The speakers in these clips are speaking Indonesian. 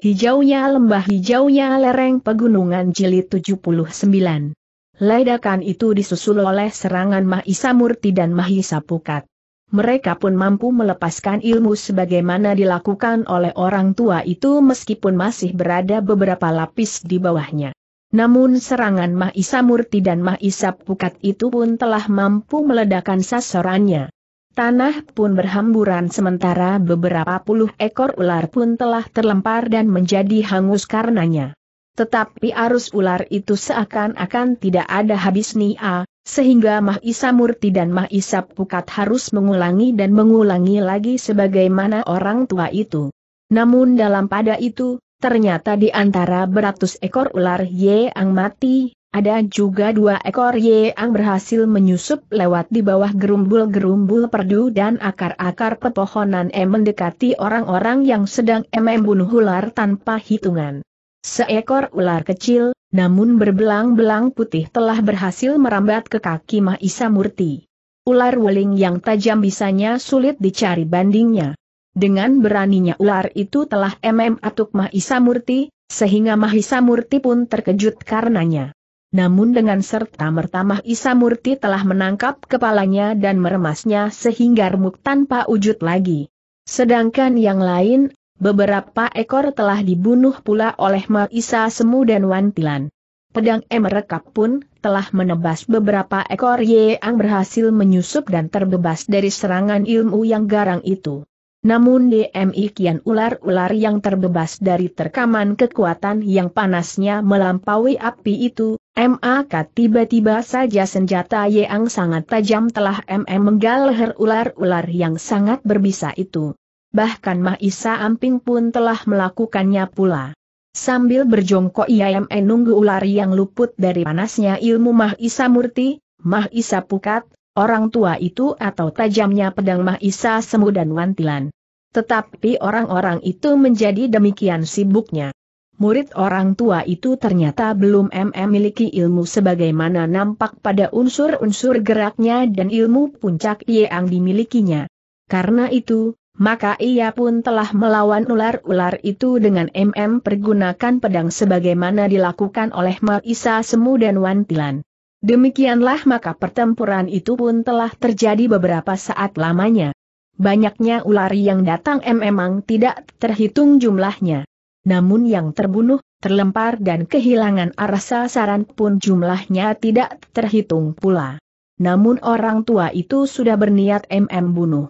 Hijaunya lembah hijaunya lereng pegunungan jilid 79. Ledakan itu disusul oleh serangan Mahisa Murti dan Mahisa Pukat. Mereka pun mampu melepaskan ilmu sebagaimana dilakukan oleh orang tua itu meskipun masih berada beberapa lapis di bawahnya. Namun serangan Mahisa Murti dan Mahisa Pukat itu pun telah mampu meledakan sasarannya. Tanah pun berhamburan sementara beberapa puluh ekor ular pun telah terlempar dan menjadi hangus karenanya. Tetapi arus ular itu seakan-akan tidak ada habis nia, sehingga Mahisa Murti dan Mahisa Pukat harus mengulangi dan mengulangi lagi sebagaimana orang tua itu. Namun dalam pada itu, ternyata di antara beratus ekor ular Ye ang mati, ada juga dua ekor yang berhasil menyusup lewat di bawah gerumbul-gerumbul perdu dan akar-akar pepohonan M mendekati orang-orang yang sedang M membunuh ular tanpa hitungan. Seekor ular kecil, namun berbelang-belang putih telah berhasil merambat ke kaki Mahisa Murti. Ular weling yang tajam bisanya sulit dicari bandingnya. Dengan beraninya ular itu telah MM atuk Mahisa Murti, sehingga Mahisa Murti pun terkejut karenanya. Namun dengan serta-merta Isa Murti telah menangkap kepalanya dan meremasnya sehingga remuk tanpa wujud lagi. Sedangkan yang lain, beberapa ekor telah dibunuh pula oleh Isa Semu dan Wantilan. Pedang Emrekap pun telah menebas beberapa ekor yang berhasil menyusup dan terbebas dari serangan ilmu yang garang itu. Namun DMI kian ular-ular yang terbebas dari terkaman kekuatan yang panasnya melampaui api itu, MAK tiba-tiba saja senjata yang sangat tajam telah MM leher ular-ular yang sangat berbisa itu. Bahkan Isa Amping pun telah melakukannya pula. Sambil berjongkok ia IMM e nunggu ular yang luput dari panasnya ilmu Isa Murti, Isa Pukat, orang tua itu atau tajamnya pedang Mahisa Semu dan Wantilan. Tetapi orang-orang itu menjadi demikian sibuknya murid orang tua itu ternyata belum memiliki ilmu sebagaimana nampak pada unsur-unsur geraknya dan ilmu puncak yang dimilikinya. Karena itu, maka ia pun telah melawan ular-ular itu dengan MM pergunakan pedang sebagaimana dilakukan oleh Maisa Semu dan Wantilan. Demikianlah maka pertempuran itu pun telah terjadi beberapa saat lamanya. Banyaknya ular yang datang memang tidak terhitung jumlahnya. Namun yang terbunuh, terlempar dan kehilangan arah sasaran pun jumlahnya tidak terhitung pula. Namun orang tua itu sudah berniat MM bunuh.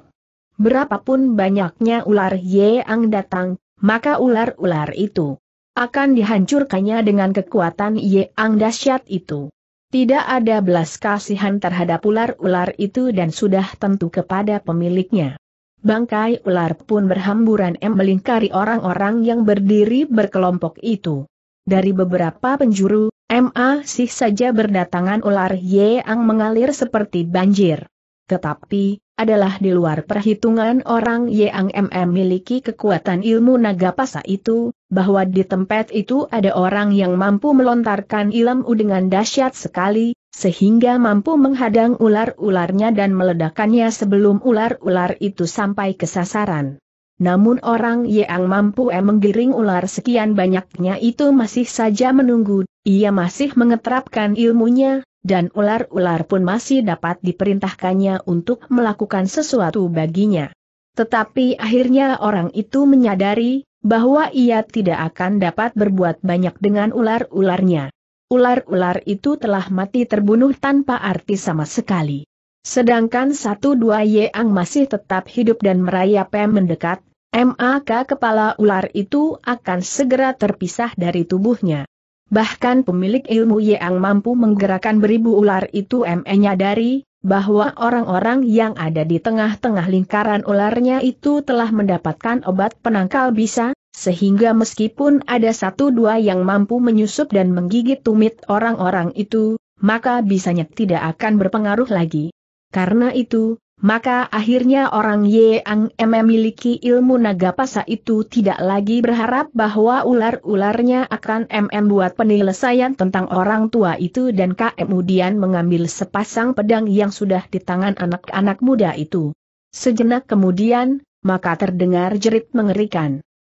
Berapapun banyaknya ular Yeang datang, maka ular-ular itu akan dihancurkannya dengan kekuatan Yeang dahsyat itu. Tidak ada belas kasihan terhadap ular-ular itu dan sudah tentu kepada pemiliknya. Bangkai ular pun berhamburan em melingkari orang-orang yang berdiri berkelompok itu. Dari beberapa penjuru, MA sih saja berdatangan ular yang mengalir seperti banjir. Tetapi, adalah di luar perhitungan orang yang MM miliki kekuatan ilmu naga pasa itu, bahwa di tempat itu ada orang yang mampu melontarkan ilmu dengan dahsyat sekali, sehingga mampu menghadang ular-ularnya dan meledakannya sebelum ular-ular itu sampai ke sasaran. Namun orang yang mampu menggiring ular sekian banyaknya itu masih saja menunggu, ia masih mengetrapkan ilmunya, dan ular-ular pun masih dapat diperintahkannya untuk melakukan sesuatu baginya. Tetapi akhirnya orang itu menyadari, bahwa ia tidak akan dapat berbuat banyak dengan ular-ularnya ular-ular itu telah mati terbunuh tanpa arti sama sekali. Sedangkan satu dua Yeang masih tetap hidup dan merayap mendekat, MAK kepala ular itu akan segera terpisah dari tubuhnya. Bahkan pemilik ilmu Yeang mampu menggerakkan beribu ular itu me bahwa orang-orang yang ada di tengah-tengah lingkaran ularnya itu telah mendapatkan obat penangkal bisa, sehingga meskipun ada satu dua yang mampu menyusup dan menggigit tumit orang-orang itu, maka bisanya tidak akan berpengaruh lagi. Karena itu, maka akhirnya orang Yang memiliki ilmu naga pasa itu tidak lagi berharap bahwa ular-ularnya akan MM buat penyelesaian tentang orang tua itu dan kemudian mengambil sepasang pedang yang sudah di tangan anak-anak muda itu. Sejenak kemudian, maka terdengar jerit mengerikan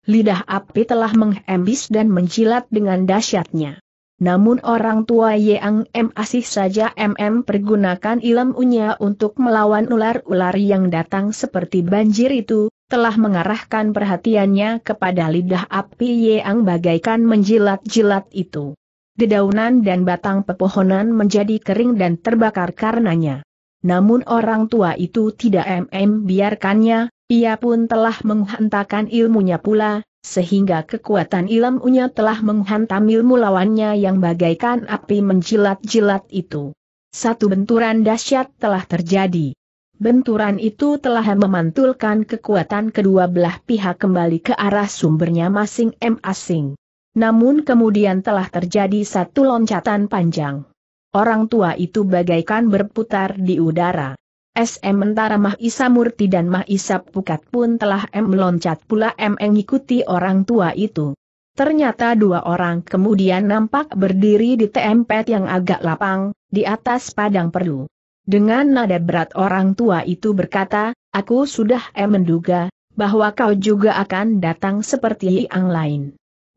lidah api telah menghembis dan menjilat dengan dahsyatnya. Namun orang tua Yang M asih saja MM pergunakan ilmunya untuk melawan ular-ular yang datang seperti banjir itu, telah mengarahkan perhatiannya kepada lidah api yang bagaikan menjilat-jilat itu. Dedaunan dan batang pepohonan menjadi kering dan terbakar karenanya. Namun orang tua itu tidak mm biarkannya, ia pun telah menghantarkan ilmunya pula, sehingga kekuatan ilmunya telah menghantam ilmu lawannya yang bagaikan api menjilat-jilat itu. Satu benturan dahsyat telah terjadi. Benturan itu telah memantulkan kekuatan kedua belah pihak kembali ke arah sumbernya masing-masing. Namun kemudian telah terjadi satu loncatan panjang. Orang tua itu bagaikan berputar di udara. SM Mentara Mahisa Murti dan Mahisa Pukat pun telah M meloncat pula M mengikuti orang tua itu. Ternyata dua orang kemudian nampak berdiri di TMP yang agak lapang, di atas padang perlu. Dengan nada berat orang tua itu berkata, aku sudah M menduga, bahwa kau juga akan datang seperti yang lain.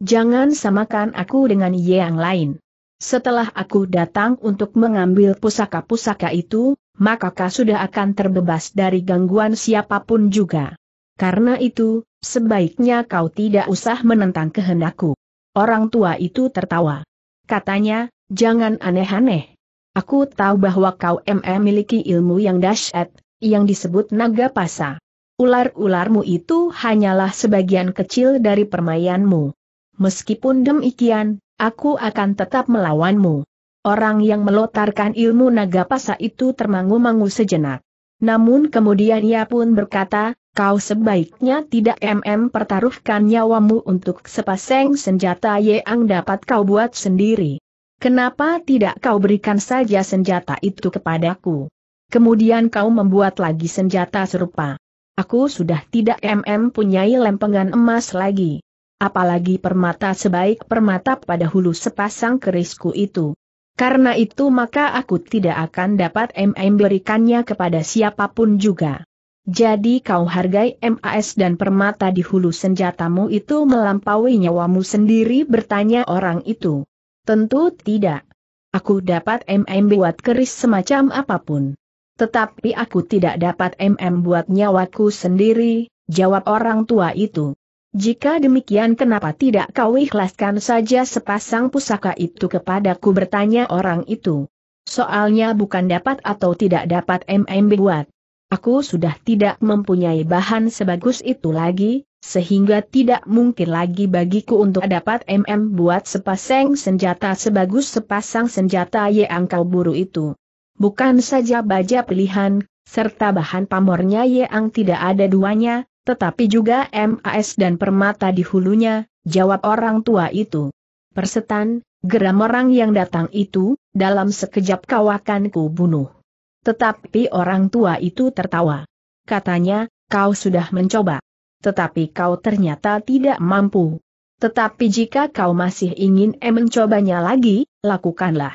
Jangan samakan aku dengan yang lain. Setelah aku datang untuk mengambil pusaka-pusaka itu, maka kau sudah akan terbebas dari gangguan siapapun juga. Karena itu, sebaiknya kau tidak usah menentang kehendakku. Orang tua itu tertawa. Katanya, jangan aneh-aneh. Aku tahu bahwa kau memiliki ilmu yang dahsyat, yang disebut naga pasa. Ular-ularmu itu hanyalah sebagian kecil dari permainanmu. Meskipun demikian, aku akan tetap melawanmu. Orang yang melontarkan ilmu naga pasa itu termangu-mangu sejenak. Namun kemudian ia pun berkata, kau sebaiknya tidak mm pertaruhkan nyawamu untuk sepasang senjata yang dapat kau buat sendiri. Kenapa tidak kau berikan saja senjata itu kepadaku? Kemudian kau membuat lagi senjata serupa. Aku sudah tidak mm punyai lempengan emas lagi. Apalagi permata sebaik permata pada hulu sepasang kerisku itu. Karena itu maka aku tidak akan dapat MM berikannya kepada siapapun juga. Jadi kau hargai MAS dan permata di hulu senjatamu itu melampaui nyawamu sendiri bertanya orang itu. Tentu tidak. Aku dapat MM buat keris semacam apapun. Tetapi aku tidak dapat MM buat nyawaku sendiri, jawab orang tua itu. Jika demikian kenapa tidak kau ikhlaskan saja sepasang pusaka itu kepadaku bertanya orang itu. Soalnya bukan dapat atau tidak dapat MM buat. Aku sudah tidak mempunyai bahan sebagus itu lagi, sehingga tidak mungkin lagi bagiku untuk dapat MM buat sepasang senjata sebagus sepasang senjata yang kau buru itu. Bukan saja baja pilihan, serta bahan pamornya yang tidak ada duanya, tetapi juga MAS dan permata di hulunya, jawab orang tua itu. Persetan, geram orang yang datang itu, dalam sekejap kau akan ku bunuh. Tetapi orang tua itu tertawa. Katanya, kau sudah mencoba. Tetapi kau ternyata tidak mampu. Tetapi jika kau masih ingin em mencobanya lagi, lakukanlah.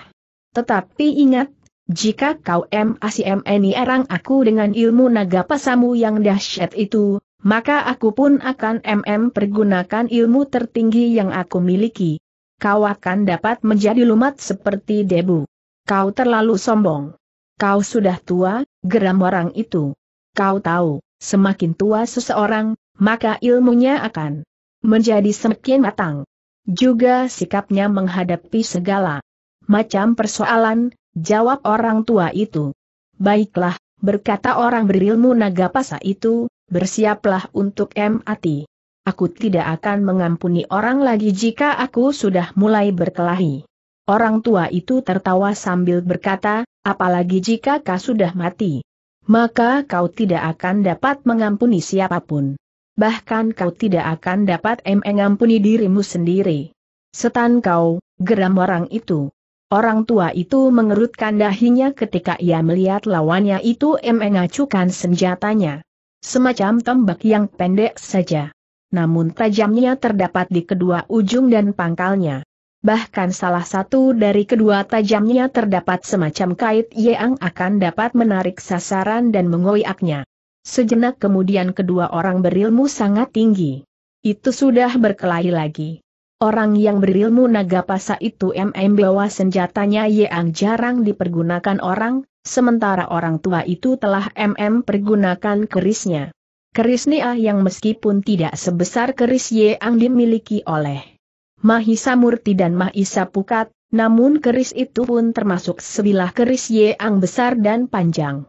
Tetapi ingat, jika kau MACMNI erang aku dengan ilmu naga pasamu yang dahsyat itu, maka aku pun akan MM pergunakan ilmu tertinggi yang aku miliki. Kau akan dapat menjadi lumat seperti debu. Kau terlalu sombong. Kau sudah tua, geram orang itu. Kau tahu, semakin tua seseorang, maka ilmunya akan menjadi semakin matang. Juga sikapnya menghadapi segala macam persoalan, jawab orang tua itu. Baiklah, berkata orang berilmu naga pasa itu, bersiaplah untuk mati. Aku tidak akan mengampuni orang lagi jika aku sudah mulai berkelahi. Orang tua itu tertawa sambil berkata, apalagi jika kau sudah mati. Maka kau tidak akan dapat mengampuni siapapun. Bahkan kau tidak akan dapat mengampuni dirimu sendiri. Setan kau, geram orang itu. Orang tua itu mengerutkan dahinya ketika ia melihat lawannya itu mengacukan senjatanya. Semacam tombak yang pendek saja. Namun tajamnya terdapat di kedua ujung dan pangkalnya. Bahkan salah satu dari kedua tajamnya terdapat semacam kait yang akan dapat menarik sasaran dan mengoyaknya. Sejenak kemudian kedua orang berilmu sangat tinggi. Itu sudah berkelahi lagi. Orang yang berilmu naga pasa itu MM bawa senjatanya yang jarang dipergunakan orang, Sementara orang tua itu telah MM pergunakan kerisnya. Keris Nia yang meskipun tidak sebesar keris yang dimiliki oleh Mahisa Murti dan Mahisa Pukat, namun keris itu pun termasuk sebilah keris yang besar dan panjang.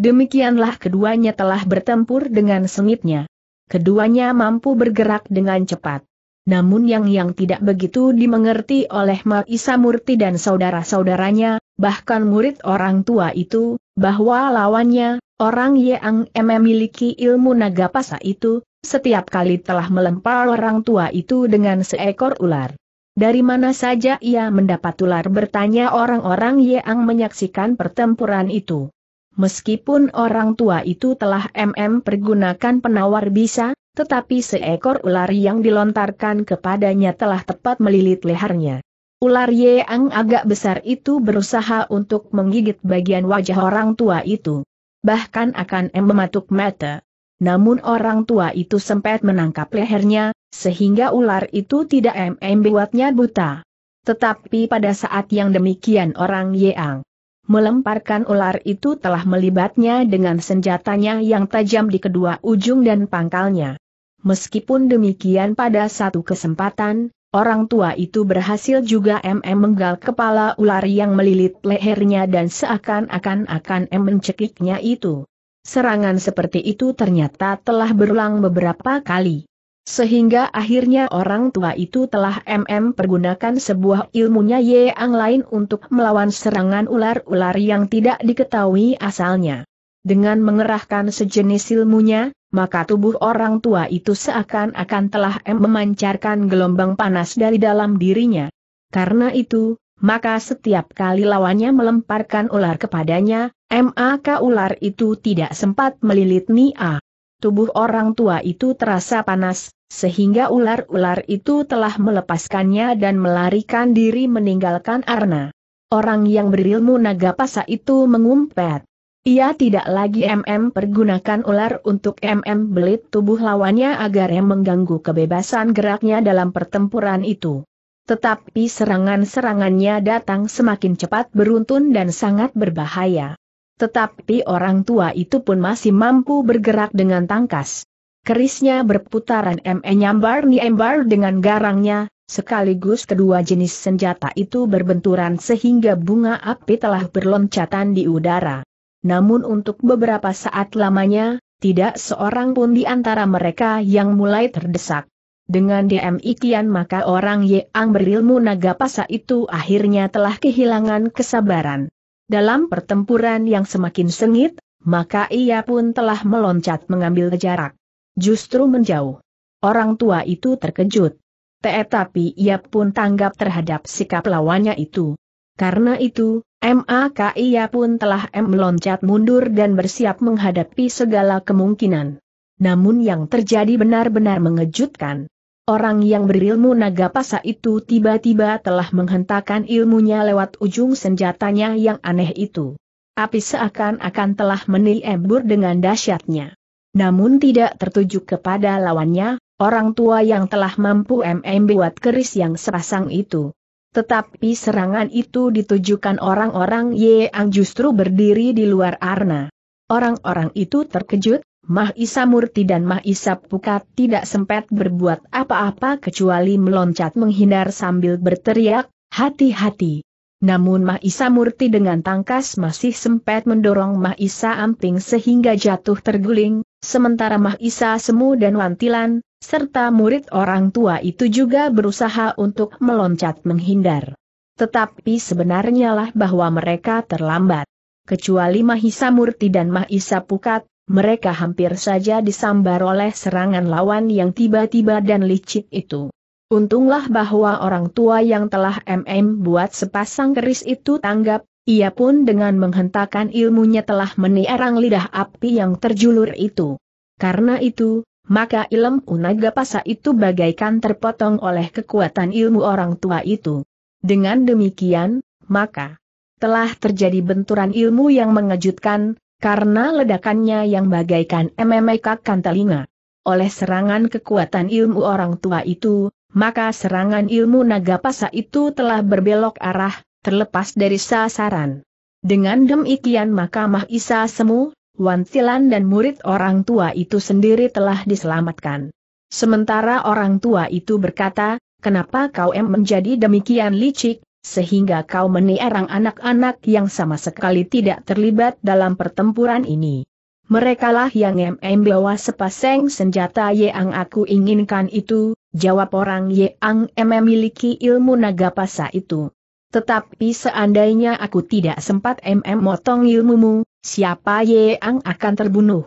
Demikianlah keduanya telah bertempur dengan sengitnya. Keduanya mampu bergerak dengan cepat. Namun yang yang tidak begitu dimengerti oleh Mahisa Murti dan saudara-saudaranya, bahkan murid orang tua itu, bahwa lawannya, orang yang memiliki ilmu naga pasa itu, setiap kali telah melempar orang tua itu dengan seekor ular. Dari mana saja ia mendapat ular bertanya orang-orang yang menyaksikan pertempuran itu. Meskipun orang tua itu telah MM pergunakan penawar bisa, tetapi seekor ular yang dilontarkan kepadanya telah tepat melilit lehernya. Ular Yeang agak besar itu berusaha untuk menggigit bagian wajah orang tua itu. Bahkan akan mematuk mata. Namun orang tua itu sempat menangkap lehernya, sehingga ular itu tidak buatnya buta. Tetapi pada saat yang demikian orang Yeang melemparkan ular itu telah melibatnya dengan senjatanya yang tajam di kedua ujung dan pangkalnya. Meskipun demikian pada satu kesempatan, Orang tua itu berhasil juga MM menggal kepala ular yang melilit lehernya dan seakan-akan akan M mencekiknya itu. Serangan seperti itu ternyata telah berulang beberapa kali. Sehingga akhirnya orang tua itu telah MM pergunakan sebuah ilmunya yang lain untuk melawan serangan ular-ular yang tidak diketahui asalnya. Dengan mengerahkan sejenis ilmunya, maka tubuh orang tua itu seakan-akan telah memancarkan gelombang panas dari dalam dirinya. Karena itu, maka setiap kali lawannya melemparkan ular kepadanya, maka ular itu tidak sempat melilit Nia. Tubuh orang tua itu terasa panas, sehingga ular-ular itu telah melepaskannya dan melarikan diri meninggalkan Arna. Orang yang berilmu naga pasa itu mengumpet. Ia tidak lagi MM pergunakan ular untuk MM belit tubuh lawannya agar mengganggu kebebasan geraknya dalam pertempuran itu. Tetapi serangan-serangannya datang semakin cepat beruntun dan sangat berbahaya. Tetapi orang tua itu pun masih mampu bergerak dengan tangkas. Kerisnya berputaran ME nyambar niembar dengan garangnya, Sekaligus kedua jenis senjata itu berbenturan sehingga bunga api telah berloncatan di udara namun untuk beberapa saat lamanya, tidak seorang pun di antara mereka yang mulai terdesak. Dengan demikian maka orang yang berilmu naga pasa itu akhirnya telah kehilangan kesabaran. Dalam pertempuran yang semakin sengit, maka ia pun telah meloncat mengambil jarak. Justru menjauh. Orang tua itu terkejut. Tetapi ia pun tanggap terhadap sikap lawannya itu. Karena itu, MAK ia pun telah M meloncat mundur dan bersiap menghadapi segala kemungkinan. Namun yang terjadi benar-benar mengejutkan. Orang yang berilmu naga pasa itu tiba-tiba telah menghentakkan ilmunya lewat ujung senjatanya yang aneh itu. Api seakan-akan telah menilembur dengan dahsyatnya. Namun tidak tertuju kepada lawannya, orang tua yang telah mampu membuat keris yang sepasang itu. Tetapi serangan itu ditujukan orang-orang yang justru berdiri di luar arna. Orang-orang itu terkejut, Mah Isa Murti dan Mah Isa Pukat tidak sempat berbuat apa-apa kecuali meloncat menghindar sambil berteriak, hati-hati. Namun Mah Isa Murti dengan tangkas masih sempat mendorong Mah Isa Amping sehingga jatuh terguling, sementara Mah Isa Semu dan Wantilan, serta murid orang tua itu juga berusaha untuk meloncat menghindar. Tetapi sebenarnya lah bahwa mereka terlambat. Kecuali Mahisa Murti dan Mahisa Pukat, mereka hampir saja disambar oleh serangan lawan yang tiba-tiba dan licik itu. Untunglah bahwa orang tua yang telah MM buat sepasang keris itu tanggap, ia pun dengan menghentakkan ilmunya telah menierang lidah api yang terjulur itu. Karena itu, maka ilmu naga pasa itu bagaikan terpotong oleh kekuatan ilmu orang tua itu. Dengan demikian, maka telah terjadi benturan ilmu yang mengejutkan, karena ledakannya yang bagaikan kan telinga. Oleh serangan kekuatan ilmu orang tua itu, maka serangan ilmu naga pasa itu telah berbelok arah, terlepas dari sasaran. Dengan demikian maka Mahisa Semu, Wan Silan dan murid orang tua itu sendiri telah diselamatkan. Sementara orang tua itu berkata, kenapa kau em menjadi demikian licik, sehingga kau menierang anak-anak yang sama sekali tidak terlibat dalam pertempuran ini. Merekalah yang em membawa sepasang senjata yang aku inginkan itu, jawab orang yang em memiliki ilmu naga pasa itu. Tetapi seandainya aku tidak sempat mm motong ilmumu, siapa Ye Yeang akan terbunuh.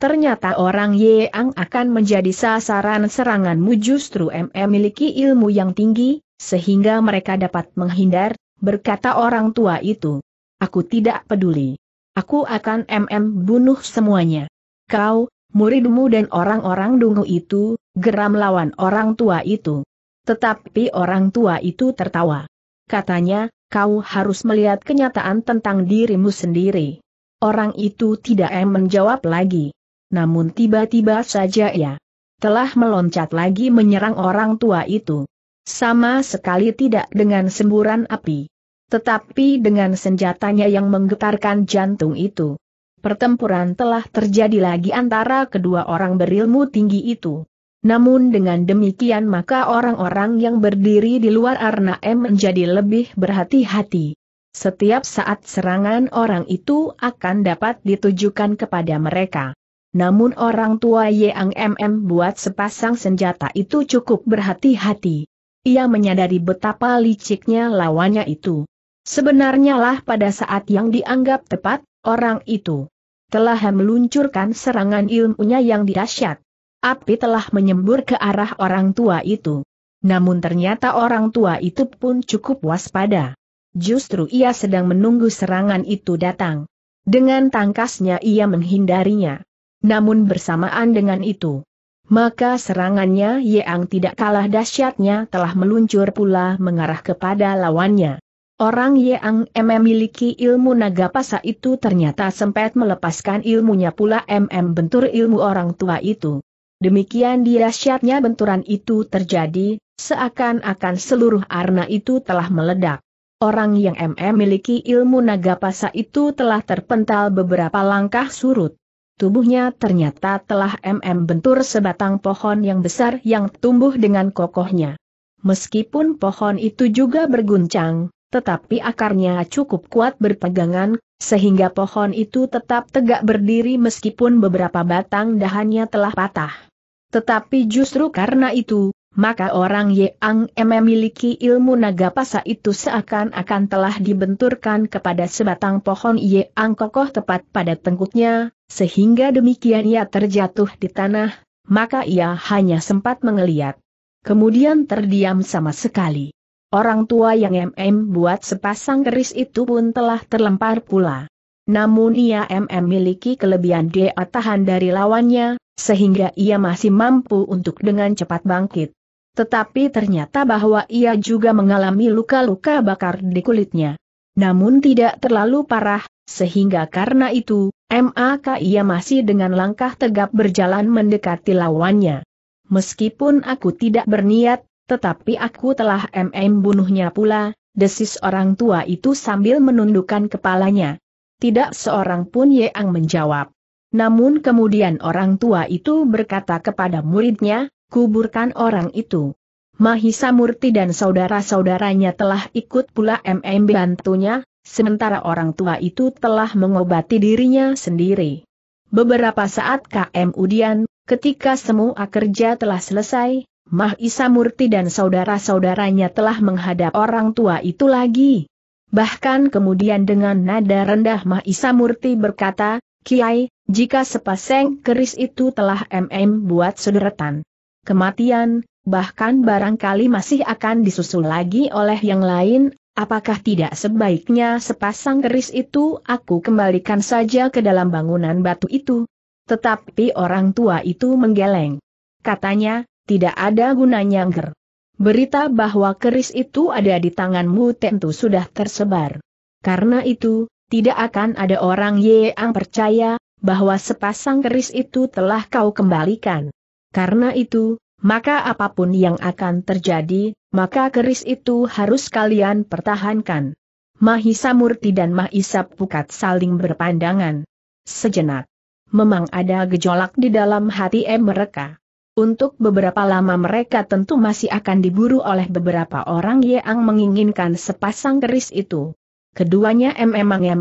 Ternyata orang Ye Yeang akan menjadi sasaran seranganmu justru MM miliki ilmu yang tinggi, sehingga mereka dapat menghindar, berkata orang tua itu. Aku tidak peduli. Aku akan MM bunuh semuanya. Kau, muridmu dan orang-orang dungu itu, geram lawan orang tua itu. Tetapi orang tua itu tertawa. Katanya, kau harus melihat kenyataan tentang dirimu sendiri. Orang itu tidak em menjawab lagi. Namun tiba-tiba saja ia telah meloncat lagi menyerang orang tua itu. Sama sekali tidak dengan semburan api. Tetapi dengan senjatanya yang menggetarkan jantung itu. Pertempuran telah terjadi lagi antara kedua orang berilmu tinggi itu. Namun dengan demikian maka orang-orang yang berdiri di luar Arna M menjadi lebih berhati-hati. Setiap saat serangan orang itu akan dapat ditujukan kepada mereka. Namun orang tua Yang MM buat sepasang senjata itu cukup berhati-hati. Ia menyadari betapa liciknya lawannya itu. Sebenarnya lah pada saat yang dianggap tepat, orang itu telah meluncurkan serangan ilmunya yang dahsyat. Api telah menyembur ke arah orang tua itu. Namun ternyata orang tua itu pun cukup waspada justru ia sedang menunggu serangan itu datang. Dengan tangkasnya ia menghindarinya. Namun bersamaan dengan itu, maka serangannya Yeang tidak kalah dahsyatnya telah meluncur pula mengarah kepada lawannya. Orang Yang memiliki ilmu naga pasa itu ternyata sempat melepaskan ilmunya pula MM bentur ilmu orang tua itu. Demikian dahsyatnya benturan itu terjadi, seakan-akan seluruh arna itu telah meledak. Orang yang MM miliki ilmu naga pasa itu telah terpental beberapa langkah surut. Tubuhnya ternyata telah MM bentur sebatang pohon yang besar yang tumbuh dengan kokohnya. Meskipun pohon itu juga berguncang, tetapi akarnya cukup kuat berpegangan, sehingga pohon itu tetap tegak berdiri meskipun beberapa batang dahannya telah patah. Tetapi justru karena itu, maka orang yang memiliki ilmu naga pasa itu seakan-akan telah dibenturkan kepada sebatang pohon yang kokoh tepat pada tengkuknya, sehingga demikian ia terjatuh di tanah, maka ia hanya sempat mengeliat. Kemudian terdiam sama sekali. Orang tua yang MM buat sepasang keris itu pun telah terlempar pula. Namun ia MM miliki kelebihan daya tahan dari lawannya, sehingga ia masih mampu untuk dengan cepat bangkit tetapi ternyata bahwa ia juga mengalami luka-luka bakar di kulitnya. Namun tidak terlalu parah, sehingga karena itu, maka ia masih dengan langkah tegap berjalan mendekati lawannya. Meskipun aku tidak berniat, tetapi aku telah MM bunuhnya pula, desis orang tua itu sambil menundukkan kepalanya. Tidak seorang pun Yeang menjawab. Namun kemudian orang tua itu berkata kepada muridnya, kuburkan orang itu. Mahisa Murti dan saudara-saudaranya telah ikut pula MM bantunya, sementara orang tua itu telah mengobati dirinya sendiri. Beberapa saat KM Udian, ketika semua kerja telah selesai, Mahisa Murti dan saudara-saudaranya telah menghadap orang tua itu lagi. Bahkan kemudian dengan nada rendah Mahisa Murti berkata, Kiai, jika sepasang keris itu telah MM buat sederetan kematian, bahkan barangkali masih akan disusul lagi oleh yang lain, apakah tidak sebaiknya sepasang keris itu aku kembalikan saja ke dalam bangunan batu itu? Tetapi orang tua itu menggeleng. Katanya, tidak ada gunanya ger. Berita bahwa keris itu ada di tanganmu tentu sudah tersebar. Karena itu, tidak akan ada orang yang percaya, bahwa sepasang keris itu telah kau kembalikan. Karena itu, maka apapun yang akan terjadi, maka keris itu harus kalian pertahankan. Mahisa Murti dan Mahisa Pukat saling berpandangan. Sejenak. Memang ada gejolak di dalam hati M mereka. Untuk beberapa lama mereka tentu masih akan diburu oleh beberapa orang yang menginginkan sepasang keris itu. Keduanya M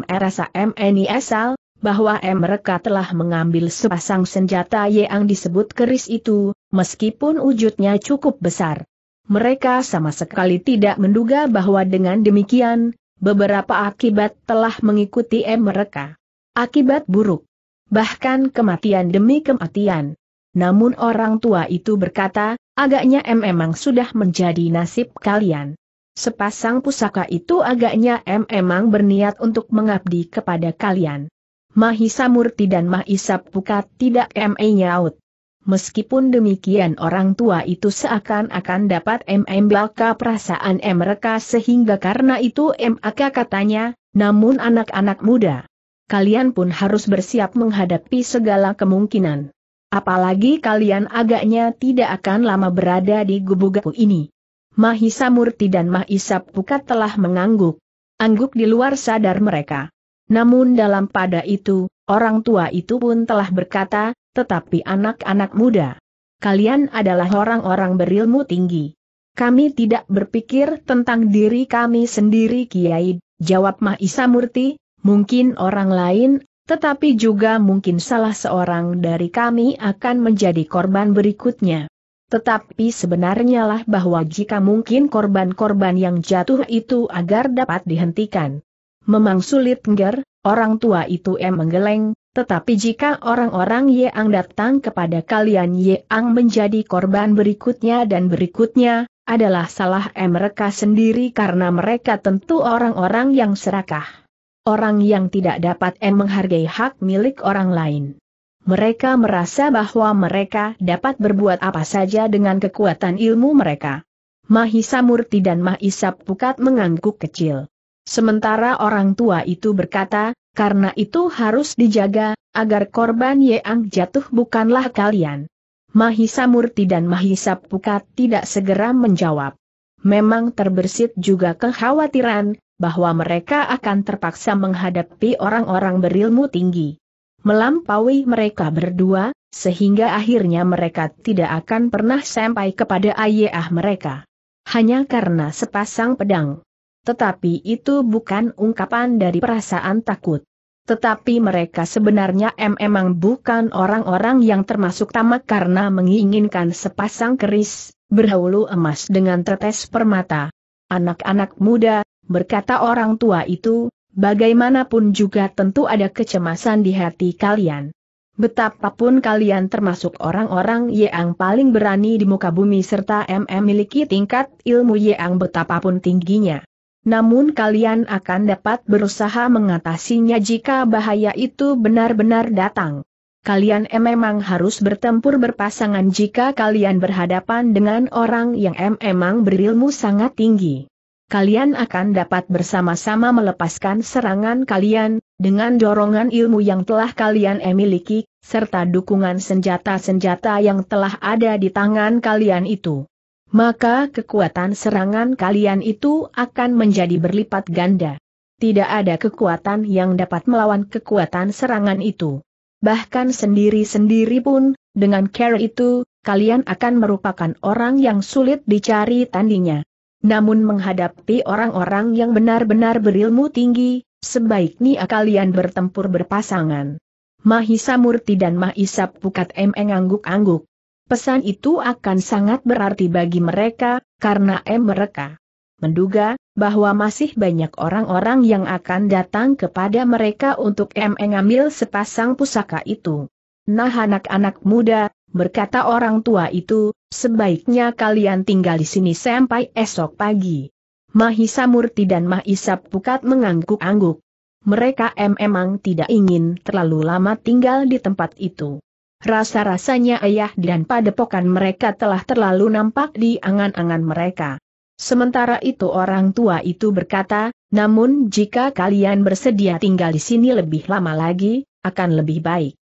rasa M ini asal, bahwa m mereka telah mengambil sepasang senjata yang disebut keris itu, meskipun wujudnya cukup besar. Mereka sama sekali tidak menduga bahwa dengan demikian, beberapa akibat telah mengikuti m mereka. Akibat buruk. Bahkan kematian demi kematian. Namun orang tua itu berkata, agaknya M memang sudah menjadi nasib kalian. Sepasang pusaka itu agaknya M memang berniat untuk mengabdi kepada kalian. Mahisa Murti dan Mahisa Pukat tidak ME nyaut. Meskipun demikian orang tua itu seakan-akan dapat MM belaka perasaan mereka sehingga karena itu MAK katanya, namun anak-anak muda. Kalian pun harus bersiap menghadapi segala kemungkinan. Apalagi kalian agaknya tidak akan lama berada di gubugaku ini. Mahisa Murti dan Mahisa Pukat telah mengangguk. Angguk di luar sadar mereka. Namun dalam pada itu, orang tua itu pun telah berkata, tetapi anak-anak muda. Kalian adalah orang-orang berilmu tinggi. Kami tidak berpikir tentang diri kami sendiri Kiai, jawab Mahisa Murti, mungkin orang lain, tetapi juga mungkin salah seorang dari kami akan menjadi korban berikutnya. Tetapi sebenarnya lah bahwa jika mungkin korban-korban yang jatuh itu agar dapat dihentikan. Memang sulit ngger, orang tua itu em menggeleng, tetapi jika orang-orang Yang datang kepada kalian Yang menjadi korban berikutnya dan berikutnya, adalah salah em mereka sendiri karena mereka tentu orang-orang yang serakah. Orang yang tidak dapat em menghargai hak milik orang lain. Mereka merasa bahwa mereka dapat berbuat apa saja dengan kekuatan ilmu mereka. Mahisa Murti dan Mahisa Pukat mengangguk kecil. Sementara orang tua itu berkata, karena itu harus dijaga, agar korban Yeang jatuh bukanlah kalian. Mahisa Murti dan Mahisa Pukat tidak segera menjawab. Memang terbersit juga kekhawatiran, bahwa mereka akan terpaksa menghadapi orang-orang berilmu tinggi. Melampaui mereka berdua, sehingga akhirnya mereka tidak akan pernah sampai kepada ayah mereka. Hanya karena sepasang pedang tetapi itu bukan ungkapan dari perasaan takut. Tetapi mereka sebenarnya memang bukan orang-orang yang termasuk tamak karena menginginkan sepasang keris, berhulu emas dengan tetes permata. Anak-anak muda, berkata orang tua itu, bagaimanapun juga tentu ada kecemasan di hati kalian. Betapapun kalian termasuk orang-orang yang paling berani di muka bumi serta MM miliki tingkat ilmu yang betapapun tingginya namun kalian akan dapat berusaha mengatasinya jika bahaya itu benar-benar datang. Kalian memang harus bertempur berpasangan jika kalian berhadapan dengan orang yang memang berilmu sangat tinggi. Kalian akan dapat bersama-sama melepaskan serangan kalian, dengan dorongan ilmu yang telah kalian miliki, serta dukungan senjata-senjata yang telah ada di tangan kalian itu maka kekuatan serangan kalian itu akan menjadi berlipat ganda. Tidak ada kekuatan yang dapat melawan kekuatan serangan itu. Bahkan sendiri-sendiri pun, dengan care itu, kalian akan merupakan orang yang sulit dicari tandingnya. Namun menghadapi orang-orang yang benar-benar berilmu tinggi, sebaiknya kalian bertempur berpasangan. Mahisa Murti dan Mahisa Pukat M mengangguk-angguk. Pesan itu akan sangat berarti bagi mereka, karena M mereka menduga bahwa masih banyak orang-orang yang akan datang kepada mereka untuk M mengambil sepasang pusaka itu. Nah anak-anak muda, berkata orang tua itu, sebaiknya kalian tinggal di sini sampai esok pagi. Mahisa Murti dan Mahisa Pukat mengangguk-angguk. Mereka M memang tidak ingin terlalu lama tinggal di tempat itu. Rasa-rasanya ayah dan padepokan mereka telah terlalu nampak di angan-angan mereka. Sementara itu orang tua itu berkata, namun jika kalian bersedia tinggal di sini lebih lama lagi, akan lebih baik.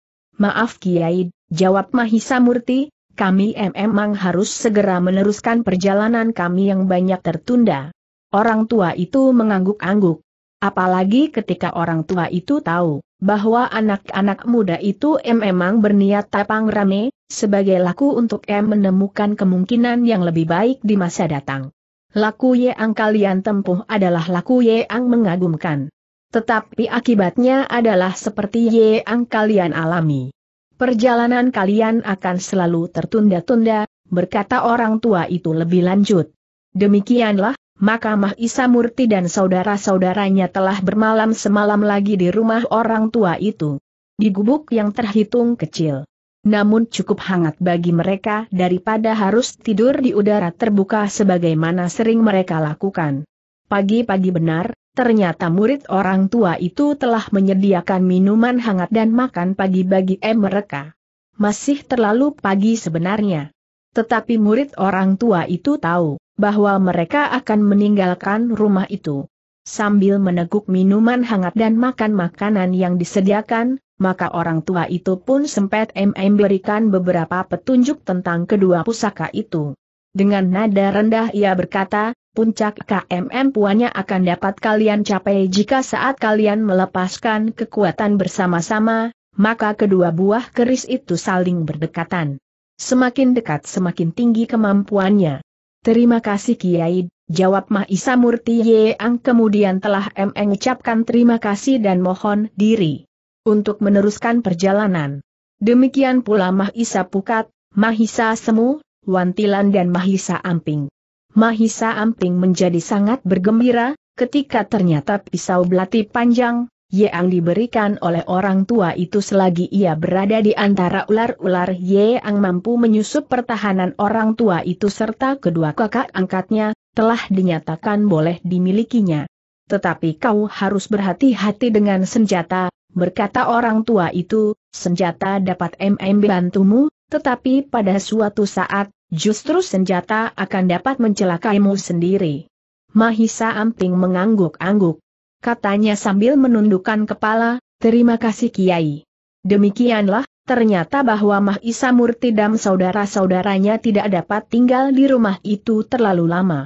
Maaf Kiai, jawab Mahisa Murti, kami memang harus segera meneruskan perjalanan kami yang banyak tertunda. Orang tua itu mengangguk-angguk. Apalagi ketika orang tua itu tahu bahwa anak-anak muda itu M memang berniat tapang rame, sebagai laku untuk M menemukan kemungkinan yang lebih baik di masa datang. Laku yang kalian tempuh adalah laku yang mengagumkan. Tetapi akibatnya adalah seperti yang kalian alami. Perjalanan kalian akan selalu tertunda-tunda, berkata orang tua itu lebih lanjut. Demikianlah, maka Mah Isa Murti dan saudara-saudaranya telah bermalam semalam lagi di rumah orang tua itu. Di gubuk yang terhitung kecil. Namun cukup hangat bagi mereka daripada harus tidur di udara terbuka sebagaimana sering mereka lakukan. Pagi-pagi benar, ternyata murid orang tua itu telah menyediakan minuman hangat dan makan pagi bagi em mereka. Masih terlalu pagi sebenarnya. Tetapi murid orang tua itu tahu bahwa mereka akan meninggalkan rumah itu. Sambil meneguk minuman hangat dan makan makanan yang disediakan, maka orang tua itu pun sempat berikan beberapa petunjuk tentang kedua pusaka itu. Dengan nada rendah ia berkata, puncak KMM puannya akan dapat kalian capai jika saat kalian melepaskan kekuatan bersama-sama, maka kedua buah keris itu saling berdekatan. Semakin dekat semakin tinggi kemampuannya. Terima kasih Kiai, jawab Mahisa Murti Yeang kemudian telah mengucapkan terima kasih dan mohon diri untuk meneruskan perjalanan. Demikian pula Mahisa Pukat, Mahisa Semu, Wantilan dan Mahisa Amping. Mahisa Amping menjadi sangat bergembira, ketika ternyata pisau belati panjang, yang diberikan oleh orang tua itu selagi ia berada di antara ular-ular yang mampu menyusup pertahanan orang tua itu serta kedua kakak angkatnya, telah dinyatakan boleh dimilikinya. Tetapi kau harus berhati-hati dengan senjata, berkata orang tua itu, senjata dapat MM bantumu, tetapi pada suatu saat, justru senjata akan dapat mencelakaimu sendiri. Mahisa Amping mengangguk-angguk katanya sambil menundukkan kepala, terima kasih Kiai. Demikianlah, ternyata bahwa Mahisa Murti dan saudara-saudaranya tidak dapat tinggal di rumah itu terlalu lama.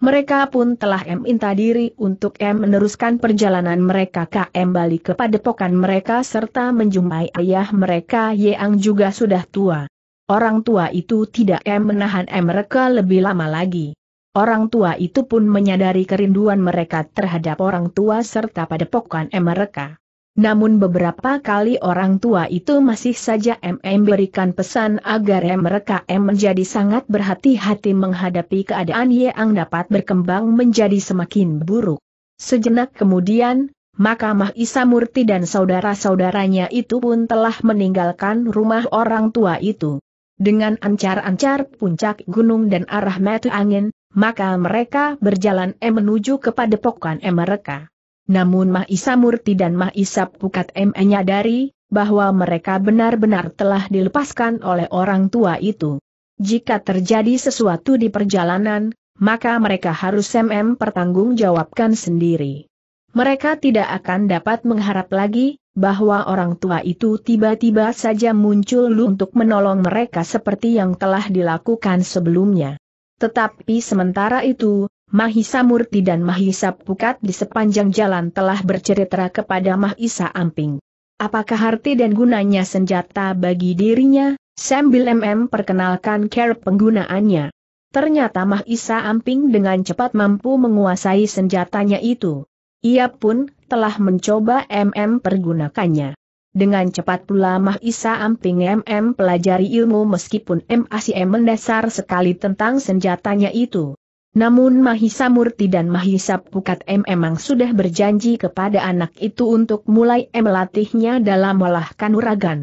Mereka pun telah minta diri untuk M meneruskan perjalanan mereka KM Bali kepada pokan mereka serta menjumpai ayah mereka yang juga sudah tua. Orang tua itu tidak M menahan mereka lebih lama lagi. Orang tua itu pun menyadari kerinduan mereka terhadap orang tua serta padepokan mereka. Namun beberapa kali orang tua itu masih saja MM berikan pesan agar mereka M menjadi sangat berhati-hati menghadapi keadaan yang dapat berkembang menjadi semakin buruk. Sejenak kemudian, Makamah Isamurti dan saudara-saudaranya itu pun telah meninggalkan rumah orang tua itu. Dengan ancar-ancar puncak gunung dan arah metu angin, maka mereka berjalan M menuju kepada pokan M mereka. Namun Mah Murti dan Mah Pukat M menyadari bahwa mereka benar-benar telah dilepaskan oleh orang tua itu. Jika terjadi sesuatu di perjalanan, maka mereka harus MM pertanggungjawabkan sendiri. Mereka tidak akan dapat mengharap lagi bahwa orang tua itu tiba-tiba saja muncul untuk menolong mereka seperti yang telah dilakukan sebelumnya. Tetapi sementara itu, Mahisa Murti dan Mahisa Pukat di sepanjang jalan telah bercerita kepada Mahisa Amping. Apakah arti dan gunanya senjata bagi dirinya, sambil MM perkenalkan care penggunaannya. Ternyata Mahisa Amping dengan cepat mampu menguasai senjatanya itu. Ia pun telah mencoba MM pergunakannya. Dengan cepat pula Mahisa Amping MM pelajari ilmu meskipun MACM mendasar sekali tentang senjatanya itu. Namun Mahisa Murti dan Mahisa Pukat M memang sudah berjanji kepada anak itu untuk mulai melatihnya dalam melahkan uragan.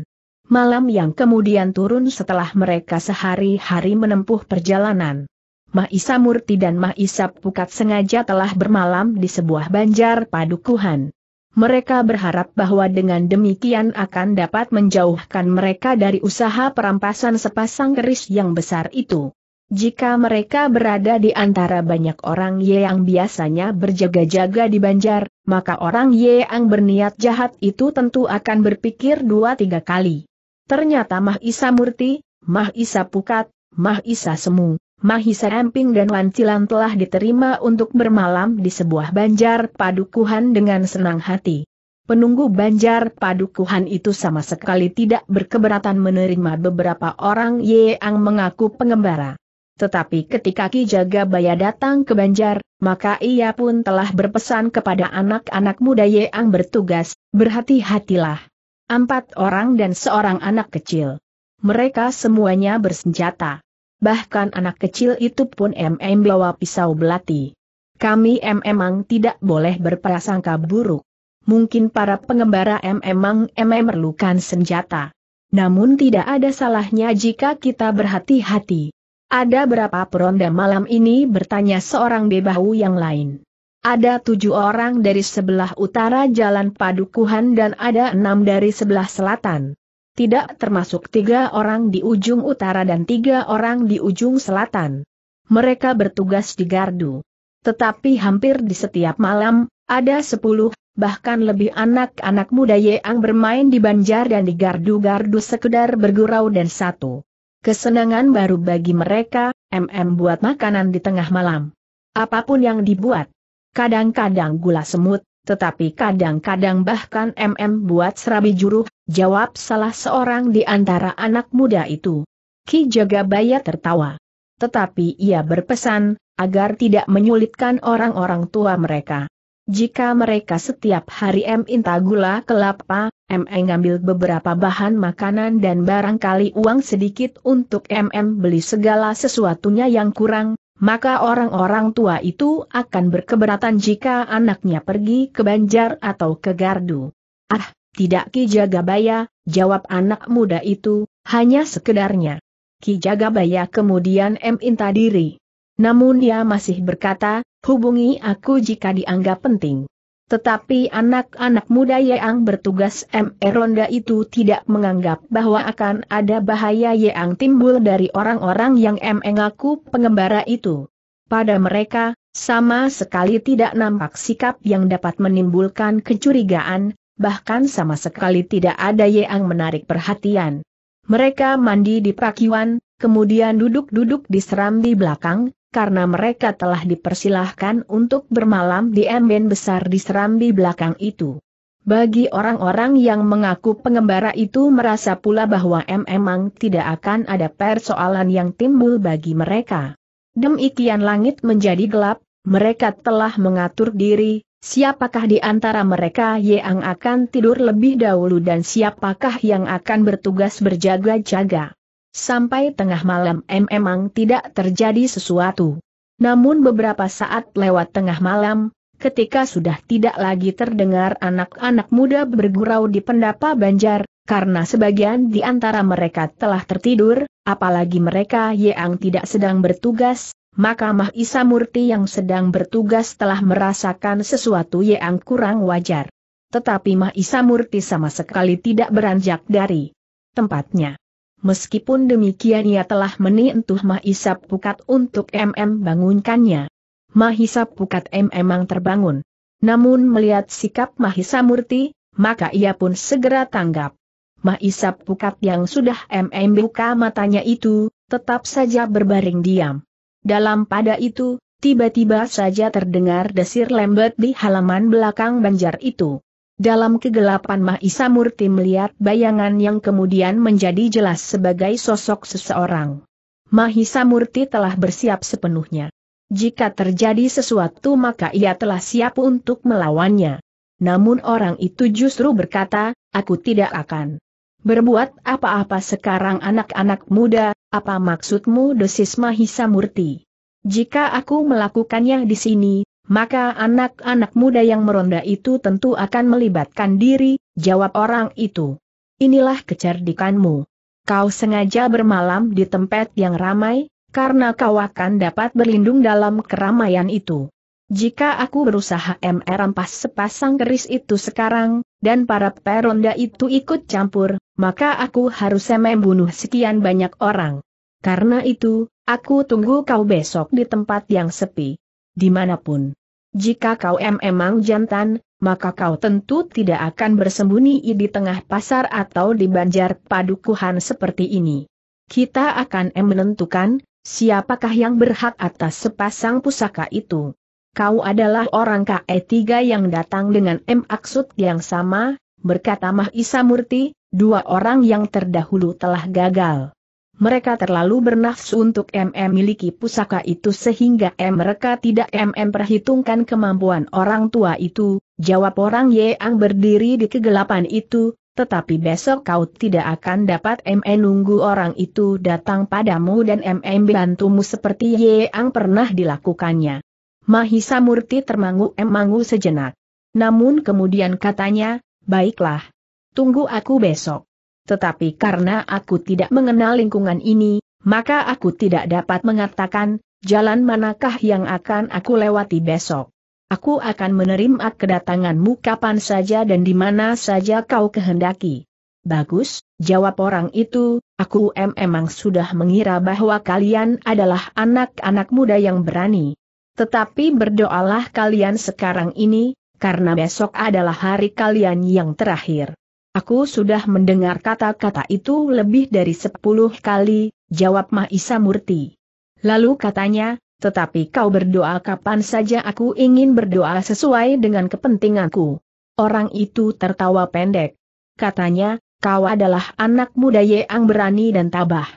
Malam yang kemudian turun setelah mereka sehari-hari menempuh perjalanan. Mahisa Murti dan Mahisa Pukat sengaja telah bermalam di sebuah banjar padukuhan mereka berharap bahwa dengan demikian akan dapat menjauhkan mereka dari usaha perampasan sepasang keris yang besar itu. Jika mereka berada di antara banyak orang yang biasanya berjaga-jaga di banjar, maka orang yang berniat jahat itu tentu akan berpikir dua tiga kali. Ternyata Mahisa Murti, Mahisa Pukat, Mahisa Semu, Mahisa Emping dan Wancilan telah diterima untuk bermalam di sebuah banjar padukuhan dengan senang hati. Penunggu banjar padukuhan itu sama sekali tidak berkeberatan menerima beberapa orang yang mengaku pengembara. Tetapi ketika Ki Baya datang ke banjar, maka ia pun telah berpesan kepada anak-anak muda yang bertugas, berhati-hatilah. Empat orang dan seorang anak kecil. Mereka semuanya bersenjata bahkan anak kecil itu pun MM bawa pisau belati. Kami emang tidak boleh berprasangka buruk. Mungkin para pengembara emang MM memerlukan senjata. Namun tidak ada salahnya jika kita berhati-hati. Ada berapa peronda malam ini bertanya seorang bebahu yang lain. Ada tujuh orang dari sebelah utara Jalan Padukuhan dan ada enam dari sebelah selatan tidak termasuk tiga orang di ujung utara dan tiga orang di ujung selatan. Mereka bertugas di gardu. Tetapi hampir di setiap malam, ada sepuluh, bahkan lebih anak-anak muda yang bermain di banjar dan di gardu-gardu sekedar bergurau dan satu. Kesenangan baru bagi mereka, MM buat makanan di tengah malam. Apapun yang dibuat. Kadang-kadang gula semut, tetapi kadang-kadang bahkan MM buat serabi juru, jawab salah seorang di antara anak muda itu. Ki Jagabaya tertawa. Tetapi ia berpesan, agar tidak menyulitkan orang-orang tua mereka. Jika mereka setiap hari M inta gula kelapa, M e ngambil beberapa bahan makanan dan barangkali uang sedikit untuk MM beli segala sesuatunya yang kurang, maka orang-orang tua itu akan berkeberatan jika anaknya pergi ke Banjar atau ke Gardu. Ah, tidak Ki Jagabaya, jawab anak muda itu, hanya sekedarnya. Ki Jagabaya kemudian meminta diri. Namun dia masih berkata, hubungi aku jika dianggap penting. Tetapi anak-anak muda yang bertugas MR Ronda itu tidak menganggap bahwa akan ada bahaya yang timbul dari orang-orang yang mengaku pengembara itu. Pada mereka, sama sekali tidak nampak sikap yang dapat menimbulkan kecurigaan, bahkan sama sekali tidak ada yang menarik perhatian. Mereka mandi di pakiwan, kemudian duduk-duduk di serambi belakang, karena mereka telah dipersilahkan untuk bermalam di emben besar di serambi belakang itu. Bagi orang-orang yang mengaku pengembara itu merasa pula bahwa memang tidak akan ada persoalan yang timbul bagi mereka. Demikian langit menjadi gelap, mereka telah mengatur diri, siapakah di antara mereka yang akan tidur lebih dahulu dan siapakah yang akan bertugas berjaga-jaga. Sampai tengah malam memang tidak terjadi sesuatu. Namun beberapa saat lewat tengah malam, ketika sudah tidak lagi terdengar anak-anak muda bergurau di pendapa Banjar, karena sebagian di antara mereka telah tertidur, apalagi mereka yang tidak sedang bertugas, maka Mahisa Murti yang sedang bertugas telah merasakan sesuatu yang kurang wajar. Tetapi Mahisa Murti sama sekali tidak beranjak dari tempatnya meskipun demikian ia telah menentuh Mahisa Pukat untuk MM bangunkannya. Mahisa Pukat M memang terbangun. Namun melihat sikap Mahisa Murti, maka ia pun segera tanggap. Mahisa Pukat yang sudah MM buka matanya itu, tetap saja berbaring diam. Dalam pada itu, tiba-tiba saja terdengar desir lembut di halaman belakang banjar itu. Dalam kegelapan Mahisa Murti melihat bayangan yang kemudian menjadi jelas sebagai sosok seseorang. Mahisa Murti telah bersiap sepenuhnya. Jika terjadi sesuatu maka ia telah siap untuk melawannya. Namun orang itu justru berkata, aku tidak akan berbuat apa-apa sekarang anak-anak muda, apa maksudmu desis Mahisa Murti? Jika aku melakukannya di sini, maka anak-anak muda yang meronda itu tentu akan melibatkan diri, jawab orang itu. Inilah kecerdikanmu. Kau sengaja bermalam di tempat yang ramai, karena kau akan dapat berlindung dalam keramaian itu. Jika aku berusaha MR rampas sepasang keris itu sekarang, dan para peronda itu ikut campur, maka aku harus membunuh sekian banyak orang. Karena itu, aku tunggu kau besok di tempat yang sepi. Dimanapun. Jika kau memang jantan, maka kau tentu tidak akan bersembunyi di tengah pasar atau di banjar padukuhan seperti ini. Kita akan menentukan, siapakah yang berhak atas sepasang pusaka itu. Kau adalah orang KE3 yang datang dengan M maksud yang sama, berkata Mahisa Murti, dua orang yang terdahulu telah gagal. Mereka terlalu bernafsu untuk MM miliki pusaka itu sehingga M mereka tidak MM perhitungkan kemampuan orang tua itu, jawab orang Yeang berdiri di kegelapan itu, tetapi besok kau tidak akan dapat MM nunggu orang itu datang padamu dan MM bantumu seperti Yeang pernah dilakukannya. Mahisa Murti termangu mangu sejenak. Namun kemudian katanya, baiklah. Tunggu aku besok tetapi karena aku tidak mengenal lingkungan ini, maka aku tidak dapat mengatakan, jalan manakah yang akan aku lewati besok. Aku akan menerima kedatanganmu kapan saja dan di mana saja kau kehendaki. Bagus, jawab orang itu, aku memang emang sudah mengira bahwa kalian adalah anak-anak muda yang berani. Tetapi berdoalah kalian sekarang ini, karena besok adalah hari kalian yang terakhir. Aku sudah mendengar kata-kata itu lebih dari sepuluh kali, jawab Mahisa Murti. Lalu katanya, tetapi kau berdoa kapan saja aku ingin berdoa sesuai dengan kepentinganku. Orang itu tertawa pendek. Katanya, kau adalah anak muda yang berani dan tabah.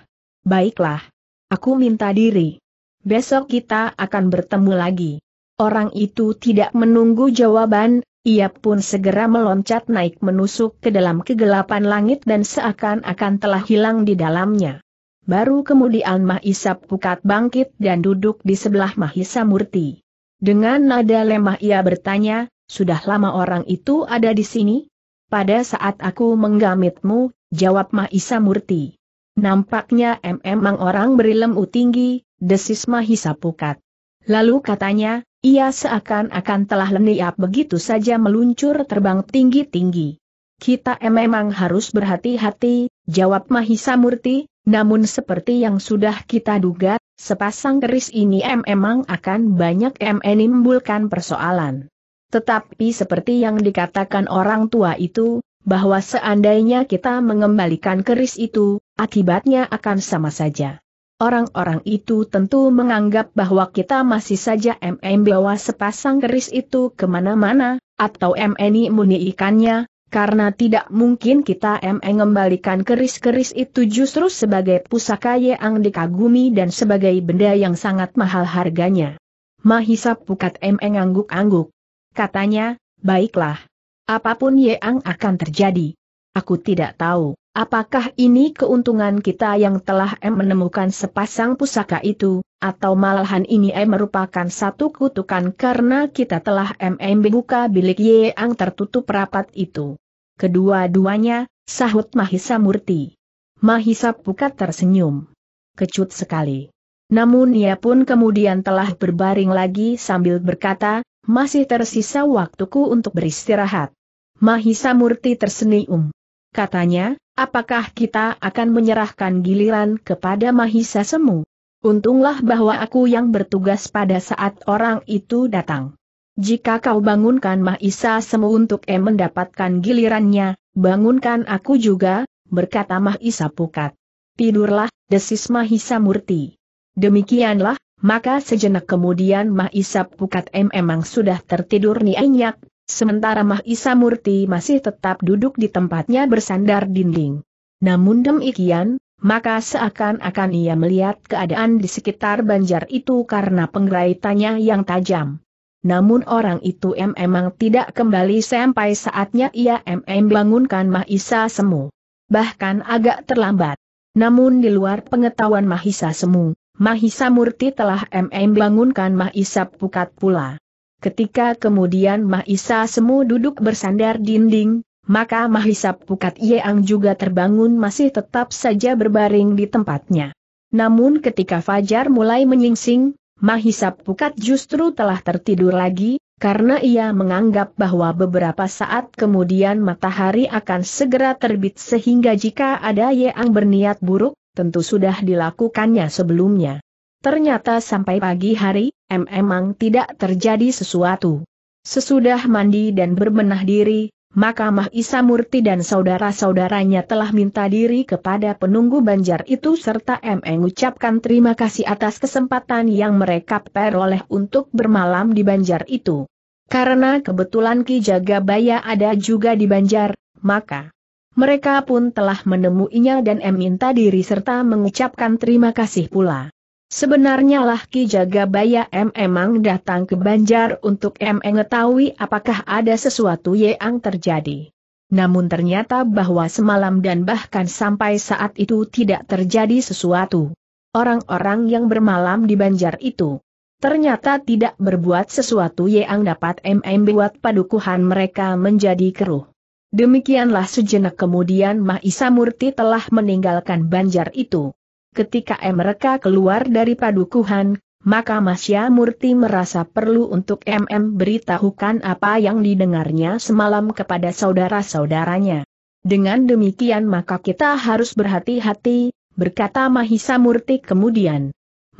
Baiklah. Aku minta diri. Besok kita akan bertemu lagi. Orang itu tidak menunggu jawaban, ia pun segera meloncat naik menusuk ke dalam kegelapan langit dan seakan-akan telah hilang di dalamnya. Baru kemudian Mahisa Pukat bangkit dan duduk di sebelah Mahisa Murti. Dengan nada lemah ia bertanya, sudah lama orang itu ada di sini? Pada saat aku menggamitmu, jawab Mahisa Murti. Nampaknya memang orang berilmu tinggi, desis Mahisa Pukat. Lalu katanya, ia seakan-akan telah leniap begitu saja meluncur terbang tinggi-tinggi. Kita memang harus berhati-hati, jawab Mahisa Murti, namun seperti yang sudah kita duga, sepasang keris ini memang akan banyak menimbulkan persoalan. Tetapi seperti yang dikatakan orang tua itu, bahwa seandainya kita mengembalikan keris itu, akibatnya akan sama saja. Orang-orang itu tentu menganggap bahwa kita masih saja MM bawa sepasang keris itu kemana-mana, atau MNI muni ikannya, karena tidak mungkin kita MM mengembalikan keris-keris itu justru sebagai pusaka yang dikagumi dan sebagai benda yang sangat mahal harganya. Mahisa Pukat MM angguk angguk Katanya, baiklah. Apapun yang akan terjadi. Aku tidak tahu. Apakah ini keuntungan kita yang telah M menemukan sepasang pusaka itu, atau malahan ini M merupakan satu kutukan karena kita telah MM membuka bilik Y yang tertutup rapat itu. Kedua-duanya, sahut Mahisa Murti. Mahisa Pukat tersenyum. Kecut sekali. Namun ia pun kemudian telah berbaring lagi sambil berkata, masih tersisa waktuku untuk beristirahat. Mahisa Murti tersenyum katanya, apakah kita akan menyerahkan giliran kepada Mahisa Semu? Untunglah bahwa aku yang bertugas pada saat orang itu datang. Jika kau bangunkan Mahisa Semu untuk em mendapatkan gilirannya, bangunkan aku juga, berkata Mahisa Pukat. Tidurlah, desis Mahisa Murti. Demikianlah, maka sejenak kemudian Mahisa Pukat M memang sudah tertidur nianyak Sementara Mahisa Murti masih tetap duduk di tempatnya bersandar dinding. Namun demikian, maka seakan-akan ia melihat keadaan di sekitar banjar itu karena penggeraitannya yang tajam. Namun orang itu memang tidak kembali sampai saatnya ia mm bangunkan Mahisa Semu. Bahkan agak terlambat. Namun di luar pengetahuan Mahisa Semu, Mahisa Murti telah mm bangunkan Mahisa Pukat pula. Ketika kemudian Mahisa Semu duduk bersandar dinding, maka Mahisa Pukat Yeang juga terbangun masih tetap saja berbaring di tempatnya. Namun ketika Fajar mulai menyingsing, Mahisa Pukat justru telah tertidur lagi, karena ia menganggap bahwa beberapa saat kemudian matahari akan segera terbit sehingga jika ada Yeang berniat buruk, tentu sudah dilakukannya sebelumnya. Ternyata sampai pagi hari, em emang tidak terjadi sesuatu. Sesudah mandi dan berbenah diri, maka Mahisa Murti dan saudara-saudaranya telah minta diri kepada penunggu banjar itu serta M mengucapkan terima kasih atas kesempatan yang mereka peroleh untuk bermalam di banjar itu. Karena kebetulan Ki Jagabaya ada juga di banjar, maka mereka pun telah menemuinya dan M minta diri serta mengucapkan terima kasih pula. Sebenarnya lah Ki Jagabaya M emang datang ke Banjar untuk M mengetahui apakah ada sesuatu yang terjadi. Namun ternyata bahwa semalam dan bahkan sampai saat itu tidak terjadi sesuatu. Orang-orang yang bermalam di Banjar itu ternyata tidak berbuat sesuatu yang dapat MM membuat padukuhan mereka menjadi keruh. Demikianlah sejenak kemudian Mahisa Murti telah meninggalkan Banjar itu ketika mereka keluar dari padukuhan, maka Masya Murti merasa perlu untuk MM beritahukan apa yang didengarnya semalam kepada saudara-saudaranya. Dengan demikian maka kita harus berhati-hati, berkata Mahisa Murti kemudian.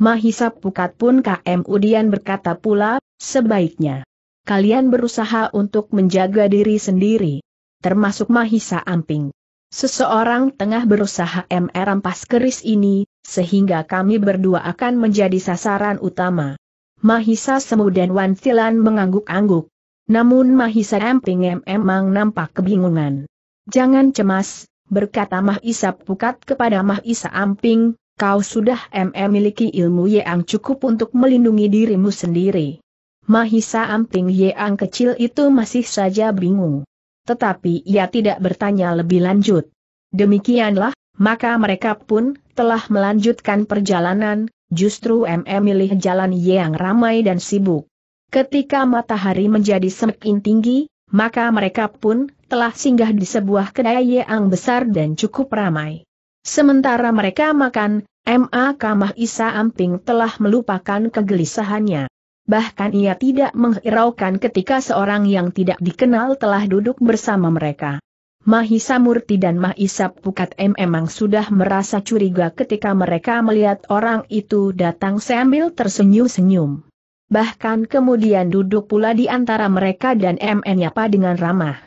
Mahisa Pukat pun KM Udian berkata pula, sebaiknya kalian berusaha untuk menjaga diri sendiri. Termasuk Mahisa Amping. Seseorang tengah berusaha merampas keris ini, sehingga kami berdua akan menjadi sasaran utama. Mahisa Semu dan Wan Tilan mengangguk-angguk. Namun Mahisa Emping memang nampak kebingungan. Jangan cemas, berkata Mahisa Pukat kepada Mahisa Amping, kau sudah memiliki ilmu yang cukup untuk melindungi dirimu sendiri. Mahisa Amping Yang kecil itu masih saja bingung tetapi ia tidak bertanya lebih lanjut. Demikianlah, maka mereka pun telah melanjutkan perjalanan, justru MM milih jalan yang ramai dan sibuk. Ketika matahari menjadi semakin tinggi, maka mereka pun telah singgah di sebuah kedai yang besar dan cukup ramai. Sementara mereka makan, M.A. Kamah Isa Amping telah melupakan kegelisahannya bahkan ia tidak menghiraukan ketika seorang yang tidak dikenal telah duduk bersama mereka. Mahisa Murti dan Mahisa Pukat M memang sudah merasa curiga ketika mereka melihat orang itu datang sambil tersenyum-senyum. Bahkan kemudian duduk pula di antara mereka dan M menyapa dengan ramah.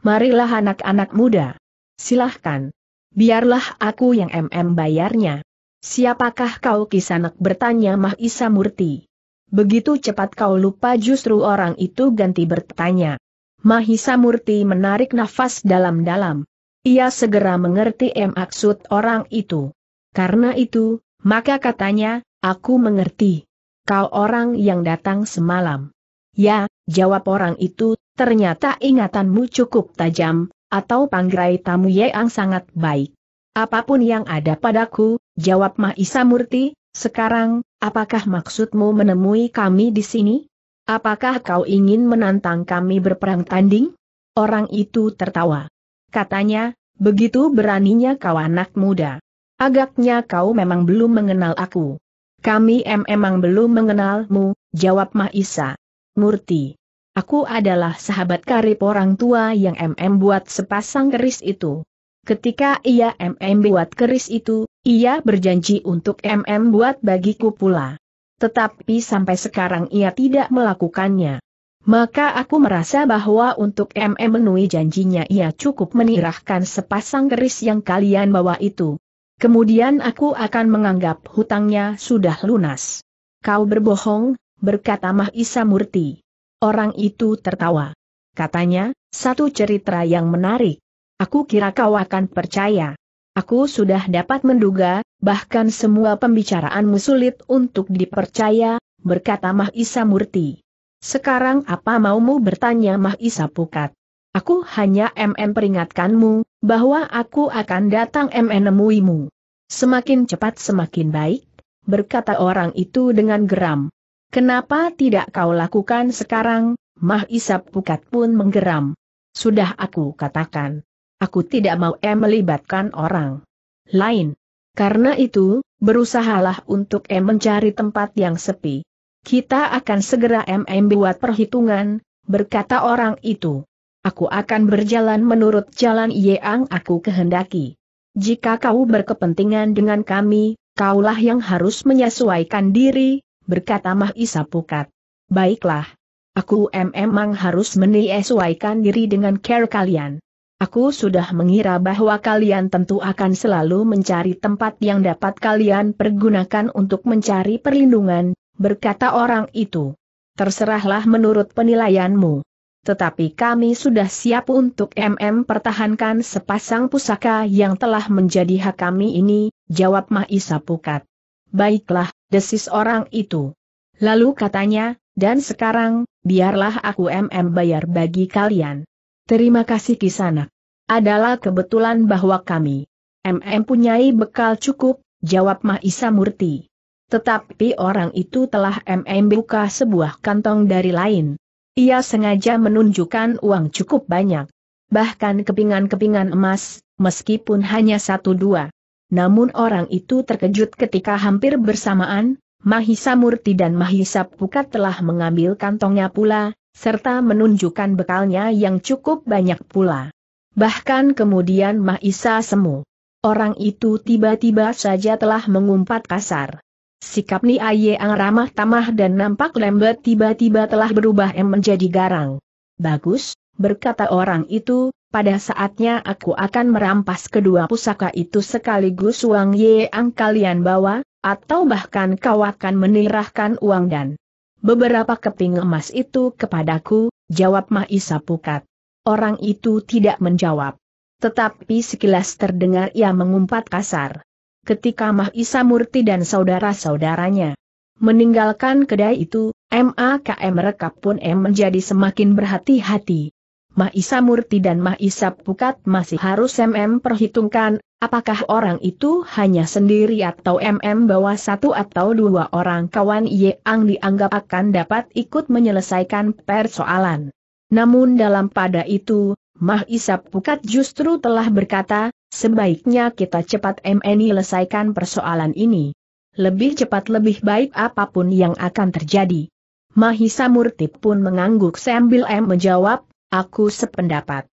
Marilah anak-anak muda. Silahkan. Biarlah aku yang MM bayarnya. Siapakah kau kisanak bertanya Mahisa Murti. Begitu cepat kau lupa justru orang itu ganti bertanya. Mahisa Murti menarik nafas dalam-dalam. Ia segera mengerti maksud orang itu. Karena itu, maka katanya, aku mengerti. Kau orang yang datang semalam. Ya, jawab orang itu, ternyata ingatanmu cukup tajam, atau panggrai tamu yang sangat baik. Apapun yang ada padaku, jawab Mahisa Murti, sekarang, apakah maksudmu menemui kami di sini? Apakah kau ingin menantang kami berperang tanding? Orang itu tertawa. Katanya, begitu beraninya kau anak muda. Agaknya kau memang belum mengenal aku. Kami memang emang belum mengenalmu, jawab Mahisa. Murti. Aku adalah sahabat karib orang tua yang MM buat sepasang keris itu. Ketika ia MM buat keris itu, ia berjanji untuk MM buat bagiku pula. Tetapi sampai sekarang ia tidak melakukannya. Maka aku merasa bahwa untuk MM memenuhi janjinya ia cukup menirahkan sepasang keris yang kalian bawa itu. Kemudian aku akan menganggap hutangnya sudah lunas. Kau berbohong, berkata Mahisa Murti. Orang itu tertawa. Katanya, satu cerita yang menarik. Aku kira kau akan percaya. Aku sudah dapat menduga, bahkan semua pembicaraanmu sulit untuk dipercaya, berkata Mahisa Murti. Sekarang apa maumu bertanya Mahisa Pukat? Aku hanya MN peringatkanmu, bahwa aku akan datang MN nemuimu. Semakin cepat semakin baik, berkata orang itu dengan geram. Kenapa tidak kau lakukan sekarang, Mahisa Pukat pun menggeram. Sudah aku katakan, Aku tidak mau em melibatkan orang lain. Karena itu, berusahalah untuk em mencari tempat yang sepi. Kita akan segera em buat perhitungan, berkata orang itu. Aku akan berjalan menurut jalan yang aku kehendaki. Jika kau berkepentingan dengan kami, kaulah yang harus menyesuaikan diri, berkata Mahisa Pukat. Baiklah. Aku memang harus menyesuaikan diri dengan care kalian. Aku sudah mengira bahwa kalian tentu akan selalu mencari tempat yang dapat kalian pergunakan untuk mencari perlindungan, berkata orang itu. Terserahlah menurut penilaianmu. Tetapi kami sudah siap untuk MM pertahankan sepasang pusaka yang telah menjadi hak kami ini, jawab Mahisa Pukat. Baiklah, desis orang itu. Lalu katanya, dan sekarang, biarlah aku MM bayar bagi kalian. Terima kasih Kisanak. Adalah kebetulan bahwa kami MM punyai bekal cukup, jawab Mahisa Murti. Tetapi orang itu telah MM buka sebuah kantong dari lain. Ia sengaja menunjukkan uang cukup banyak. Bahkan kepingan-kepingan emas, meskipun hanya satu dua. Namun orang itu terkejut ketika hampir bersamaan, Mahisa Murti dan Mahisa Pukat telah mengambil kantongnya pula, serta menunjukkan bekalnya yang cukup banyak pula. Bahkan kemudian Mahisa Semu. Orang itu tiba-tiba saja telah mengumpat kasar. Sikap Niaye Ang ramah tamah dan nampak lembut tiba-tiba telah berubah em menjadi garang. Bagus, berkata orang itu, pada saatnya aku akan merampas kedua pusaka itu sekaligus uang Ye Ang kalian bawa, atau bahkan kau akan menirahkan uang dan beberapa keping emas itu kepadaku, jawab Mahisa Pukat. Orang itu tidak menjawab. Tetapi sekilas terdengar ia mengumpat kasar. Ketika Mahisa Murti dan saudara-saudaranya meninggalkan kedai itu, MAKM Rekap pun M menjadi semakin berhati-hati. Mahisa Murti dan Mahisa Pukat masih harus MM perhitungkan Apakah orang itu hanya sendiri atau MM bawa satu atau dua orang kawan yang dianggap akan dapat ikut menyelesaikan persoalan. Namun dalam pada itu, Mah Isap Pukat justru telah berkata, sebaiknya kita cepat MN selesaikan persoalan ini. Lebih cepat lebih baik apapun yang akan terjadi. Mahisa Murtip pun mengangguk sambil M menjawab, aku sependapat.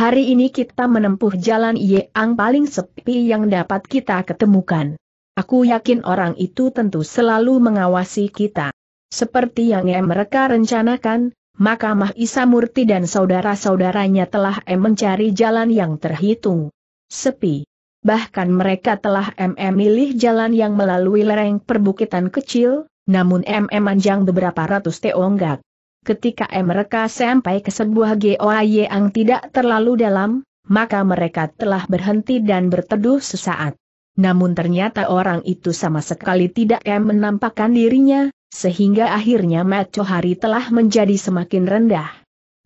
Hari ini kita menempuh jalan yang paling sepi yang dapat kita ketemukan. Aku yakin orang itu tentu selalu mengawasi kita. Seperti yang mereka rencanakan, maka Mahisa Murti dan saudara-saudaranya telah mencari jalan yang terhitung. Sepi. Bahkan mereka telah milih jalan yang melalui lereng perbukitan kecil, namun memanjang beberapa ratus teonggak ketika mereka sampai ke sebuah goa yang tidak terlalu dalam, maka mereka telah berhenti dan berteduh sesaat. Namun ternyata orang itu sama sekali tidak menampakkan dirinya, sehingga akhirnya Maco Hari telah menjadi semakin rendah.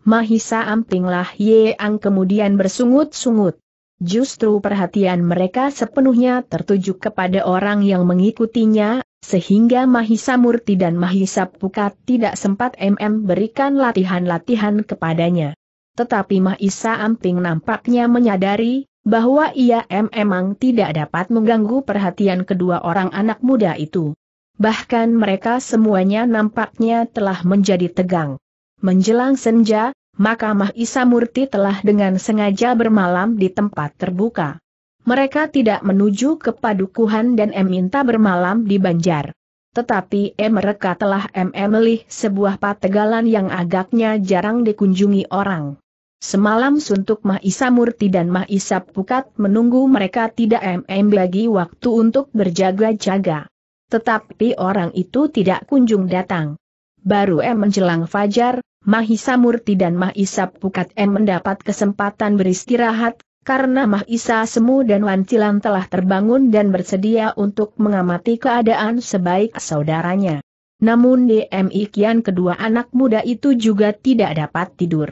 Mahisa Ampinglah ang kemudian bersungut-sungut. Justru perhatian mereka sepenuhnya tertuju kepada orang yang mengikutinya, sehingga Mahisa Murti dan Mahisa Pukat tidak sempat MM berikan latihan-latihan kepadanya. Tetapi Mahisa Amping nampaknya menyadari bahwa ia memang tidak dapat mengganggu perhatian kedua orang anak muda itu. Bahkan mereka semuanya nampaknya telah menjadi tegang. Menjelang senja, maka Mahisa Murti telah dengan sengaja bermalam di tempat terbuka. Mereka tidak menuju ke padukuhan dan M minta bermalam di Banjar. Tetapi M mereka telah M melih sebuah pategalan yang agaknya jarang dikunjungi orang. Semalam suntuk Mahisa Murti dan Mahisa Pukat menunggu mereka tidak MM bagi waktu untuk berjaga-jaga. Tetapi orang itu tidak kunjung datang. Baru M menjelang fajar, Mahisa Murti dan Mahisa Pukat M mendapat kesempatan beristirahat karena Mahisa Semu dan Wancilan telah terbangun dan bersedia untuk mengamati keadaan sebaik saudaranya. Namun Kian kedua anak muda itu juga tidak dapat tidur.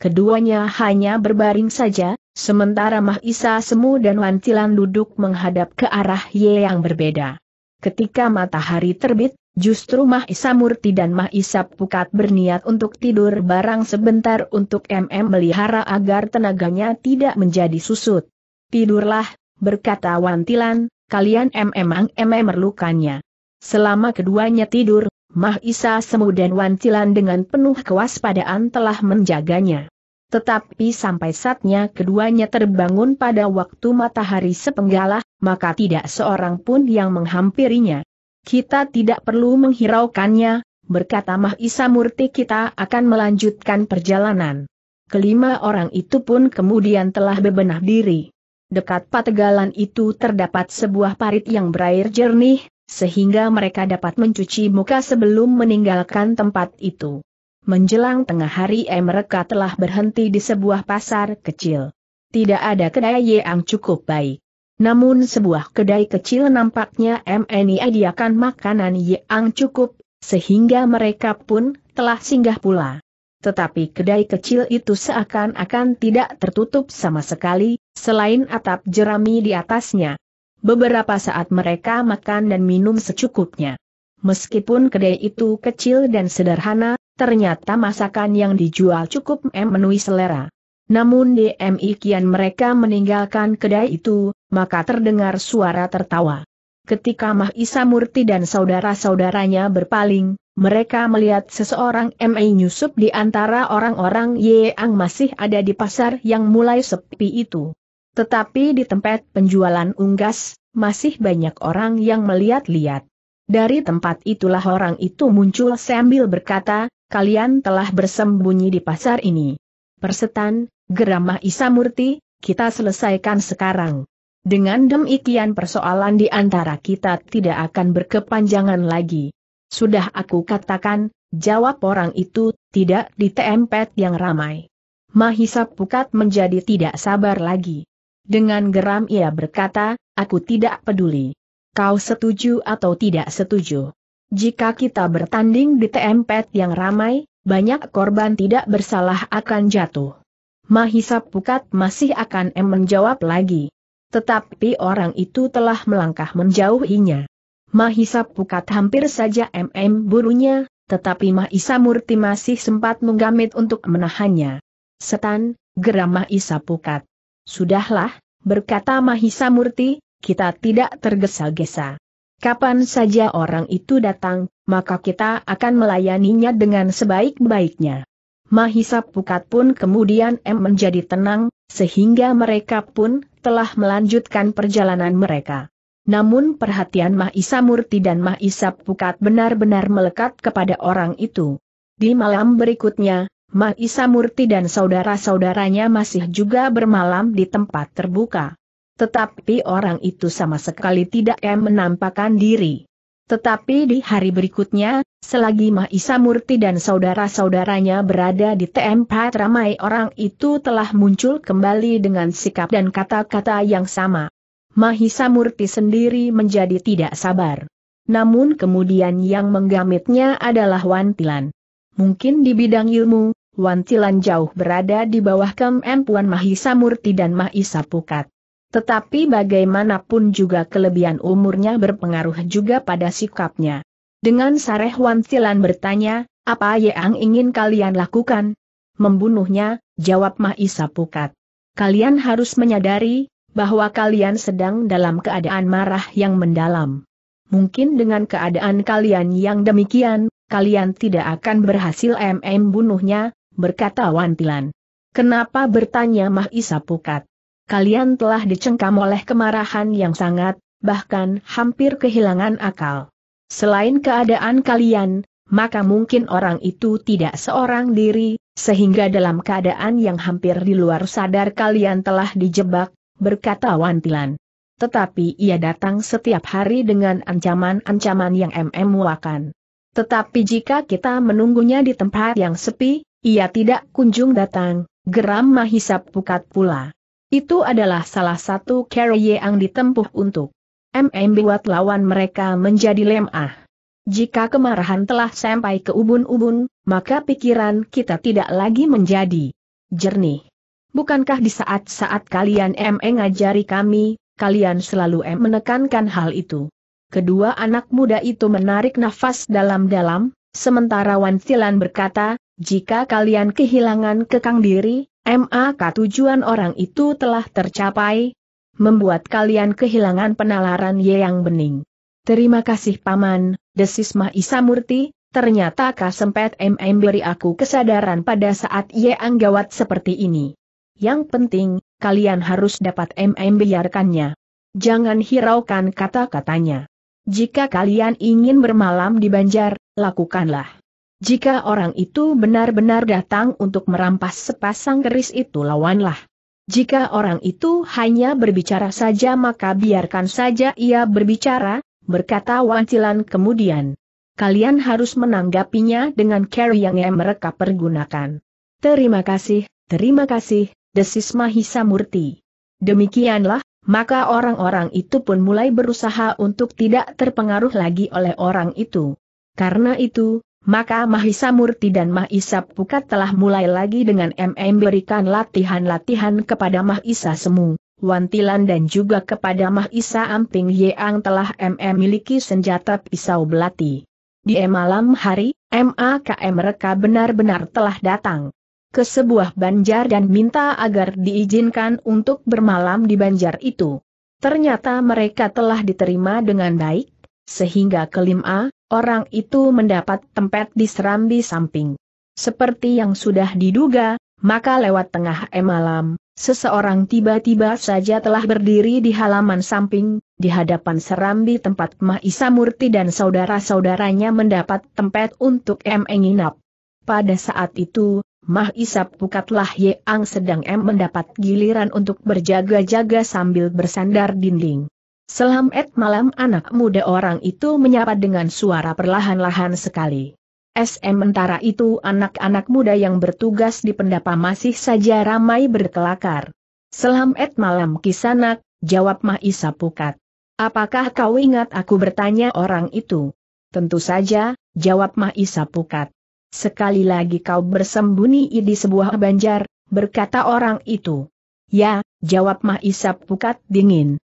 Keduanya hanya berbaring saja, sementara Mahisa Semu dan Wancilan duduk menghadap ke arah Ye yang berbeda. Ketika matahari terbit, Justru Mah Isamurti dan Mah Isap Pukat berniat untuk tidur barang sebentar untuk MM melihara agar tenaganya tidak menjadi susut. Tidurlah, berkata Wantilan, kalian MM ang MM merlukannya. Selama keduanya tidur, Mah Isa Semu dan Wantilan dengan penuh kewaspadaan telah menjaganya. Tetapi sampai saatnya keduanya terbangun pada waktu matahari sepenggalah, maka tidak seorang pun yang menghampirinya. Kita tidak perlu menghiraukannya, berkata Mahisa Murti kita akan melanjutkan perjalanan. Kelima orang itu pun kemudian telah bebenah diri. Dekat pategalan itu terdapat sebuah parit yang berair jernih, sehingga mereka dapat mencuci muka sebelum meninggalkan tempat itu. Menjelang tengah hari eh mereka telah berhenti di sebuah pasar kecil. Tidak ada kedai yang cukup baik. Namun sebuah kedai kecil nampaknya MNI adiakan makanan yang cukup, sehingga mereka pun telah singgah pula. Tetapi kedai kecil itu seakan-akan tidak tertutup sama sekali, selain atap jerami di atasnya. Beberapa saat mereka makan dan minum secukupnya. Meskipun kedai itu kecil dan sederhana, ternyata masakan yang dijual cukup memenuhi selera. Namun demikian kian mereka meninggalkan kedai itu, maka terdengar suara tertawa. Ketika Mahisa Murti dan saudara-saudaranya berpaling, mereka melihat seseorang M.A. Yusuf di antara orang-orang Yeang masih ada di pasar yang mulai sepi itu. Tetapi di tempat penjualan unggas, masih banyak orang yang melihat-lihat. Dari tempat itulah orang itu muncul sambil berkata, kalian telah bersembunyi di pasar ini. Persetan, geramah Mahisa Murti, kita selesaikan sekarang. Dengan demikian persoalan di antara kita tidak akan berkepanjangan lagi. Sudah aku katakan, jawab orang itu, tidak di tempet yang ramai. Mahisa Pukat menjadi tidak sabar lagi. Dengan geram ia berkata, aku tidak peduli. Kau setuju atau tidak setuju? Jika kita bertanding di tempet yang ramai, banyak korban tidak bersalah akan jatuh. Mahisa Pukat masih akan menjawab lagi. Tetapi orang itu telah melangkah menjauhinya. Mahisa Pukat hampir saja MM burunya, tetapi Mahisa Murti masih sempat menggamit untuk menahannya. Setan, geram Mahisa Pukat. Sudahlah, berkata Mahisa Murti, kita tidak tergesa-gesa. Kapan saja orang itu datang, maka kita akan melayaninya dengan sebaik-baiknya. Mahisa Pukat pun kemudian M menjadi tenang, sehingga mereka pun telah melanjutkan perjalanan mereka. Namun perhatian Mahisa Murti dan Mahisa Pukat benar-benar melekat kepada orang itu. Di malam berikutnya, Mahisa Murti dan saudara-saudaranya masih juga bermalam di tempat terbuka. Tetapi orang itu sama sekali tidak menampakkan diri. Tetapi di hari berikutnya, selagi Mahisa Murti dan saudara-saudaranya berada di tempat ramai orang itu telah muncul kembali dengan sikap dan kata-kata yang sama. Mahisa Murti sendiri menjadi tidak sabar. Namun kemudian yang menggamitnya adalah Wantilan. Mungkin di bidang ilmu, Wantilan jauh berada di bawah kemampuan Mahisa Murti dan Mahisa Pukat. Tetapi bagaimanapun juga kelebihan umurnya berpengaruh juga pada sikapnya. Dengan sareh Silan bertanya, apa yang ingin kalian lakukan? Membunuhnya, jawab Mahisa Pukat. Kalian harus menyadari, bahwa kalian sedang dalam keadaan marah yang mendalam. Mungkin dengan keadaan kalian yang demikian, kalian tidak akan berhasil MM bunuhnya, berkata Wantilan. Kenapa bertanya Mahisa Pukat? kalian telah dicengkam oleh kemarahan yang sangat, bahkan hampir kehilangan akal. Selain keadaan kalian, maka mungkin orang itu tidak seorang diri, sehingga dalam keadaan yang hampir di luar sadar kalian telah dijebak, berkata Wantilan. Tetapi ia datang setiap hari dengan ancaman-ancaman yang MM-muakan. Tetapi jika kita menunggunya di tempat yang sepi, ia tidak kunjung datang, geram Mahisap Pukat pula. Itu adalah salah satu cara yang ditempuh untuk MM buat lawan mereka menjadi lemah. Jika kemarahan telah sampai ke ubun-ubun, maka pikiran kita tidak lagi menjadi jernih. Bukankah di saat-saat kalian mengajari ngajari kami, kalian selalu M menekankan hal itu? Kedua anak muda itu menarik nafas dalam-dalam, sementara Wan Wantilan berkata, jika kalian kehilangan kekang diri, MAK tujuan orang itu telah tercapai, membuat kalian kehilangan penalaran ye yang bening. Terima kasih Paman, desis Mahisa Murti, ternyata kasempet MM beri aku kesadaran pada saat ye anggawat seperti ini. Yang penting, kalian harus dapat MM biarkannya. Jangan hiraukan kata-katanya. Jika kalian ingin bermalam di Banjar, lakukanlah. Jika orang itu benar-benar datang untuk merampas sepasang keris itu lawanlah. Jika orang itu hanya berbicara saja maka biarkan saja ia berbicara, berkata Wancilan kemudian. Kalian harus menanggapinya dengan care yang mereka pergunakan. Terima kasih, terima kasih, desis Mahisa Murti. Demikianlah, maka orang-orang itu pun mulai berusaha untuk tidak terpengaruh lagi oleh orang itu. Karena itu, maka Mahisa Murti dan Mahisa Pukat telah mulai lagi dengan MM berikan latihan-latihan kepada Mahisa Semu, Wantilan dan juga kepada Mahisa Amping Yeang telah MM miliki senjata pisau belati. Di malam hari, MAKM mereka benar-benar telah datang ke sebuah banjar dan minta agar diizinkan untuk bermalam di banjar itu. Ternyata mereka telah diterima dengan baik, sehingga kelima orang itu mendapat tempat di serambi samping. Seperti yang sudah diduga, maka lewat tengah malam, seseorang tiba-tiba saja telah berdiri di halaman samping, di hadapan serambi tempat Mahisa Murti dan saudara-saudaranya mendapat tempat untuk M menginap. Pada saat itu, Mahisa Pukatlah Yeang sedang M mendapat giliran untuk berjaga-jaga sambil bersandar dinding. Selam et malam anak muda orang itu menyapa dengan suara perlahan-lahan sekali. SM mentara itu anak-anak muda yang bertugas di pendapa masih saja ramai berkelakar. Selam et malam kisanak, jawab Mahisa Pukat. Apakah kau ingat aku bertanya orang itu? Tentu saja, jawab Mahisa Pukat. Sekali lagi kau bersembunyi di sebuah banjar, berkata orang itu. Ya, jawab Mahisa Pukat dingin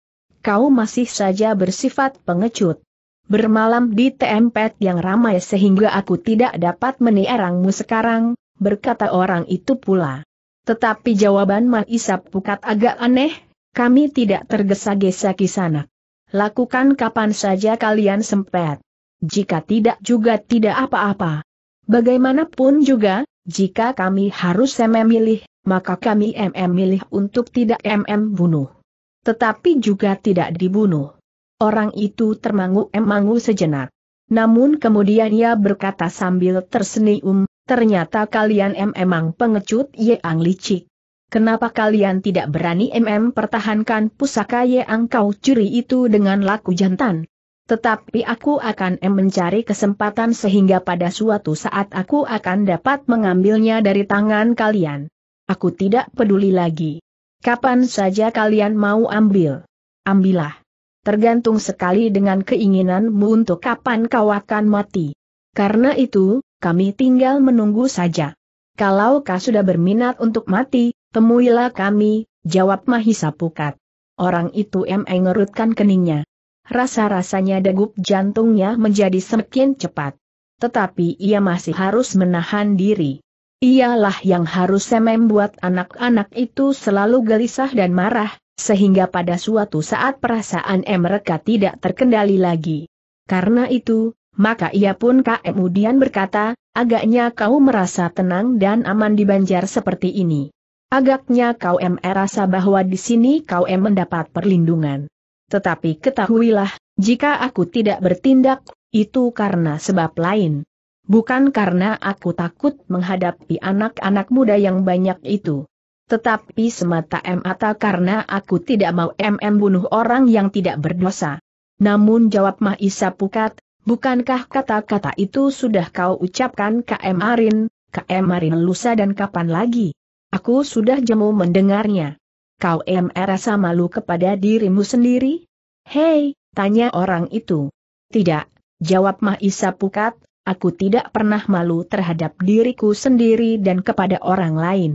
kau masih saja bersifat pengecut. Bermalam di tempat yang ramai sehingga aku tidak dapat meniarangmu sekarang, berkata orang itu pula. Tetapi jawaban Isap Pukat agak aneh, kami tidak tergesa-gesa sana. Lakukan kapan saja kalian sempat. Jika tidak juga tidak apa-apa. Bagaimanapun juga, jika kami harus memilih, maka kami MM milih untuk tidak MM bunuh tetapi juga tidak dibunuh. Orang itu termangu-emangu sejenak. Namun kemudian ia berkata sambil tersenyum, ternyata kalian em emang pengecut Yeang licik. Kenapa kalian tidak berani MM pertahankan pusaka Yeang kau curi itu dengan laku jantan? Tetapi aku akan em mencari kesempatan sehingga pada suatu saat aku akan dapat mengambilnya dari tangan kalian. Aku tidak peduli lagi. Kapan saja kalian mau ambil. Ambillah. Tergantung sekali dengan keinginanmu untuk kapan kau akan mati. Karena itu, kami tinggal menunggu saja. Kalau kau sudah berminat untuk mati, temuilah kami, jawab Mahisa Pukat. Orang itu mengerutkan keningnya. Rasa-rasanya degup jantungnya menjadi semakin cepat. Tetapi ia masih harus menahan diri. Ialah yang harus saya membuat anak-anak itu selalu gelisah dan marah, sehingga pada suatu saat perasaan mereka tidak terkendali lagi. Karena itu, maka ia pun kemudian berkata, agaknya kau merasa tenang dan aman di banjar seperti ini. Agaknya kau merasa bahwa di sini kau mendapat perlindungan. Tetapi ketahuilah, jika aku tidak bertindak, itu karena sebab lain. Bukan karena aku takut menghadapi anak-anak muda yang banyak itu. Tetapi semata mata karena aku tidak mau MM bunuh orang yang tidak berdosa. Namun jawab Mahisa Pukat, bukankah kata-kata itu sudah kau ucapkan KM Arin, KM Arin lusa dan kapan lagi? Aku sudah jemu mendengarnya. Kau MR rasa malu kepada dirimu sendiri? Hei, tanya orang itu. Tidak, jawab Mahisa Pukat, Aku tidak pernah malu terhadap diriku sendiri dan kepada orang lain.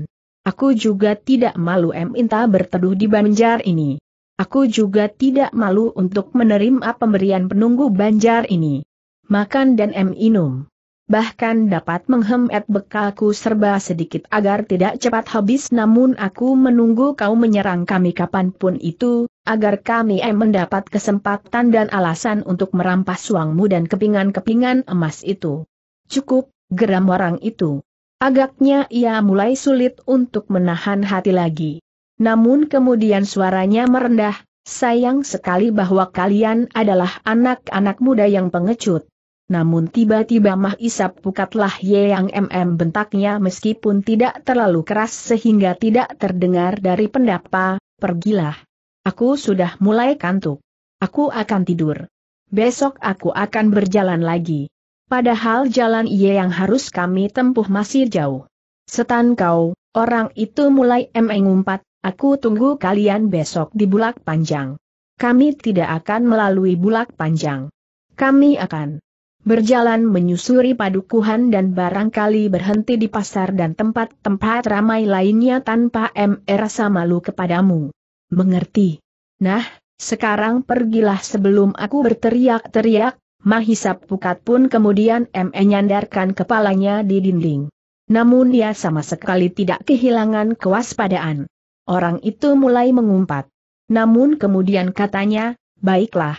Aku juga tidak malu minta berteduh di banjar ini. Aku juga tidak malu untuk menerima pemberian penunggu banjar ini. Makan dan minum bahkan dapat menghemat bekalku serba sedikit agar tidak cepat habis namun aku menunggu kau menyerang kami kapanpun itu, agar kami eh mendapat kesempatan dan alasan untuk merampas uangmu dan kepingan-kepingan emas itu. Cukup, geram orang itu. Agaknya ia mulai sulit untuk menahan hati lagi. Namun kemudian suaranya merendah, sayang sekali bahwa kalian adalah anak-anak muda yang pengecut namun tiba-tiba Mah Isap pukatlah Ye yang MM bentaknya meskipun tidak terlalu keras sehingga tidak terdengar dari pendapa, pergilah. Aku sudah mulai kantuk. Aku akan tidur. Besok aku akan berjalan lagi. Padahal jalan Ye yang harus kami tempuh masih jauh. Setan kau, orang itu mulai mengumpat, aku tunggu kalian besok di bulak panjang. Kami tidak akan melalui bulak panjang. Kami akan berjalan menyusuri padukuhan dan barangkali berhenti di pasar dan tempat-tempat ramai lainnya tanpa MR e. malu kepadamu. Mengerti? Nah, sekarang pergilah sebelum aku berteriak-teriak, Mahisap Pukat pun kemudian M e. nyandarkan kepalanya di dinding. Namun ia sama sekali tidak kehilangan kewaspadaan. Orang itu mulai mengumpat. Namun kemudian katanya, baiklah,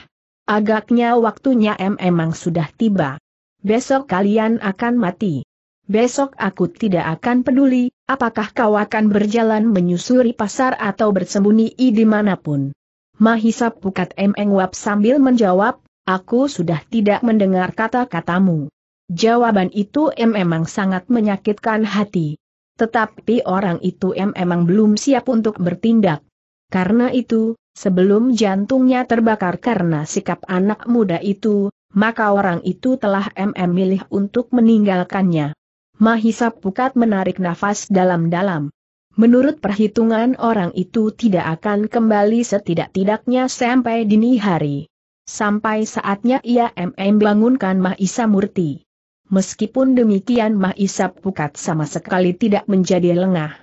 Agaknya waktunya em emang sudah tiba. Besok kalian akan mati. Besok aku tidak akan peduli, apakah kau akan berjalan menyusuri pasar atau bersembunyi di dimanapun. Mahisa Pukat M. Engwap sambil menjawab, aku sudah tidak mendengar kata-katamu. Jawaban itu M emang sangat menyakitkan hati. Tetapi orang itu M emang belum siap untuk bertindak. Karena itu, Sebelum jantungnya terbakar karena sikap anak muda itu, maka orang itu telah MM milih untuk meninggalkannya. Mahisa Pukat menarik nafas dalam-dalam. Menurut perhitungan orang itu tidak akan kembali setidak-tidaknya sampai dini hari. Sampai saatnya ia MM bangunkan Mahisa Murti. Meskipun demikian Mahisa Pukat sama sekali tidak menjadi lengah.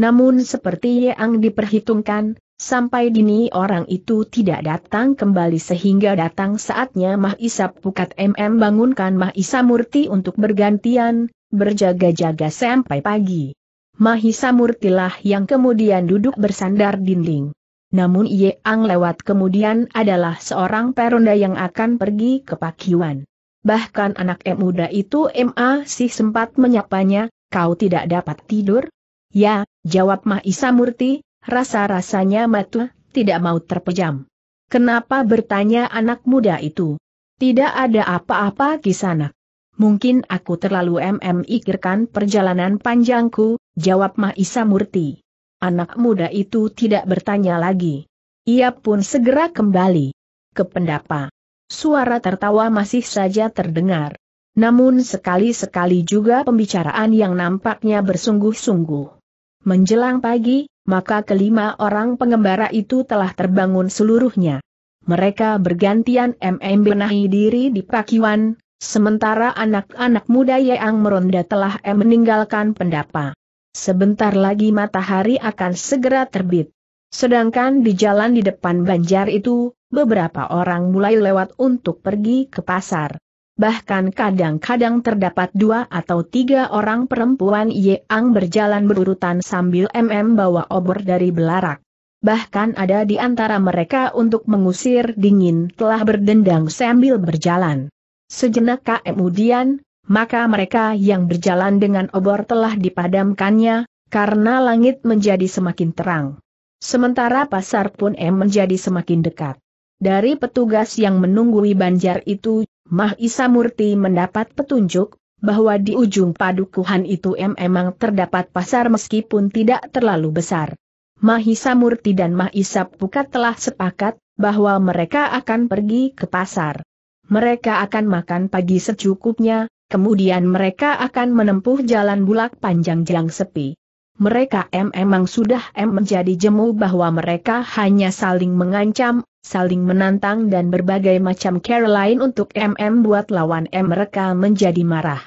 Namun seperti yang diperhitungkan, Sampai dini orang itu tidak datang kembali sehingga datang saatnya Mah Isap Pukat MM bangunkan Mah Isa Murti untuk bergantian, berjaga-jaga sampai pagi. Mahisa Murtilah yang kemudian duduk bersandar dinding. Namun Ye Ang lewat kemudian adalah seorang peronda yang akan pergi ke Pakiwan. Bahkan anak M muda itu MA sih sempat menyapanya, kau tidak dapat tidur? Ya, jawab Mahisa Murti, Rasa-rasanya Matu tidak mau terpejam. Kenapa bertanya anak muda itu? Tidak ada apa-apa sana. Mungkin aku terlalu memikirkan perjalanan panjangku, jawab Mahisa Murti. Anak muda itu tidak bertanya lagi. Ia pun segera kembali ke pendapa. Suara tertawa masih saja terdengar. Namun sekali-sekali juga pembicaraan yang nampaknya bersungguh-sungguh. Menjelang pagi, maka kelima orang pengembara itu telah terbangun seluruhnya. Mereka bergantian MM benahi diri di Pakiwan, sementara anak-anak muda yang meronda telah M meninggalkan pendapa. Sebentar lagi matahari akan segera terbit. Sedangkan di jalan di depan banjar itu, beberapa orang mulai lewat untuk pergi ke pasar bahkan kadang-kadang terdapat dua atau tiga orang perempuan yang berjalan berurutan sambil MM bawa obor dari belarak. Bahkan ada di antara mereka untuk mengusir dingin telah berdendang sambil berjalan. Sejenak kemudian, maka mereka yang berjalan dengan obor telah dipadamkannya, karena langit menjadi semakin terang. Sementara pasar pun M menjadi semakin dekat. Dari petugas yang menunggui banjar itu, Mah Isa Murti mendapat petunjuk, bahwa di ujung padukuhan itu memang terdapat pasar meskipun tidak terlalu besar. Mahisa Murti dan Mahisa Pukat telah sepakat, bahwa mereka akan pergi ke pasar. Mereka akan makan pagi secukupnya, kemudian mereka akan menempuh jalan bulak panjang jelang sepi mereka M emang sudah M menjadi jemu bahwa mereka hanya saling mengancam, saling menantang dan berbagai macam Caroline untuk MM buat lawan M mereka menjadi marah.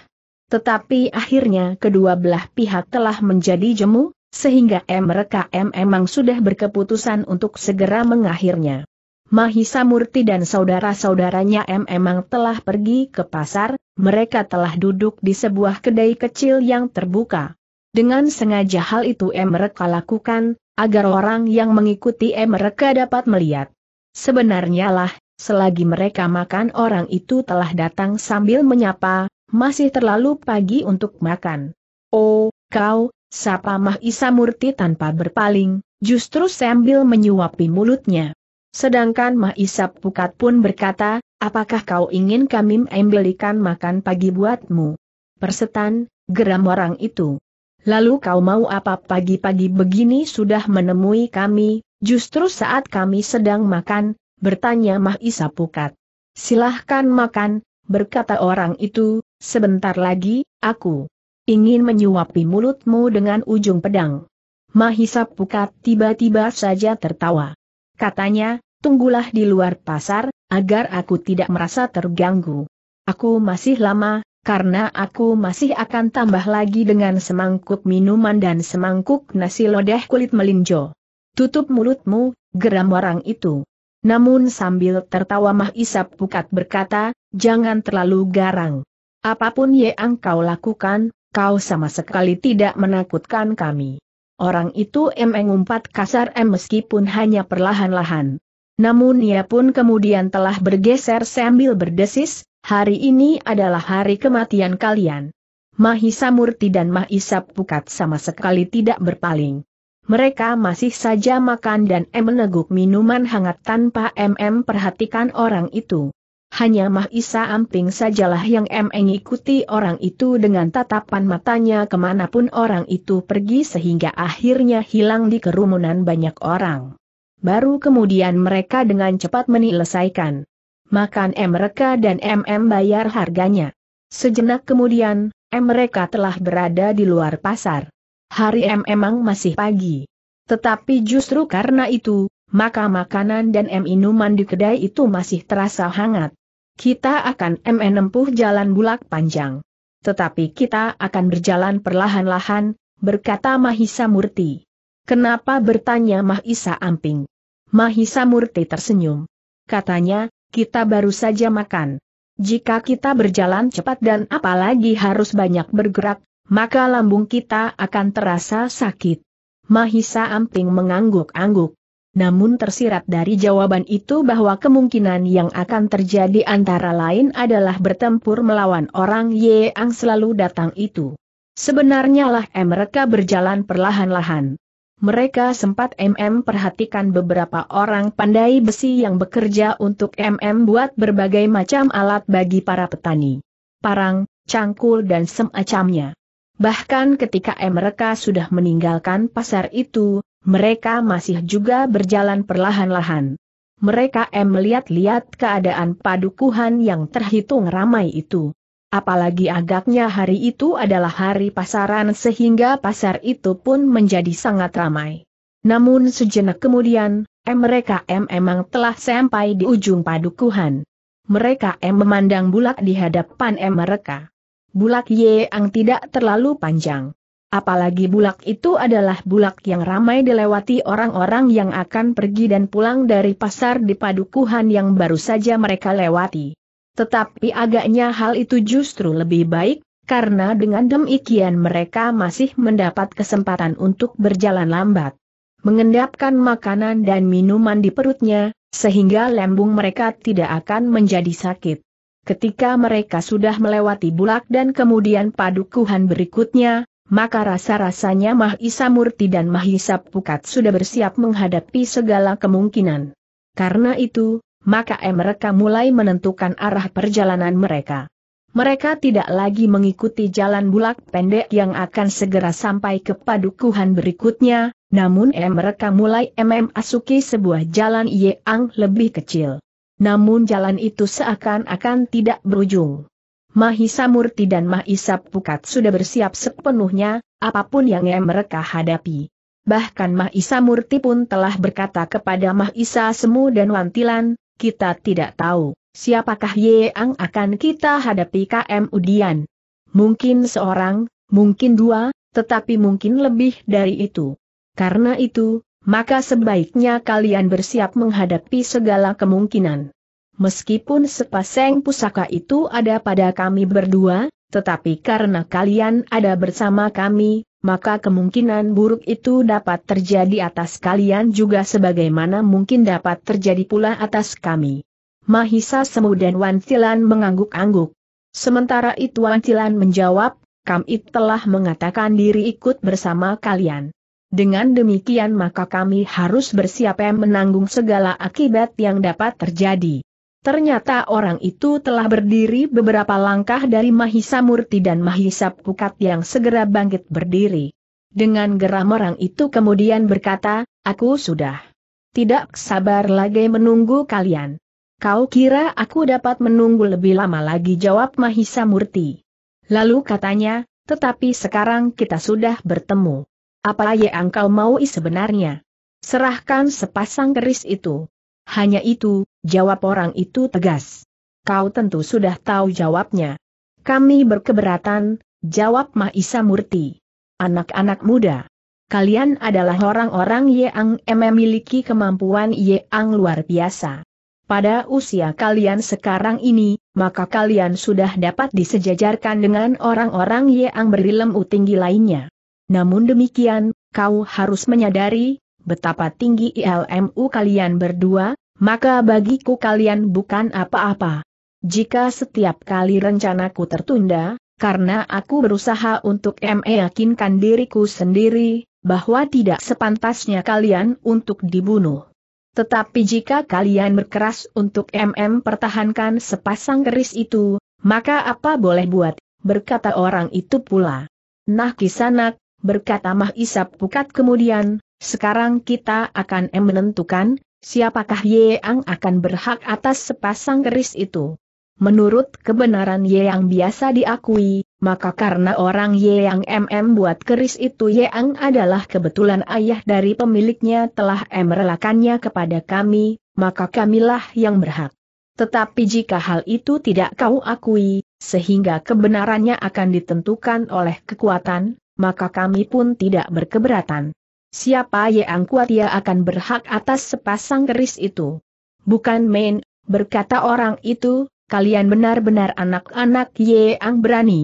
Tetapi akhirnya kedua belah pihak telah menjadi jemu, sehingga M mereka M memang sudah berkeputusan untuk segera mengakhirnya. Mahisa Murti dan saudara-saudaranya M emang telah pergi ke pasar, mereka telah duduk di sebuah kedai kecil yang terbuka. Dengan sengaja hal itu mereka lakukan, agar orang yang mengikuti mereka dapat melihat. Sebenarnya lah, selagi mereka makan orang itu telah datang sambil menyapa, masih terlalu pagi untuk makan. Oh, kau, sapa Mahisa Murti tanpa berpaling, justru sambil menyuapi mulutnya. Sedangkan Mahisa Pukat pun berkata, apakah kau ingin kami membelikan makan pagi buatmu? Persetan, geram orang itu. Lalu kau mau apa pagi-pagi begini sudah menemui kami, justru saat kami sedang makan, bertanya Mahisa Pukat. Silahkan makan, berkata orang itu, sebentar lagi, aku ingin menyuapi mulutmu dengan ujung pedang. Mahisa Pukat tiba-tiba saja tertawa. Katanya, tunggulah di luar pasar, agar aku tidak merasa terganggu. Aku masih lama, karena aku masih akan tambah lagi dengan semangkuk minuman dan semangkuk nasi lodeh kulit melinjo. Tutup mulutmu, geram orang itu. Namun sambil tertawa Mah Isap Pukat berkata, jangan terlalu garang. Apapun yang kau lakukan, kau sama sekali tidak menakutkan kami. Orang itu emeng umpat kasar em meskipun hanya perlahan-lahan. Namun ia pun kemudian telah bergeser sambil berdesis, Hari ini adalah hari kematian kalian. Mahisa Murti dan Mahisa Pukat sama sekali tidak berpaling. Mereka masih saja makan dan M meneguk minuman hangat tanpa MM perhatikan orang itu. Hanya Mahisa Amping sajalah yang M mengikuti orang itu dengan tatapan matanya kemanapun orang itu pergi sehingga akhirnya hilang di kerumunan banyak orang. Baru kemudian mereka dengan cepat menyelesaikan makan M mereka dan MM bayar harganya. Sejenak kemudian, M mereka telah berada di luar pasar. Hari M emang masih pagi. Tetapi justru karena itu, maka makanan dan M minuman di kedai itu masih terasa hangat. Kita akan M menempuh jalan bulak panjang. Tetapi kita akan berjalan perlahan-lahan, berkata Mahisa Murti. Kenapa bertanya Mahisa Amping? Mahisa Murti tersenyum. Katanya, kita baru saja makan. Jika kita berjalan cepat dan apalagi harus banyak bergerak, maka lambung kita akan terasa sakit. Mahisa Amping mengangguk-angguk. Namun tersirat dari jawaban itu bahwa kemungkinan yang akan terjadi antara lain adalah bertempur melawan orang Ye yang selalu datang itu. Sebenarnya lah mereka berjalan perlahan-lahan mereka sempat MM perhatikan beberapa orang pandai besi yang bekerja untuk MM buat berbagai macam alat bagi para petani. Parang, cangkul dan semacamnya. Bahkan ketika mereka sudah meninggalkan pasar itu, mereka masih juga berjalan perlahan-lahan. Mereka M melihat-lihat keadaan padukuhan yang terhitung ramai itu. Apalagi agaknya hari itu adalah hari pasaran sehingga pasar itu pun menjadi sangat ramai. Namun sejenak kemudian, mereka M emang telah sampai di ujung padukuhan. Mereka M memandang bulak di hadapan M mereka. Bulak Y yang tidak terlalu panjang. Apalagi bulak itu adalah bulak yang ramai dilewati orang-orang yang akan pergi dan pulang dari pasar di padukuhan yang baru saja mereka lewati. Tetapi agaknya hal itu justru lebih baik, karena dengan demikian mereka masih mendapat kesempatan untuk berjalan lambat. Mengendapkan makanan dan minuman di perutnya, sehingga lembung mereka tidak akan menjadi sakit. Ketika mereka sudah melewati bulak dan kemudian padukuhan berikutnya, maka rasa-rasanya Mahisa Murti dan Mahisa Pukat sudah bersiap menghadapi segala kemungkinan. Karena itu, maka mereka mulai menentukan arah perjalanan mereka. Mereka tidak lagi mengikuti jalan bulak pendek yang akan segera sampai ke padukuhan berikutnya, namun mereka mulai memasuki sebuah jalan yang lebih kecil. Namun jalan itu seakan-akan tidak berujung. Mahisa Murti dan Mahisa Pukat sudah bersiap sepenuhnya, apapun yang mereka hadapi. Bahkan Mahisa Murti pun telah berkata kepada Mahisa Semu dan Wantilan, kita tidak tahu, siapakah Ye Ang akan kita hadapi KM Udian. Mungkin seorang, mungkin dua, tetapi mungkin lebih dari itu. Karena itu, maka sebaiknya kalian bersiap menghadapi segala kemungkinan. Meskipun sepasang pusaka itu ada pada kami berdua, tetapi karena kalian ada bersama kami, maka kemungkinan buruk itu dapat terjadi atas kalian juga sebagaimana mungkin dapat terjadi pula atas kami. Mahisa Semu dan Tilan mengangguk-angguk. Sementara itu Wan Tilan menjawab, kami telah mengatakan diri ikut bersama kalian. Dengan demikian maka kami harus bersiap menanggung segala akibat yang dapat terjadi. Ternyata orang itu telah berdiri beberapa langkah dari Mahisa Murti dan Mahisa Pukat yang segera bangkit berdiri. Dengan geram orang itu kemudian berkata, aku sudah tidak sabar lagi menunggu kalian. Kau kira aku dapat menunggu lebih lama lagi jawab Mahisa Murti. Lalu katanya, tetapi sekarang kita sudah bertemu. Apa yang kau mau sebenarnya? Serahkan sepasang keris itu. Hanya itu, jawab orang itu tegas. Kau tentu sudah tahu jawabnya. Kami berkeberatan, jawab Mahisa Murti. Anak-anak muda. Kalian adalah orang-orang yang memiliki kemampuan yang luar biasa. Pada usia kalian sekarang ini, maka kalian sudah dapat disejajarkan dengan orang-orang yang berilmu tinggi lainnya. Namun demikian, kau harus menyadari, betapa tinggi ILMU kalian berdua, maka bagiku kalian bukan apa-apa. Jika setiap kali rencanaku tertunda, karena aku berusaha untuk meyakinkan diriku sendiri, bahwa tidak sepantasnya kalian untuk dibunuh. Tetapi jika kalian berkeras untuk MM pertahankan sepasang keris itu, maka apa boleh buat, berkata orang itu pula. Nah kisanak, berkata Mah Isap Pukat kemudian, sekarang kita akan menentukan, siapakah Ye Yang akan berhak atas sepasang keris itu. Menurut kebenaran Ye yang biasa diakui, maka karena orang Ye yang MM buat keris itu Ye yang adalah kebetulan ayah dari pemiliknya telah merelakannya kepada kami, maka kamilah yang berhak. Tetapi jika hal itu tidak kau akui, sehingga kebenarannya akan ditentukan oleh kekuatan, maka kami pun tidak berkeberatan siapa Yang ia akan berhak atas sepasang keris itu. Bukan main, berkata orang itu, kalian benar-benar anak-anak Yang berani.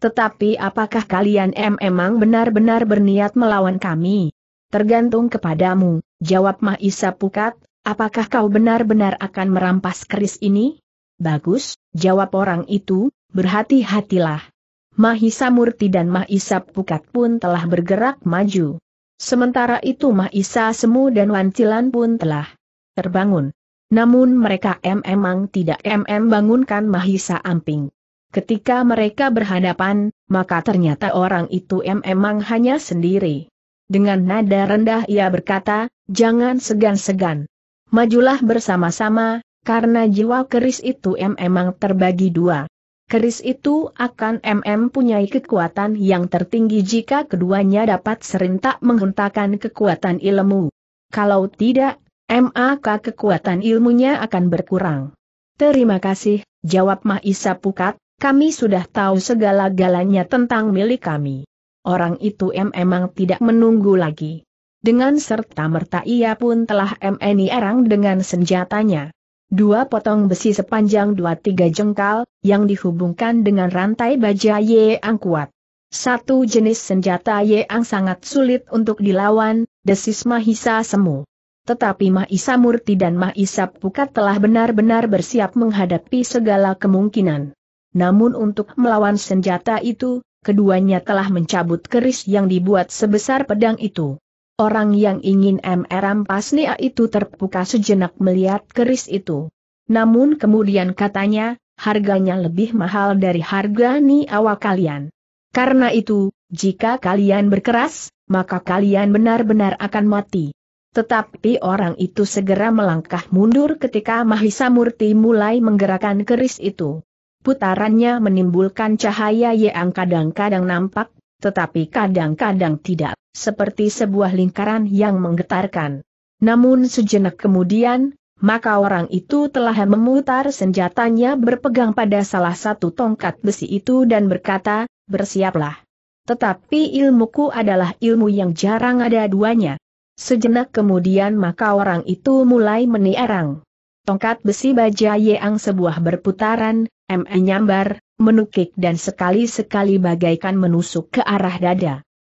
Tetapi apakah kalian emang benar-benar berniat melawan kami? Tergantung kepadamu, jawab Mahisa Pukat, apakah kau benar-benar akan merampas keris ini? Bagus, jawab orang itu, berhati-hatilah. Mahisa Murti dan Mahisa Pukat pun telah bergerak maju. Sementara itu Mahisa Semu dan Wancilan pun telah terbangun. Namun mereka memang tidak mm bangunkan Mahisa Amping. Ketika mereka berhadapan, maka ternyata orang itu memang hanya sendiri. Dengan nada rendah ia berkata, jangan segan-segan. Majulah bersama-sama, karena jiwa keris itu memang terbagi dua keris itu akan MM punyai kekuatan yang tertinggi jika keduanya dapat serentak menghentakkan kekuatan ilmu. Kalau tidak, MAK kekuatan ilmunya akan berkurang. Terima kasih, jawab Mahisa Pukat, kami sudah tahu segala-galanya tentang milik kami. Orang itu M emang tidak menunggu lagi. Dengan serta merta ia pun telah MNI erang dengan senjatanya. Dua potong besi sepanjang dua tiga jengkal, yang dihubungkan dengan rantai baja yang kuat. Satu jenis senjata ye ang sangat sulit untuk dilawan, desis Mahisa Semu. Tetapi Mahisa Murti dan Mahisa Pukat telah benar-benar bersiap menghadapi segala kemungkinan. Namun untuk melawan senjata itu, keduanya telah mencabut keris yang dibuat sebesar pedang itu. Orang yang ingin MR Pasnia Nia itu terbuka sejenak melihat keris itu. Namun kemudian katanya, harganya lebih mahal dari harga Niawa kalian. Karena itu, jika kalian berkeras, maka kalian benar-benar akan mati. Tetapi orang itu segera melangkah mundur ketika Mahisa Murti mulai menggerakkan keris itu. Putarannya menimbulkan cahaya yang kadang-kadang nampak tetapi kadang-kadang tidak, seperti sebuah lingkaran yang menggetarkan. Namun sejenak kemudian, maka orang itu telah memutar senjatanya berpegang pada salah satu tongkat besi itu dan berkata, bersiaplah. Tetapi ilmuku adalah ilmu yang jarang ada duanya. Sejenak kemudian maka orang itu mulai meniarang Tongkat besi baja yang sebuah berputaran, menyambar, menukik dan sekali-sekali bagaikan menusuk ke arah dada.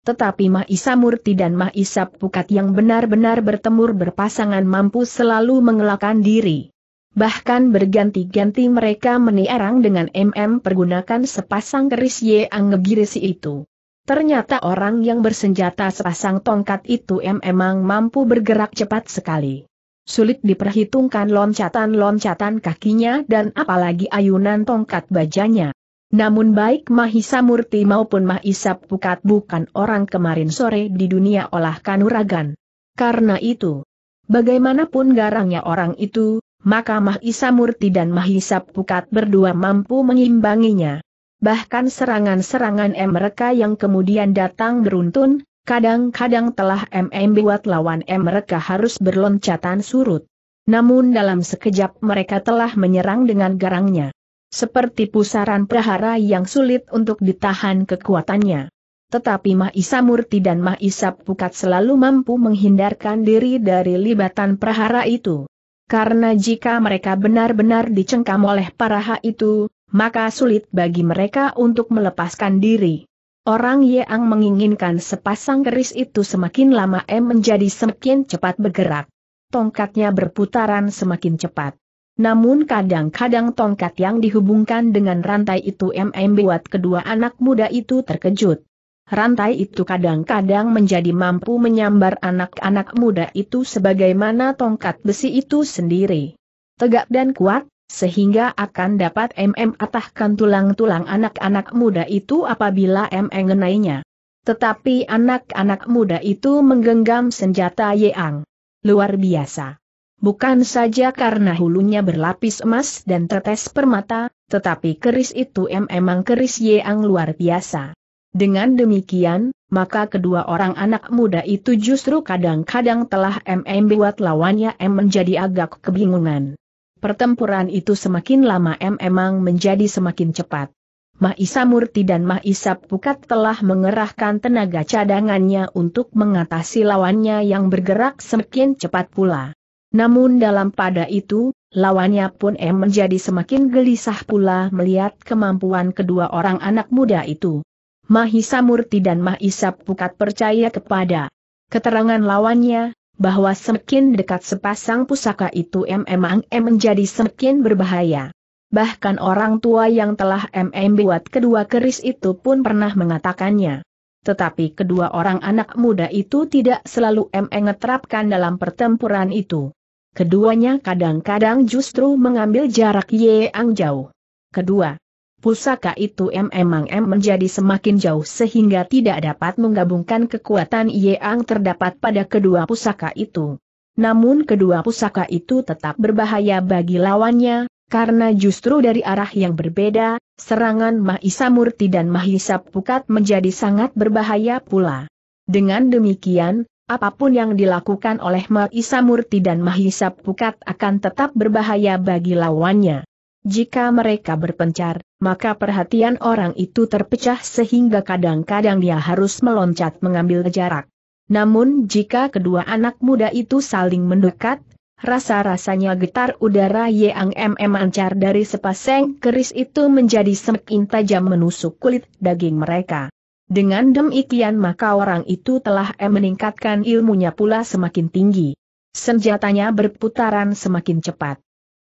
Tetapi Mahisa Murti dan Mahisa Pukat yang benar-benar bertemur berpasangan mampu selalu mengelakkan diri. Bahkan berganti-ganti mereka meniarang dengan MM pergunakan sepasang keris ye anggegirisi itu. Ternyata orang yang bersenjata sepasang tongkat itu memang mampu bergerak cepat sekali sulit diperhitungkan loncatan-loncatan kakinya dan apalagi ayunan tongkat bajanya. Namun baik Mahisa Murti maupun Mahisa Pukat bukan orang kemarin sore di dunia olah kanuragan. Karena itu, bagaimanapun garangnya orang itu, maka Mahisa Murti dan Mahisa Pukat berdua mampu mengimbanginya. Bahkan serangan-serangan mereka yang kemudian datang beruntun, Kadang-kadang telah MM buat lawan M mereka harus berloncatan surut. Namun dalam sekejap mereka telah menyerang dengan garangnya. Seperti pusaran prahara yang sulit untuk ditahan kekuatannya. Tetapi Mahisa Murti dan Mahisa Pukat selalu mampu menghindarkan diri dari libatan prahara itu. Karena jika mereka benar-benar dicengkam oleh paraha itu, maka sulit bagi mereka untuk melepaskan diri. Orang yang menginginkan sepasang keris itu semakin lama M menjadi semakin cepat bergerak. Tongkatnya berputaran semakin cepat. Namun kadang-kadang tongkat yang dihubungkan dengan rantai itu MM buat kedua anak muda itu terkejut. Rantai itu kadang-kadang menjadi mampu menyambar anak-anak muda itu sebagaimana tongkat besi itu sendiri. Tegak dan kuat, sehingga akan dapat MM atahkan tulang-tulang anak-anak muda itu apabila MM mengenainya. Tetapi anak-anak muda itu menggenggam senjata yeang. Luar biasa. Bukan saja karena hulunya berlapis emas dan tetes permata, tetapi keris itu memang keris yeang luar biasa. Dengan demikian, maka kedua orang anak muda itu justru kadang-kadang telah MM buat lawannya M menjadi agak kebingungan. Pertempuran itu semakin lama memang menjadi semakin cepat. Mahisa Murti dan Mahisa Pukat telah mengerahkan tenaga cadangannya untuk mengatasi lawannya yang bergerak semakin cepat pula. Namun dalam pada itu, lawannya pun em menjadi semakin gelisah pula melihat kemampuan kedua orang anak muda itu. Mahisa Murti dan Mahisa Pukat percaya kepada keterangan lawannya, bahwa semakin dekat sepasang pusaka itu memang menjadi semakin berbahaya. Bahkan orang tua yang telah MM buat kedua keris itu pun pernah mengatakannya. Tetapi kedua orang anak muda itu tidak selalu MM dalam pertempuran itu. Keduanya kadang-kadang justru mengambil jarak yang jauh. Kedua, pusaka itu memang menjadi semakin jauh sehingga tidak dapat menggabungkan kekuatan yang terdapat pada kedua pusaka itu. Namun kedua pusaka itu tetap berbahaya bagi lawannya, karena justru dari arah yang berbeda, serangan Mahisa Murti dan Mahisa Pukat menjadi sangat berbahaya pula. Dengan demikian, apapun yang dilakukan oleh Mahisa Murti dan Mahisa Pukat akan tetap berbahaya bagi lawannya. Jika mereka berpencar, maka perhatian orang itu terpecah sehingga kadang-kadang dia harus meloncat mengambil jarak. Namun jika kedua anak muda itu saling mendekat, rasa-rasanya getar udara yang mm ancar dari sepasang keris itu menjadi semakin tajam menusuk kulit daging mereka. Dengan demikian maka orang itu telah meningkatkan ilmunya pula semakin tinggi. Senjatanya berputaran semakin cepat.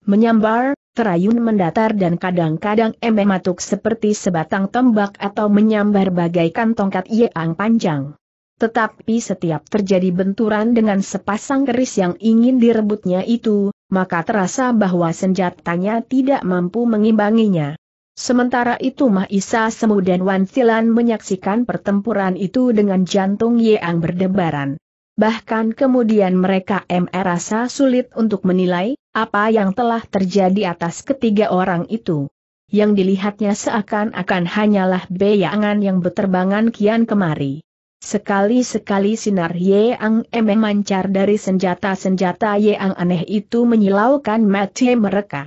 Menyambar, terayun mendatar dan kadang-kadang emeh matuk seperti sebatang tembak atau menyambar bagaikan tongkat yang panjang. Tetapi setiap terjadi benturan dengan sepasang keris yang ingin direbutnya itu, maka terasa bahwa senjatanya tidak mampu mengimbanginya. Sementara itu Mahisa Semu dan Wansilan menyaksikan pertempuran itu dengan jantung Yeang berdebaran bahkan kemudian mereka MR sulit untuk menilai apa yang telah terjadi atas ketiga orang itu. Yang dilihatnya seakan-akan hanyalah beyangan yang berterbangan kian kemari. Sekali-sekali sinar Yang emang mancar dari senjata-senjata Yang aneh itu menyilaukan mata mereka.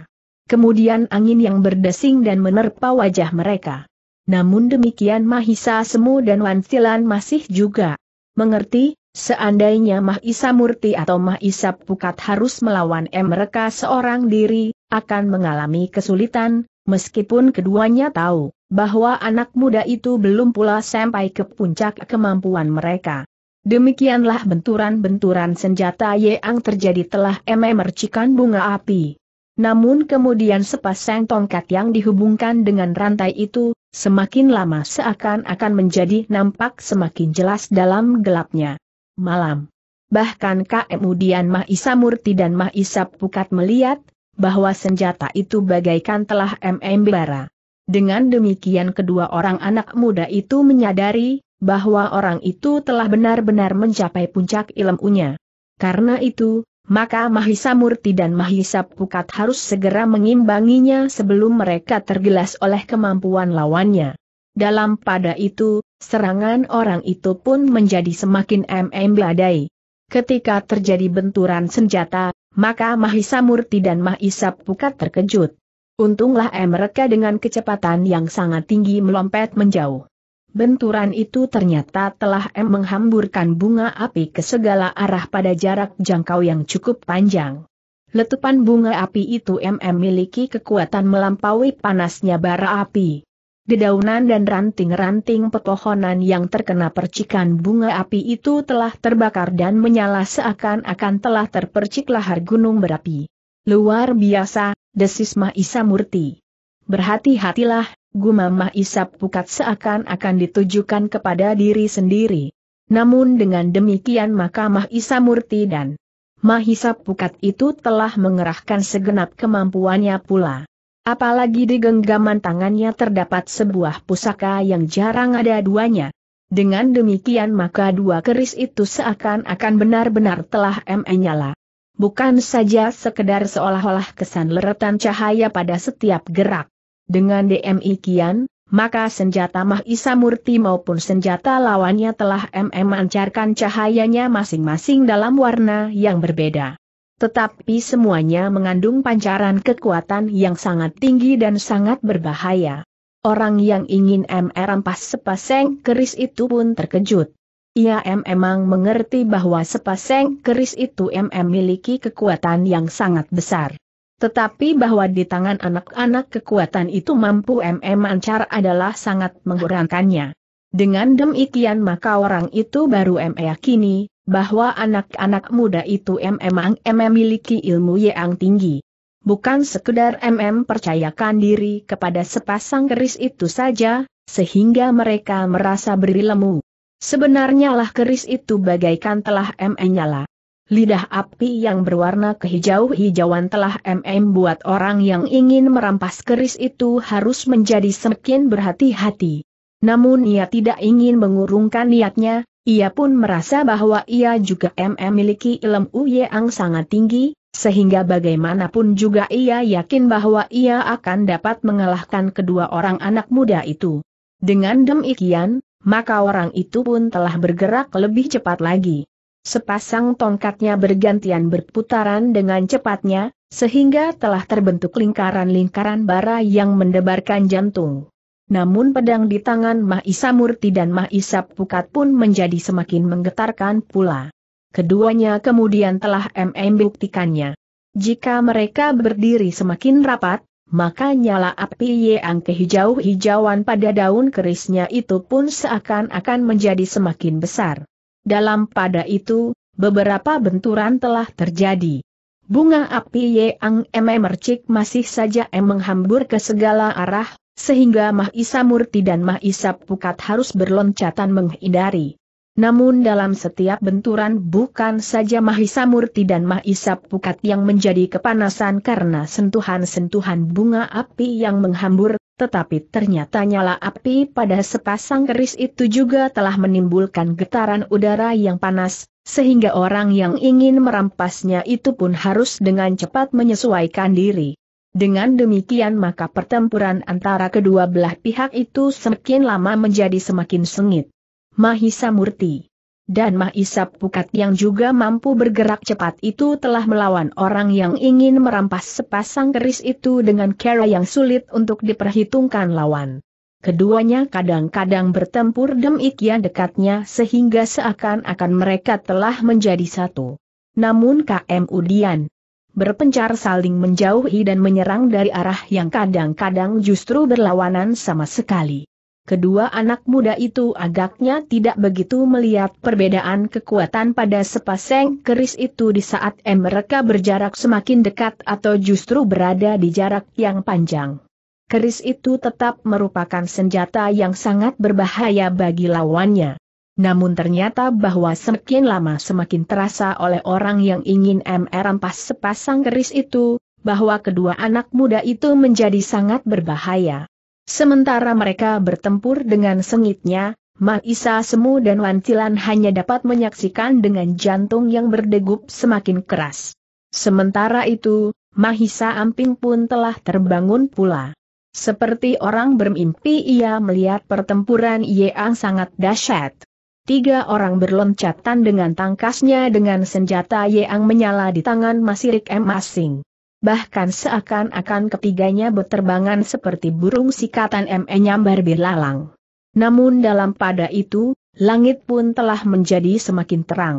Kemudian angin yang berdesing dan menerpa wajah mereka. Namun demikian Mahisa Semu dan Wansilan masih juga mengerti Seandainya Mahisa Murti atau Mahisa Pukat harus melawan mereka seorang diri, akan mengalami kesulitan, meskipun keduanya tahu bahwa anak muda itu belum pula sampai ke puncak kemampuan mereka. Demikianlah benturan-benturan senjata Yeang terjadi telah memercikan bunga api. Namun kemudian sepasang tongkat yang dihubungkan dengan rantai itu, semakin lama seakan-akan menjadi nampak semakin jelas dalam gelapnya malam. Bahkan kemudian Mahisa Murti dan Mahisa Pukat melihat, bahwa senjata itu bagaikan telah MM bara. Dengan demikian kedua orang anak muda itu menyadari, bahwa orang itu telah benar-benar mencapai puncak ilmunya. Karena itu, maka Mahisa Murti dan Mahisa Pukat harus segera mengimbanginya sebelum mereka tergelas oleh kemampuan lawannya. Dalam pada itu, Serangan orang itu pun menjadi semakin MM badai. Ketika terjadi benturan senjata, maka Mahisa Murti dan Mahisa Pukat terkejut. Untunglah M mereka dengan kecepatan yang sangat tinggi melompat menjauh. Benturan itu ternyata telah M menghamburkan bunga api ke segala arah pada jarak jangkau yang cukup panjang. Letupan bunga api itu M miliki kekuatan melampaui panasnya bara api. Dedaunan dan ranting-ranting pepohonan yang terkena percikan bunga api itu telah terbakar dan menyala seakan-akan telah terpercik lahar gunung berapi. Luar biasa, desis Mahisa Murti. Berhati-hatilah, gumam Mahisa Pukat seakan-akan ditujukan kepada diri sendiri. Namun dengan demikian maka Mahisa Murti dan Mahisa Pukat itu telah mengerahkan segenap kemampuannya pula. Apalagi di genggaman tangannya terdapat sebuah pusaka yang jarang ada duanya. Dengan demikian maka dua keris itu seakan-akan benar-benar telah menyala. Bukan saja sekedar seolah-olah kesan leretan cahaya pada setiap gerak. Dengan demikian, maka senjata Mahisa Murti maupun senjata lawannya telah memancarkan cahayanya masing-masing dalam warna yang berbeda. Tetapi semuanya mengandung pancaran kekuatan yang sangat tinggi dan sangat berbahaya. Orang yang ingin MR e. rampas sepaseng keris itu pun terkejut. Ia M memang mengerti bahwa sepasang keris itu M memiliki kekuatan yang sangat besar. Tetapi bahwa di tangan anak-anak kekuatan itu mampu mm mancar adalah sangat mengurangkannya. Dengan demikian maka orang itu baru M e yakini bahwa anak-anak muda itu memang memiliki ilmu yang tinggi. Bukan sekedar MM percayakan diri kepada sepasang keris itu saja, sehingga mereka merasa berilmu. Sebenarnya lah keris itu bagaikan telah MM nyala. Lidah api yang berwarna kehijau-hijauan telah MM buat orang yang ingin merampas keris itu harus menjadi semakin berhati-hati. Namun ia tidak ingin mengurungkan niatnya, ia pun merasa bahwa ia juga memiliki ilmu yang sangat tinggi, sehingga bagaimanapun juga ia yakin bahwa ia akan dapat mengalahkan kedua orang anak muda itu. Dengan demikian, maka orang itu pun telah bergerak lebih cepat lagi. Sepasang tongkatnya bergantian berputaran dengan cepatnya, sehingga telah terbentuk lingkaran-lingkaran bara yang mendebarkan jantung. Namun pedang di tangan Mahisa Murti dan Mahisa Pukat pun menjadi semakin menggetarkan pula. Keduanya kemudian telah MM buktikannya. Jika mereka berdiri semakin rapat, maka nyala api yang kehijau-hijauan pada daun kerisnya itu pun seakan-akan menjadi semakin besar. Dalam pada itu, beberapa benturan telah terjadi. Bunga api yang emercik masih saja em menghambur ke segala arah, sehingga Mahisa Murti dan Mahisa Pukat harus berloncatan menghindari. Namun dalam setiap benturan bukan saja Mahisa Murti dan Mahisa Pukat yang menjadi kepanasan karena sentuhan-sentuhan bunga api yang menghambur, tetapi ternyata nyala api pada sepasang keris itu juga telah menimbulkan getaran udara yang panas, sehingga orang yang ingin merampasnya itu pun harus dengan cepat menyesuaikan diri. Dengan demikian maka pertempuran antara kedua belah pihak itu semakin lama menjadi semakin sengit. Mahisa Murti dan Mahisa Pukat yang juga mampu bergerak cepat itu telah melawan orang yang ingin merampas sepasang keris itu dengan cara yang sulit untuk diperhitungkan lawan. Keduanya kadang-kadang bertempur demikian dekatnya sehingga seakan-akan mereka telah menjadi satu. Namun KM Udian, berpencar saling menjauhi dan menyerang dari arah yang kadang-kadang justru berlawanan sama sekali. Kedua anak muda itu agaknya tidak begitu melihat perbedaan kekuatan pada sepasang keris itu di saat mereka berjarak semakin dekat atau justru berada di jarak yang panjang. Keris itu tetap merupakan senjata yang sangat berbahaya bagi lawannya namun ternyata bahwa semakin lama semakin terasa oleh orang yang ingin MR rampas sepasang keris itu, bahwa kedua anak muda itu menjadi sangat berbahaya. Sementara mereka bertempur dengan sengitnya, Maisa Semu dan Wantilan hanya dapat menyaksikan dengan jantung yang berdegup semakin keras. Sementara itu, Mahisa Amping pun telah terbangun pula. Seperti orang bermimpi ia melihat pertempuran Yeang sangat dahsyat. Tiga orang berloncatan dengan tangkasnya dengan senjata yang menyala di tangan Masirik M. Masing. Bahkan seakan-akan ketiganya berterbangan seperti burung sikatan em e. nyambar birlalang. Namun dalam pada itu, langit pun telah menjadi semakin terang.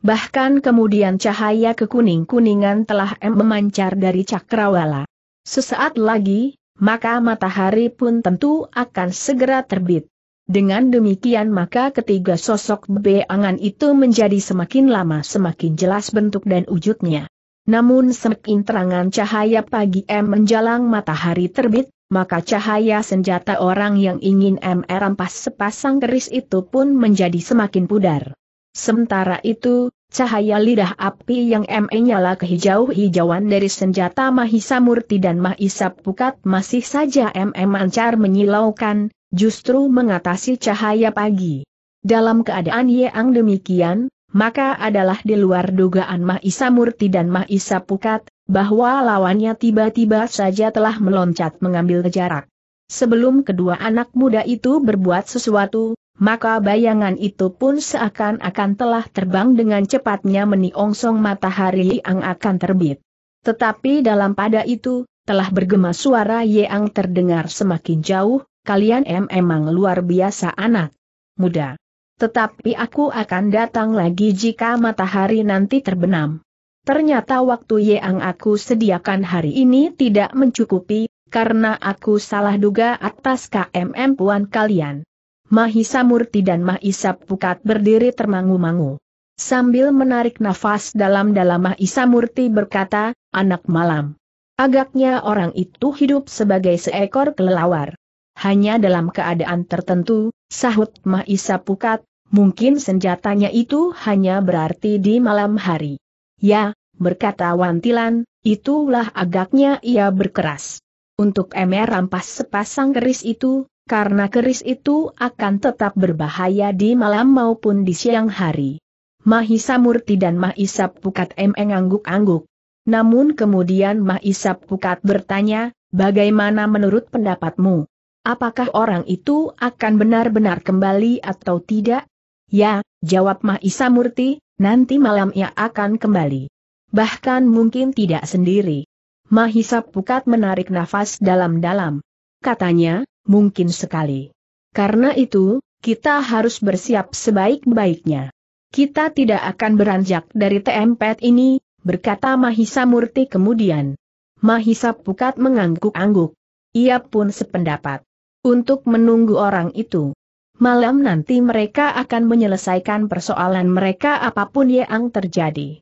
Bahkan kemudian cahaya kekuning-kuningan telah M memancar dari cakrawala. Sesaat lagi, maka matahari pun tentu akan segera terbit. Dengan demikian maka ketiga sosok beangan itu menjadi semakin lama semakin jelas bentuk dan wujudnya. Namun semakin terangan cahaya pagi M menjelang matahari terbit, maka cahaya senjata orang yang ingin M rampas sepasang keris itu pun menjadi semakin pudar. Sementara itu, cahaya lidah api yang M nyala kehijau-hijauan dari senjata Mahisa Murti dan Mahisa Pukat masih saja M mancar menyilaukan, justru mengatasi cahaya pagi. Dalam keadaan yang demikian, maka adalah di luar dugaan Mahisa Murti dan Mahisa Pukat, bahwa lawannya tiba-tiba saja telah meloncat mengambil jarak. Sebelum kedua anak muda itu berbuat sesuatu, maka bayangan itu pun seakan-akan telah terbang dengan cepatnya meniongsong matahari yang akan terbit. Tetapi dalam pada itu, telah bergema suara yang terdengar semakin jauh, kalian emang luar biasa anak muda. Tetapi aku akan datang lagi jika matahari nanti terbenam. Ternyata waktu yang aku sediakan hari ini tidak mencukupi, karena aku salah duga atas KMM puan kalian. Mahisa Murti dan Mahisa Pukat berdiri termangu-mangu. Sambil menarik nafas dalam-dalam Mahisa Murti berkata, anak malam. Agaknya orang itu hidup sebagai seekor kelelawar hanya dalam keadaan tertentu, sahut Mahisa Pukat, mungkin senjatanya itu hanya berarti di malam hari. Ya, berkata Wantilan, itulah agaknya ia berkeras. Untuk MR rampas sepasang keris itu, karena keris itu akan tetap berbahaya di malam maupun di siang hari. Mahisa Murti dan Mahisa Pukat M angguk-angguk. Namun kemudian Mahisa Pukat bertanya, bagaimana menurut pendapatmu? Apakah orang itu akan benar-benar kembali atau tidak? Ya, jawab Mahisa Murti, nanti malam ia akan kembali. Bahkan mungkin tidak sendiri. Mahisa Pukat menarik nafas dalam-dalam. Katanya, mungkin sekali. Karena itu, kita harus bersiap sebaik-baiknya. Kita tidak akan beranjak dari tempat ini, berkata Mahisa Murti kemudian. Mahisa Pukat mengangguk-angguk. Ia pun sependapat untuk menunggu orang itu. Malam nanti mereka akan menyelesaikan persoalan mereka apapun yang terjadi.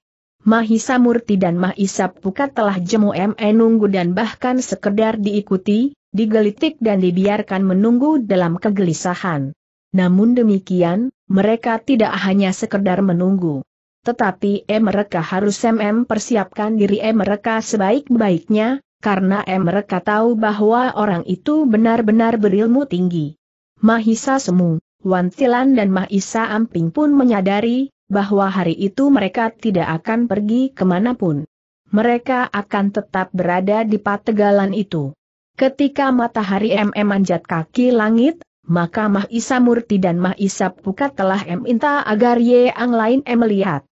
Mahisa Murti dan Mahisa Pukat telah jemu ME nunggu dan bahkan sekedar diikuti, digelitik dan dibiarkan menunggu dalam kegelisahan. Namun demikian, mereka tidak hanya sekedar menunggu. Tetapi M e mereka harus mm e persiapkan diri M e mereka sebaik-baiknya, karena mereka tahu bahwa orang itu benar-benar berilmu tinggi. Mahisa Semu, Wantilan dan Mahisa Amping pun menyadari bahwa hari itu mereka tidak akan pergi kemanapun. Mereka akan tetap berada di pategalan itu. Ketika matahari M manjat kaki langit, maka Mahisa Murti dan Mahisa Pukat telah M minta agar Ang lain M lihat.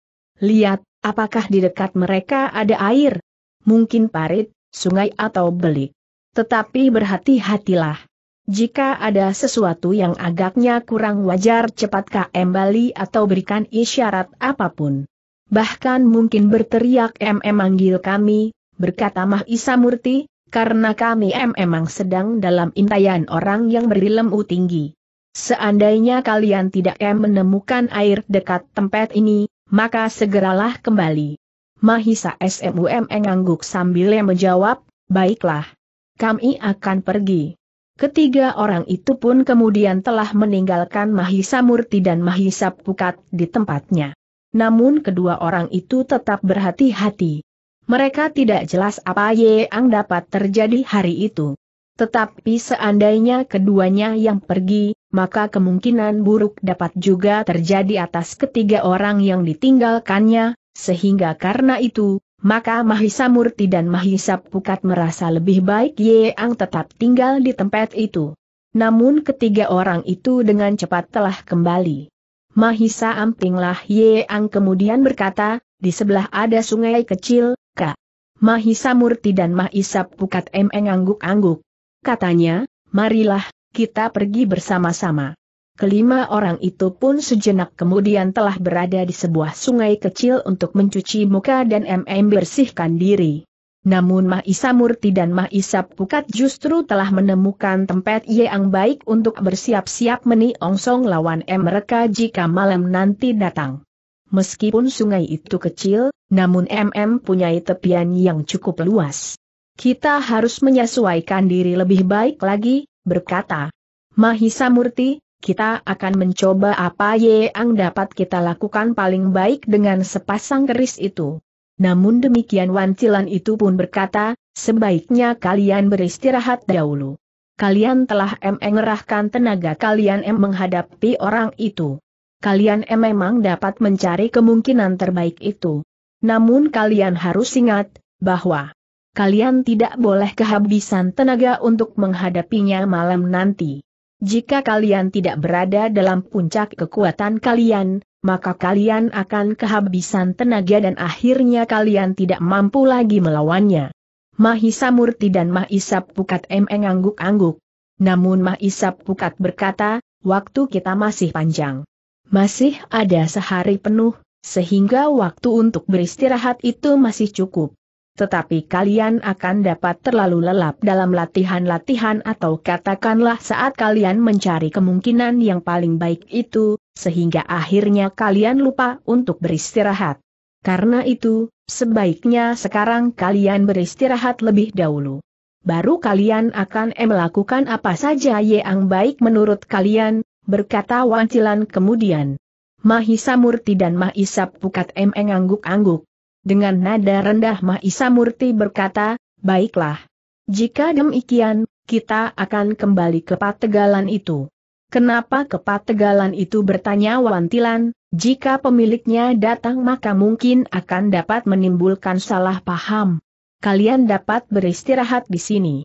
Lihat, apakah di dekat mereka ada air? Mungkin parit, sungai atau belik. Tetapi berhati-hatilah. Jika ada sesuatu yang agaknya kurang wajar cepat kembali atau berikan isyarat apapun. Bahkan mungkin berteriak MM manggil kami, berkata Mahisa Murti, karena kami M mang sedang dalam intayan orang yang berilmu tinggi. Seandainya kalian tidak M menemukan air dekat tempat ini, maka segeralah kembali. Mahisa SMUM mengangguk sambil yang menjawab, baiklah. Kami akan pergi. Ketiga orang itu pun kemudian telah meninggalkan Mahisa Murti dan Mahisa Pukat di tempatnya. Namun kedua orang itu tetap berhati-hati. Mereka tidak jelas apa yang dapat terjadi hari itu. Tetapi seandainya keduanya yang pergi, maka kemungkinan buruk dapat juga terjadi atas ketiga orang yang ditinggalkannya, sehingga karena itu, maka Mahisa Murti dan Mahisa Pukat merasa lebih baik Yeang tetap tinggal di tempat itu. Namun ketiga orang itu dengan cepat telah kembali. Mahisa Ampinglah Yeang kemudian berkata, di sebelah ada sungai kecil, Kak. Mahisa Murti dan Mahisa Pukat emeng angguk-angguk. Katanya, marilah, kita pergi bersama-sama. Kelima orang itu pun sejenak kemudian telah berada di sebuah sungai kecil untuk mencuci muka dan MM bersihkan diri. Namun Mahisa Murti dan Mahisa Pukat justru telah menemukan tempat yang baik untuk bersiap-siap meniongsong lawan M mereka jika malam nanti datang. Meskipun sungai itu kecil, namun MM punya tepian yang cukup luas. Kita harus menyesuaikan diri lebih baik lagi, berkata Mahisa Murti, kita akan mencoba apa yang dapat kita lakukan paling baik dengan sepasang keris itu. Namun demikian Wan wancilan itu pun berkata, sebaiknya kalian beristirahat dahulu. Kalian telah mengerahkan tenaga kalian em menghadapi orang itu. Kalian em memang dapat mencari kemungkinan terbaik itu. Namun kalian harus ingat, bahwa kalian tidak boleh kehabisan tenaga untuk menghadapinya malam nanti. Jika kalian tidak berada dalam puncak kekuatan kalian, maka kalian akan kehabisan tenaga dan akhirnya kalian tidak mampu lagi melawannya. Mahisa Murti dan Mahisa Pukat mengangguk angguk-angguk. Namun Mahisa Pukat berkata, waktu kita masih panjang. Masih ada sehari penuh, sehingga waktu untuk beristirahat itu masih cukup tetapi kalian akan dapat terlalu lelap dalam latihan-latihan atau katakanlah saat kalian mencari kemungkinan yang paling baik itu, sehingga akhirnya kalian lupa untuk beristirahat. Karena itu, sebaiknya sekarang kalian beristirahat lebih dahulu. Baru kalian akan melakukan apa saja yang baik menurut kalian, berkata Wancilan kemudian. Mahisa Murti dan Mahisa Pukat M mengangguk-angguk. Dengan nada rendah Mahisa Murti berkata, baiklah. Jika demikian, kita akan kembali ke pategalan itu. Kenapa ke pategalan itu bertanya Wantilan, jika pemiliknya datang maka mungkin akan dapat menimbulkan salah paham. Kalian dapat beristirahat di sini.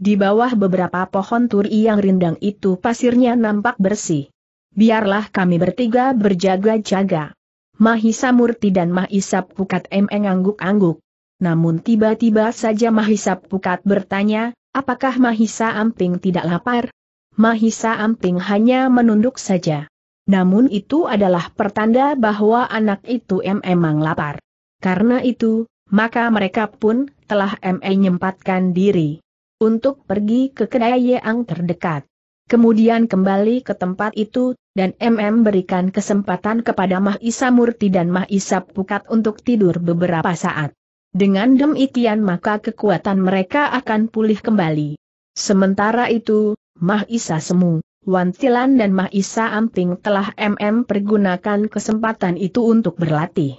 Di bawah beberapa pohon turi yang rindang itu pasirnya nampak bersih. Biarlah kami bertiga berjaga-jaga. Mahisa Murti dan Mahisa Pukat M e angguk-angguk. Namun tiba-tiba saja Mahisa Pukat bertanya, apakah Mahisa Amping tidak lapar? Mahisa Amping hanya menunduk saja. Namun itu adalah pertanda bahwa anak itu memang lapar. Karena itu, maka mereka pun telah M e menyempatkan diri untuk pergi ke kedai yang terdekat. Kemudian kembali ke tempat itu, dan MM berikan kesempatan kepada Mahisa Murti dan Mahisa Pukat untuk tidur beberapa saat. Dengan demikian maka kekuatan mereka akan pulih kembali. Sementara itu, Mahisa Semu, Wantilan dan Mahisa Amping telah MM pergunakan kesempatan itu untuk berlatih.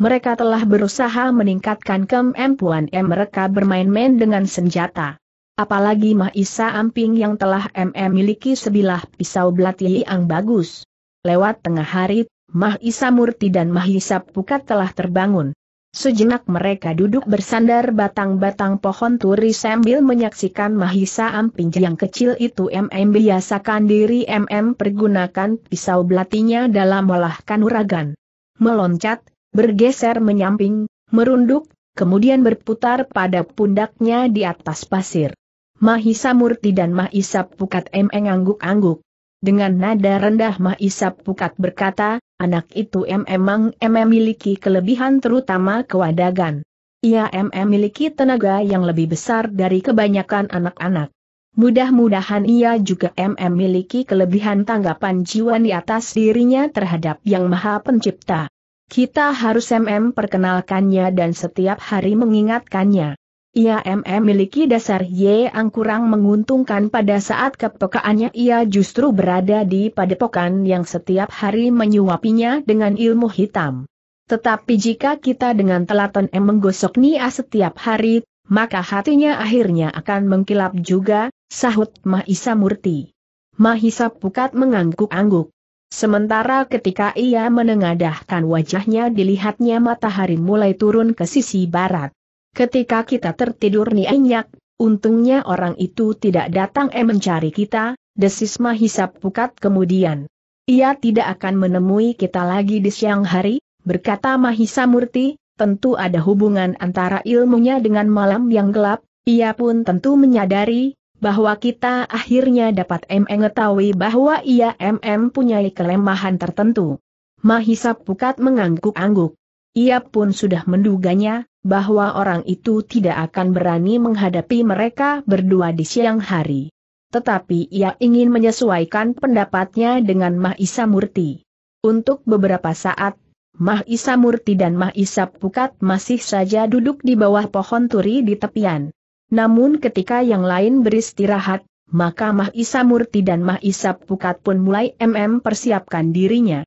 Mereka telah berusaha meningkatkan kemampuan mereka bermain-main dengan senjata. Apalagi Mahisa Amping yang telah MM miliki sebilah pisau belati yang bagus. Lewat tengah hari, Mahisa Murti dan Mahisa Pukat telah terbangun. Sejenak mereka duduk bersandar batang-batang pohon turi sambil menyaksikan Mahisa Amping yang kecil itu MM biasakan diri MM pergunakan pisau belatinya dalam olah kanuragan. Meloncat, bergeser menyamping, merunduk, kemudian berputar pada pundaknya di atas pasir. Mahisa Murti dan Mahisa Pukat M angguk-angguk. Dengan nada rendah Mahisa Pukat berkata, anak itu memang memiliki kelebihan terutama kewadagan. Ia memiliki tenaga yang lebih besar dari kebanyakan anak-anak. Mudah-mudahan ia juga memiliki kelebihan tanggapan jiwa di atas dirinya terhadap Yang Maha Pencipta. Kita harus MM perkenalkannya dan setiap hari mengingatkannya. Ia mm memiliki dasar yang kurang menguntungkan pada saat kepekaannya ia justru berada di padepokan yang setiap hari menyuapinya dengan ilmu hitam. Tetapi jika kita dengan telaten M menggosok Nia setiap hari, maka hatinya akhirnya akan mengkilap juga, sahut Mahisa Murti. Mahisa Pukat mengangguk-angguk. Sementara ketika ia menengadahkan wajahnya dilihatnya matahari mulai turun ke sisi barat. Ketika kita tertidur nianyak, untungnya orang itu tidak datang e mencari kita, desis mahisap pukat kemudian. Ia tidak akan menemui kita lagi di siang hari, berkata Mahisa Murti, tentu ada hubungan antara ilmunya dengan malam yang gelap, ia pun tentu menyadari, bahwa kita akhirnya dapat mengetahui bahwa ia mm punya kelemahan tertentu. Mahisa Pukat mengangguk-angguk. Ia pun sudah menduganya, bahwa orang itu tidak akan berani menghadapi mereka berdua di siang hari. Tetapi ia ingin menyesuaikan pendapatnya dengan Mahisa Murti. Untuk beberapa saat, Mahisa Murti dan Mahisa Pukat masih saja duduk di bawah pohon turi di tepian. Namun ketika yang lain beristirahat, maka Mahisa Murti dan Mahisa Pukat pun mulai MM persiapkan dirinya.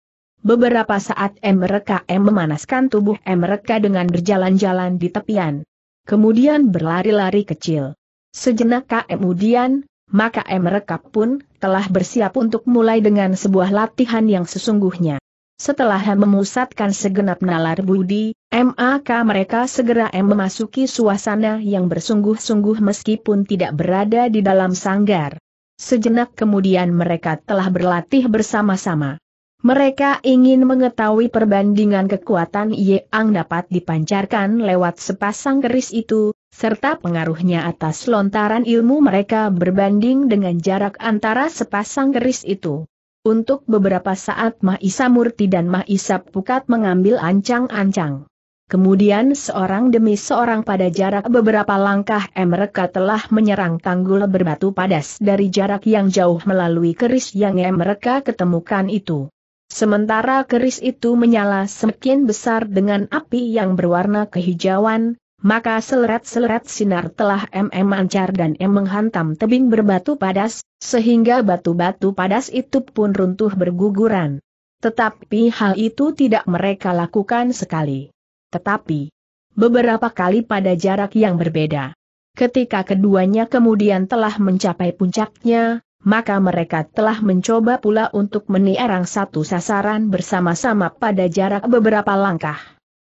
Beberapa saat mereka memanaskan tubuh mereka dengan berjalan-jalan di tepian. Kemudian berlari-lari kecil. Sejenak kemudian, maka mereka pun telah bersiap untuk mulai dengan sebuah latihan yang sesungguhnya. Setelah memusatkan segenap nalar budi, maka mereka segera memasuki suasana yang bersungguh-sungguh meskipun tidak berada di dalam sanggar. Sejenak kemudian mereka telah berlatih bersama-sama. Mereka ingin mengetahui perbandingan kekuatan Yang dapat dipancarkan lewat sepasang keris itu, serta pengaruhnya atas lontaran ilmu mereka berbanding dengan jarak antara sepasang keris itu. Untuk beberapa saat Mahisa Murti dan Mahisa Pukat mengambil ancang-ancang. Kemudian seorang demi seorang pada jarak beberapa langkah mereka telah menyerang tanggul berbatu padas dari jarak yang jauh melalui keris yang mereka ketemukan itu. Sementara keris itu menyala semakin besar dengan api yang berwarna kehijauan, maka selerat-selerat sinar telah mm mancar dan em menghantam tebing berbatu padas, sehingga batu-batu padas itu pun runtuh berguguran. Tetapi hal itu tidak mereka lakukan sekali. Tetapi, beberapa kali pada jarak yang berbeda. Ketika keduanya kemudian telah mencapai puncaknya, maka mereka telah mencoba pula untuk meniarang satu sasaran bersama-sama pada jarak beberapa langkah.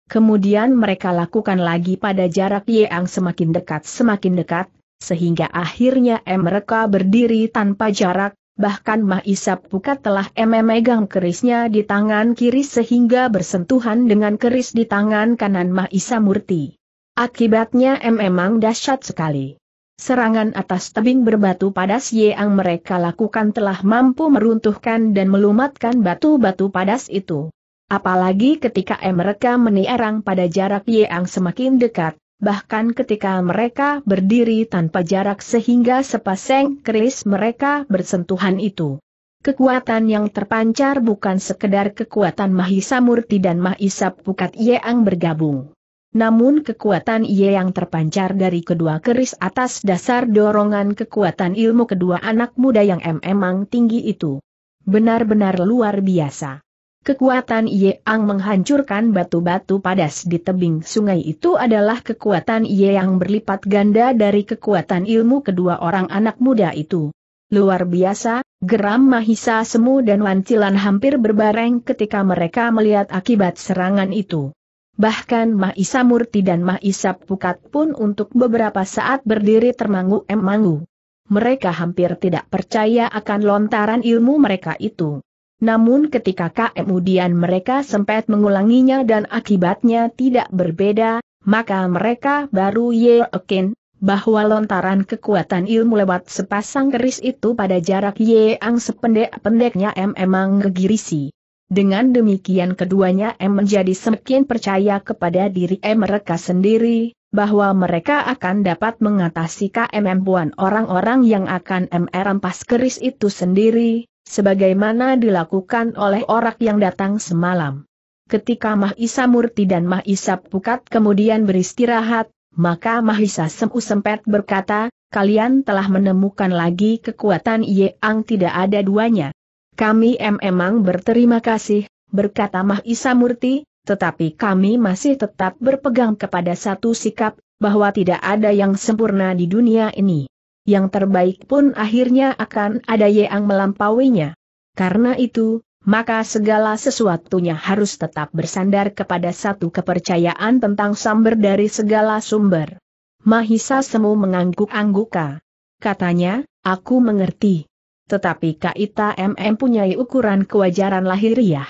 Kemudian mereka lakukan lagi pada jarak yang semakin dekat semakin dekat, sehingga akhirnya mereka berdiri tanpa jarak, bahkan Mahisa Pukat telah memegang kerisnya di tangan kiri sehingga bersentuhan dengan keris di tangan kanan Mahisa Murti. Akibatnya memang dahsyat sekali. Serangan atas tebing berbatu padas yang mereka lakukan telah mampu meruntuhkan dan melumatkan batu-batu padas itu. Apalagi ketika mereka meniarang pada jarak yang semakin dekat, bahkan ketika mereka berdiri tanpa jarak sehingga sepasang keris mereka bersentuhan itu. Kekuatan yang terpancar bukan sekedar kekuatan Mahisamurti dan Mahisap Pukat Yeang bergabung. Namun kekuatan ia yang terpancar dari kedua keris atas dasar dorongan kekuatan ilmu kedua anak muda yang memang tinggi itu. Benar-benar luar biasa. Kekuatan Ye Ang menghancurkan batu-batu padas di tebing sungai itu adalah kekuatan Ye yang berlipat ganda dari kekuatan ilmu kedua orang anak muda itu. Luar biasa, geram Mahisa Semu dan Wancilan hampir berbareng ketika mereka melihat akibat serangan itu. Bahkan Mahisa Murti dan Mahisa Pukat pun untuk beberapa saat berdiri termangu-emangu. Mereka hampir tidak percaya akan lontaran ilmu mereka itu. Namun ketika kemudian mereka sempat mengulanginya dan akibatnya tidak berbeda, maka mereka baru yakin bahwa lontaran kekuatan ilmu lewat sepasang keris itu pada jarak yang sependek-pendeknya memang gegirisi. Dengan demikian keduanya M menjadi semakin percaya kepada diri M mereka sendiri, bahwa mereka akan dapat mengatasi KMM buan orang-orang yang akan MR rampas keris itu sendiri, sebagaimana dilakukan oleh orang yang datang semalam. Ketika Mahisa Murti dan Mahisa Pukat kemudian beristirahat, maka Mahisa Semu Sempet berkata, kalian telah menemukan lagi kekuatan Yeang tidak ada duanya. Kami memang berterima kasih, berkata Mahisa Murti, tetapi kami masih tetap berpegang kepada satu sikap, bahwa tidak ada yang sempurna di dunia ini. Yang terbaik pun akhirnya akan ada yang melampauinya. Karena itu, maka segala sesuatunya harus tetap bersandar kepada satu kepercayaan tentang sumber dari segala sumber. Mahisa Semu mengangguk-angguka. Katanya, aku mengerti. Tetapi Kaita MM punyai ukuran kewajaran lahiriah.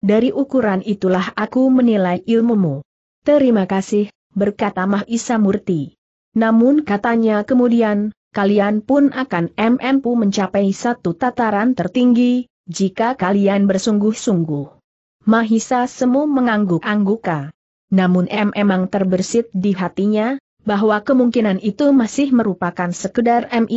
Dari ukuran itulah aku menilai ilmumu. Terima kasih, berkata Mahisa Murti. Namun katanya kemudian, kalian pun akan MM pun mencapai satu tataran tertinggi, jika kalian bersungguh-sungguh. Mahisa Semu mengangguk-angguka. Namun M emang terbersit di hatinya, bahwa kemungkinan itu masih merupakan sekedar M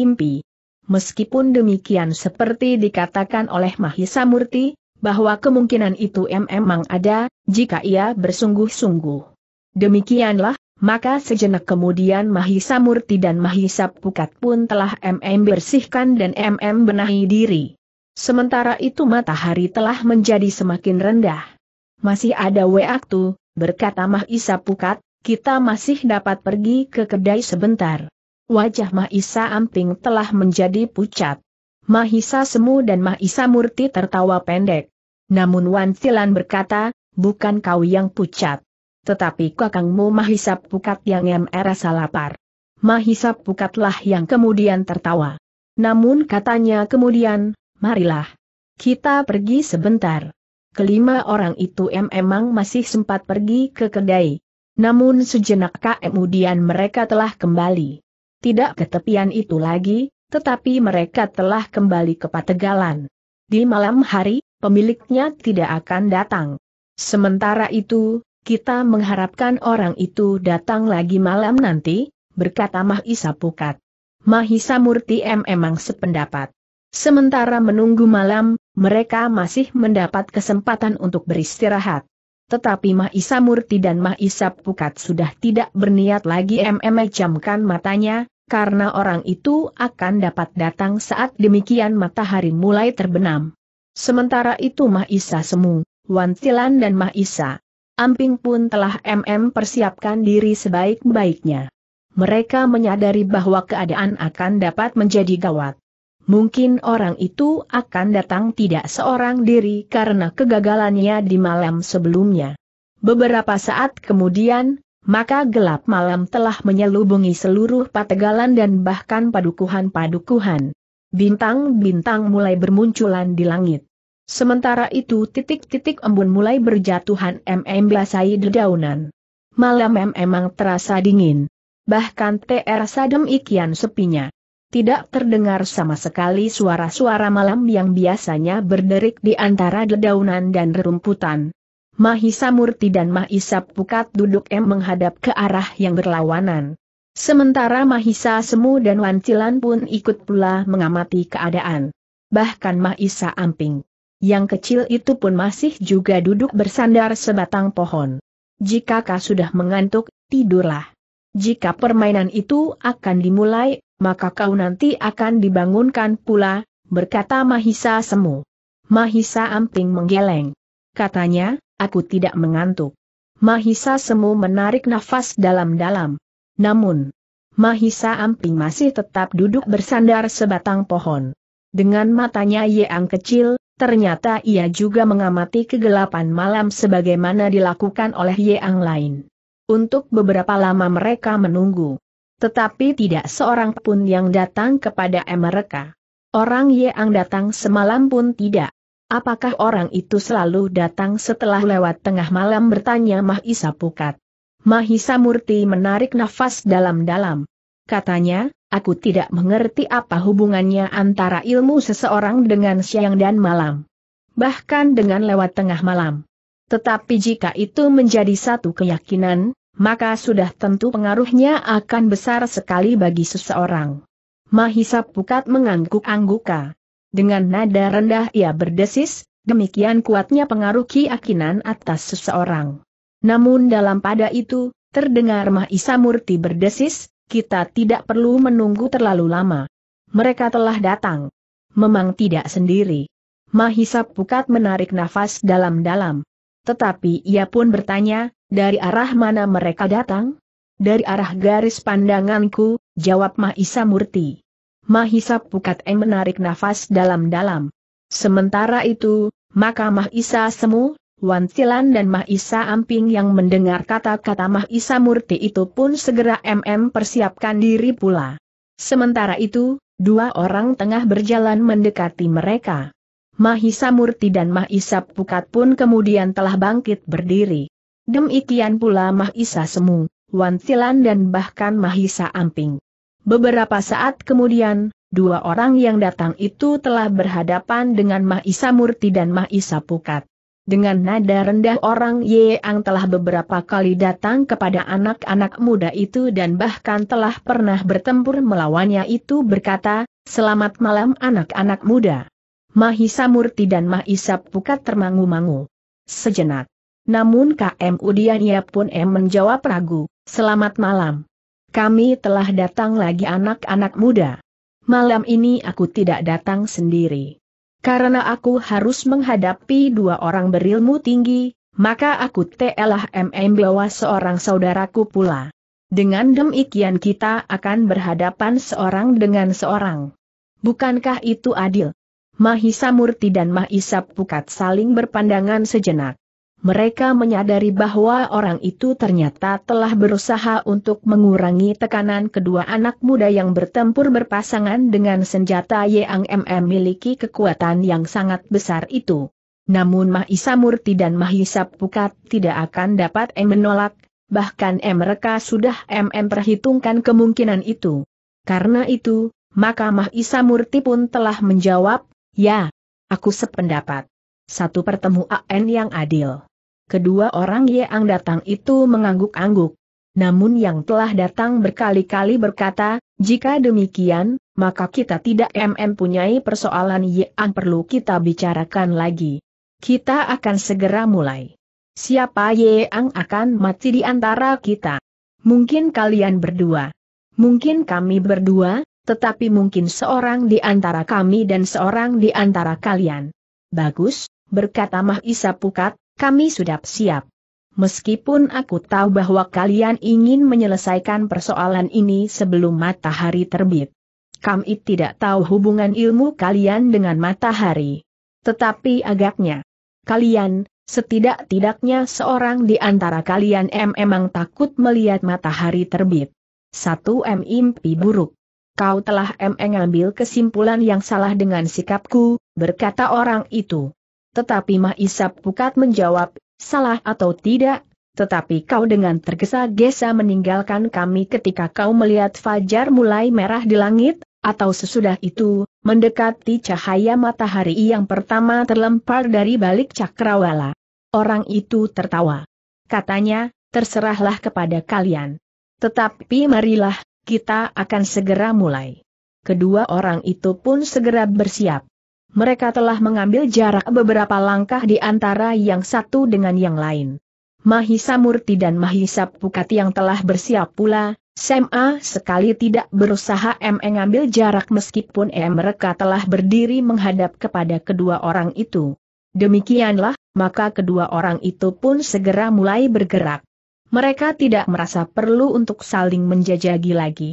Meskipun demikian seperti dikatakan oleh Mahisa Murti, bahwa kemungkinan itu memang ada, jika ia bersungguh-sungguh. Demikianlah, maka sejenak kemudian Mahisa Murti dan Mahisa Pukat pun telah MM bersihkan dan MM benahi diri. Sementara itu matahari telah menjadi semakin rendah. Masih ada waktu, berkata Mahisa Pukat, kita masih dapat pergi ke kedai sebentar. Wajah Mahisa Amping telah menjadi pucat. Mahisa Semu dan Mahisa Murti tertawa pendek. Namun Wan Silan berkata, bukan kau yang pucat. Tetapi kakangmu Mahisa Pukat yang MRS lapar. Mahisa Pukatlah yang kemudian tertawa. Namun katanya kemudian, marilah. Kita pergi sebentar. Kelima orang itu emang masih sempat pergi ke kedai. Namun sejenak kemudian mereka telah kembali tidak ke tepian itu lagi, tetapi mereka telah kembali ke Pategalan. Di malam hari, pemiliknya tidak akan datang. Sementara itu, kita mengharapkan orang itu datang lagi malam nanti, berkata Mahisa Pukat. Mahisa Murti M emang sependapat. Sementara menunggu malam, mereka masih mendapat kesempatan untuk beristirahat. Tetapi Mahisa Murti dan Mahisa Pukat sudah tidak berniat lagi memejamkan matanya, karena orang itu akan dapat datang saat demikian matahari mulai terbenam. Sementara itu Mahisa Semu, Wantilan dan Mahisa. Amping pun telah MM persiapkan diri sebaik-baiknya. Mereka menyadari bahwa keadaan akan dapat menjadi gawat. Mungkin orang itu akan datang tidak seorang diri karena kegagalannya di malam sebelumnya. Beberapa saat kemudian, maka gelap malam telah menyelubungi seluruh pategalan dan bahkan padukuhan-padukuhan. Bintang-bintang mulai bermunculan di langit. Sementara itu titik-titik embun mulai berjatuhan MM belasai dedaunan. Malam memang terasa dingin. Bahkan TR Sadem ikian sepinya. Tidak terdengar sama sekali suara-suara malam yang biasanya berderik di antara dedaunan dan rerumputan. Mahisa Murti dan Mahisa Pukat duduk M menghadap ke arah yang berlawanan. Sementara Mahisa Semu dan Wancilan pun ikut pula mengamati keadaan. Bahkan Mahisa Amping. Yang kecil itu pun masih juga duduk bersandar sebatang pohon. Jika kau sudah mengantuk, tidurlah. Jika permainan itu akan dimulai, maka kau nanti akan dibangunkan pula, berkata Mahisa Semu. Mahisa Amping menggeleng. Katanya, Aku tidak mengantuk. Mahisa Semu menarik nafas dalam-dalam. Namun, Mahisa Amping masih tetap duduk bersandar sebatang pohon. Dengan matanya yang kecil, ternyata ia juga mengamati kegelapan malam sebagaimana dilakukan oleh yang lain. Untuk beberapa lama mereka menunggu. Tetapi tidak seorang pun yang datang kepada mereka. Orang yang datang semalam pun tidak. Apakah orang itu selalu datang setelah lewat tengah malam bertanya Mahisa Pukat. Mahisa Murti menarik nafas dalam-dalam. Katanya, aku tidak mengerti apa hubungannya antara ilmu seseorang dengan siang dan malam. Bahkan dengan lewat tengah malam. Tetapi jika itu menjadi satu keyakinan, maka sudah tentu pengaruhnya akan besar sekali bagi seseorang. Mahisa Pukat mengangguk-angguka. Dengan nada rendah ia berdesis, demikian kuatnya pengaruh keyakinan atas seseorang. Namun dalam pada itu, terdengar Mahisa Murti berdesis, kita tidak perlu menunggu terlalu lama. Mereka telah datang. Memang tidak sendiri. Mahisa Pukat menarik nafas dalam-dalam. Tetapi ia pun bertanya, dari arah mana mereka datang? Dari arah garis pandanganku, jawab Mahisa Murti. Mahisa Pukat M menarik nafas dalam-dalam. Sementara itu, maka Mahisa Semu, Wantilan dan Mahisa Amping yang mendengar kata-kata Mahisa Murti itu pun segera MM persiapkan diri pula. Sementara itu, dua orang tengah berjalan mendekati mereka. Mahisa Murti dan Mahisa Pukat pun kemudian telah bangkit berdiri. Demikian pula Mahisa Semu, Wantilan dan bahkan Mahisa Amping. Beberapa saat kemudian, dua orang yang datang itu telah berhadapan dengan Mahisa Murti dan Mahisa Pukat. Dengan nada rendah orang Yeang telah beberapa kali datang kepada anak-anak muda itu dan bahkan telah pernah bertempur melawannya itu berkata, Selamat malam anak-anak muda. Mahisa Murti dan Mahisa Pukat termangu-mangu. Sejenak. Namun KM ia pun M menjawab ragu, Selamat malam kami telah datang lagi anak-anak muda. Malam ini aku tidak datang sendiri. Karena aku harus menghadapi dua orang berilmu tinggi, maka aku telah MM bawa seorang saudaraku pula. Dengan demikian kita akan berhadapan seorang dengan seorang. Bukankah itu adil? Mahisa Murti dan Mahisa Pukat saling berpandangan sejenak mereka menyadari bahwa orang itu ternyata telah berusaha untuk mengurangi tekanan kedua anak muda yang bertempur berpasangan dengan senjata yang MM miliki kekuatan yang sangat besar itu. Namun Mahisa Murti dan Mahisa Pukat tidak akan dapat M menolak, bahkan M mereka sudah MM perhitungkan kemungkinan itu. Karena itu, maka Mahisa Murti pun telah menjawab, ya, aku sependapat. Satu pertemuan yang adil kedua orang yang datang itu mengangguk-angguk. Namun yang telah datang berkali-kali berkata, jika demikian, maka kita tidak punyai persoalan yang perlu kita bicarakan lagi. Kita akan segera mulai. Siapa yang akan mati di antara kita? Mungkin kalian berdua. Mungkin kami berdua, tetapi mungkin seorang di antara kami dan seorang di antara kalian. Bagus, berkata Mahisa Pukat, kami sudah siap. Meskipun aku tahu bahwa kalian ingin menyelesaikan persoalan ini sebelum matahari terbit. Kami tidak tahu hubungan ilmu kalian dengan matahari. Tetapi agaknya, kalian, setidak-tidaknya seorang di antara kalian M emang takut melihat matahari terbit. Satu M impi buruk. Kau telah M mengambil kesimpulan yang salah dengan sikapku, berkata orang itu. Tetapi Mahisap Pukat menjawab, salah atau tidak, tetapi kau dengan tergesa-gesa meninggalkan kami ketika kau melihat fajar mulai merah di langit, atau sesudah itu, mendekati cahaya matahari yang pertama terlempar dari balik cakrawala. Orang itu tertawa. Katanya, terserahlah kepada kalian. Tetapi marilah, kita akan segera mulai. Kedua orang itu pun segera bersiap. Mereka telah mengambil jarak beberapa langkah di antara yang satu dengan yang lain. Mahisa Murti dan Mahisa Pukati yang telah bersiap pula, Sema sekali tidak berusaha M mengambil jarak meskipun M e mereka telah berdiri menghadap kepada kedua orang itu. Demikianlah, maka kedua orang itu pun segera mulai bergerak. Mereka tidak merasa perlu untuk saling menjajagi lagi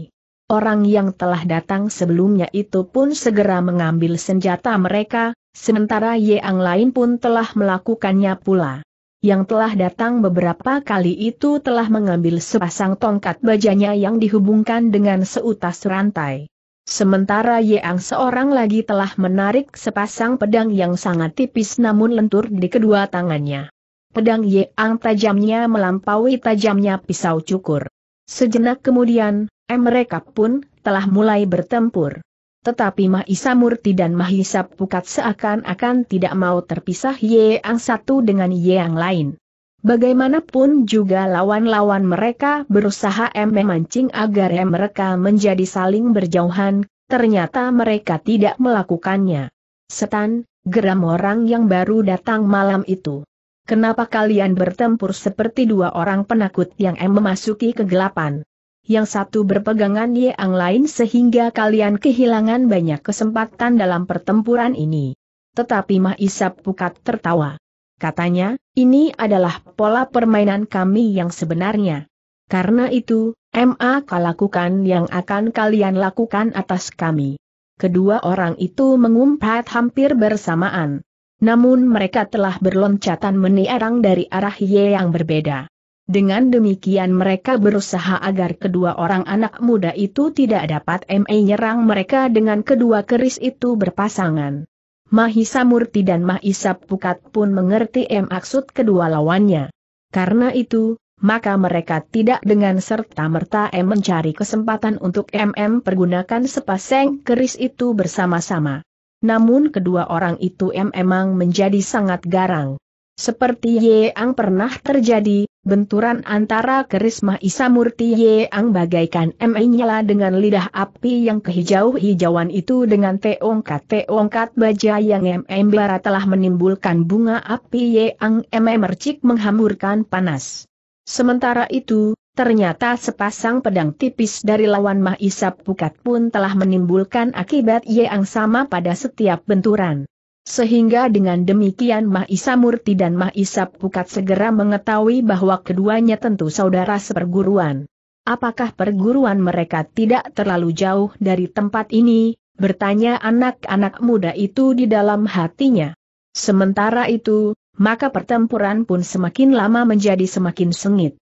orang yang telah datang sebelumnya itu pun segera mengambil senjata mereka, sementara yang lain pun telah melakukannya pula. Yang telah datang beberapa kali itu telah mengambil sepasang tongkat bajanya yang dihubungkan dengan seutas rantai. Sementara Yang seorang lagi telah menarik sepasang pedang yang sangat tipis namun lentur di kedua tangannya. Pedang Yang tajamnya melampaui tajamnya pisau cukur. Sejenak kemudian, mereka pun telah mulai bertempur. Tetapi Mahisa Murti dan Mahisa Pukat seakan-akan tidak mau terpisah yang satu dengan Ye yang lain. Bagaimanapun juga lawan-lawan mereka berusaha memancing agar mereka menjadi saling berjauhan, ternyata mereka tidak melakukannya. Setan, geram orang yang baru datang malam itu. Kenapa kalian bertempur seperti dua orang penakut yang em memasuki kegelapan? Yang satu berpegangan yang lain sehingga kalian kehilangan banyak kesempatan dalam pertempuran ini. Tetapi Mahisap Pukat tertawa. Katanya, ini adalah pola permainan kami yang sebenarnya. Karena itu, MA lakukan yang akan kalian lakukan atas kami. Kedua orang itu mengumpat hampir bersamaan. Namun mereka telah berloncatan meniarang dari arah Ye yang berbeda. Dengan demikian mereka berusaha agar kedua orang anak muda itu tidak dapat menyerang mereka dengan kedua keris itu berpasangan. Mahisa Murti dan Mahisa Pukat pun mengerti M maksud kedua lawannya. Karena itu, maka mereka tidak dengan serta-merta M mencari kesempatan untuk MM pergunakan sepasang keris itu bersama-sama. Namun kedua orang itu memang menjadi sangat garang. Seperti Yeang pernah terjadi, benturan antara kerisma Isamurti Yeang bagaikan menyala dengan lidah api yang kehijau-hijauan itu dengan teongkat-teongkat baja yang MM bara telah menimbulkan bunga api Yeang MM mercik menghamburkan panas. Sementara itu, Ternyata sepasang pedang tipis dari lawan Mahisap Pukat pun telah menimbulkan akibat yang sama pada setiap benturan. Sehingga dengan demikian Mahisa Murti dan Mahisa Pukat segera mengetahui bahwa keduanya tentu saudara seperguruan. Apakah perguruan mereka tidak terlalu jauh dari tempat ini? Bertanya anak-anak muda itu di dalam hatinya. Sementara itu, maka pertempuran pun semakin lama menjadi semakin sengit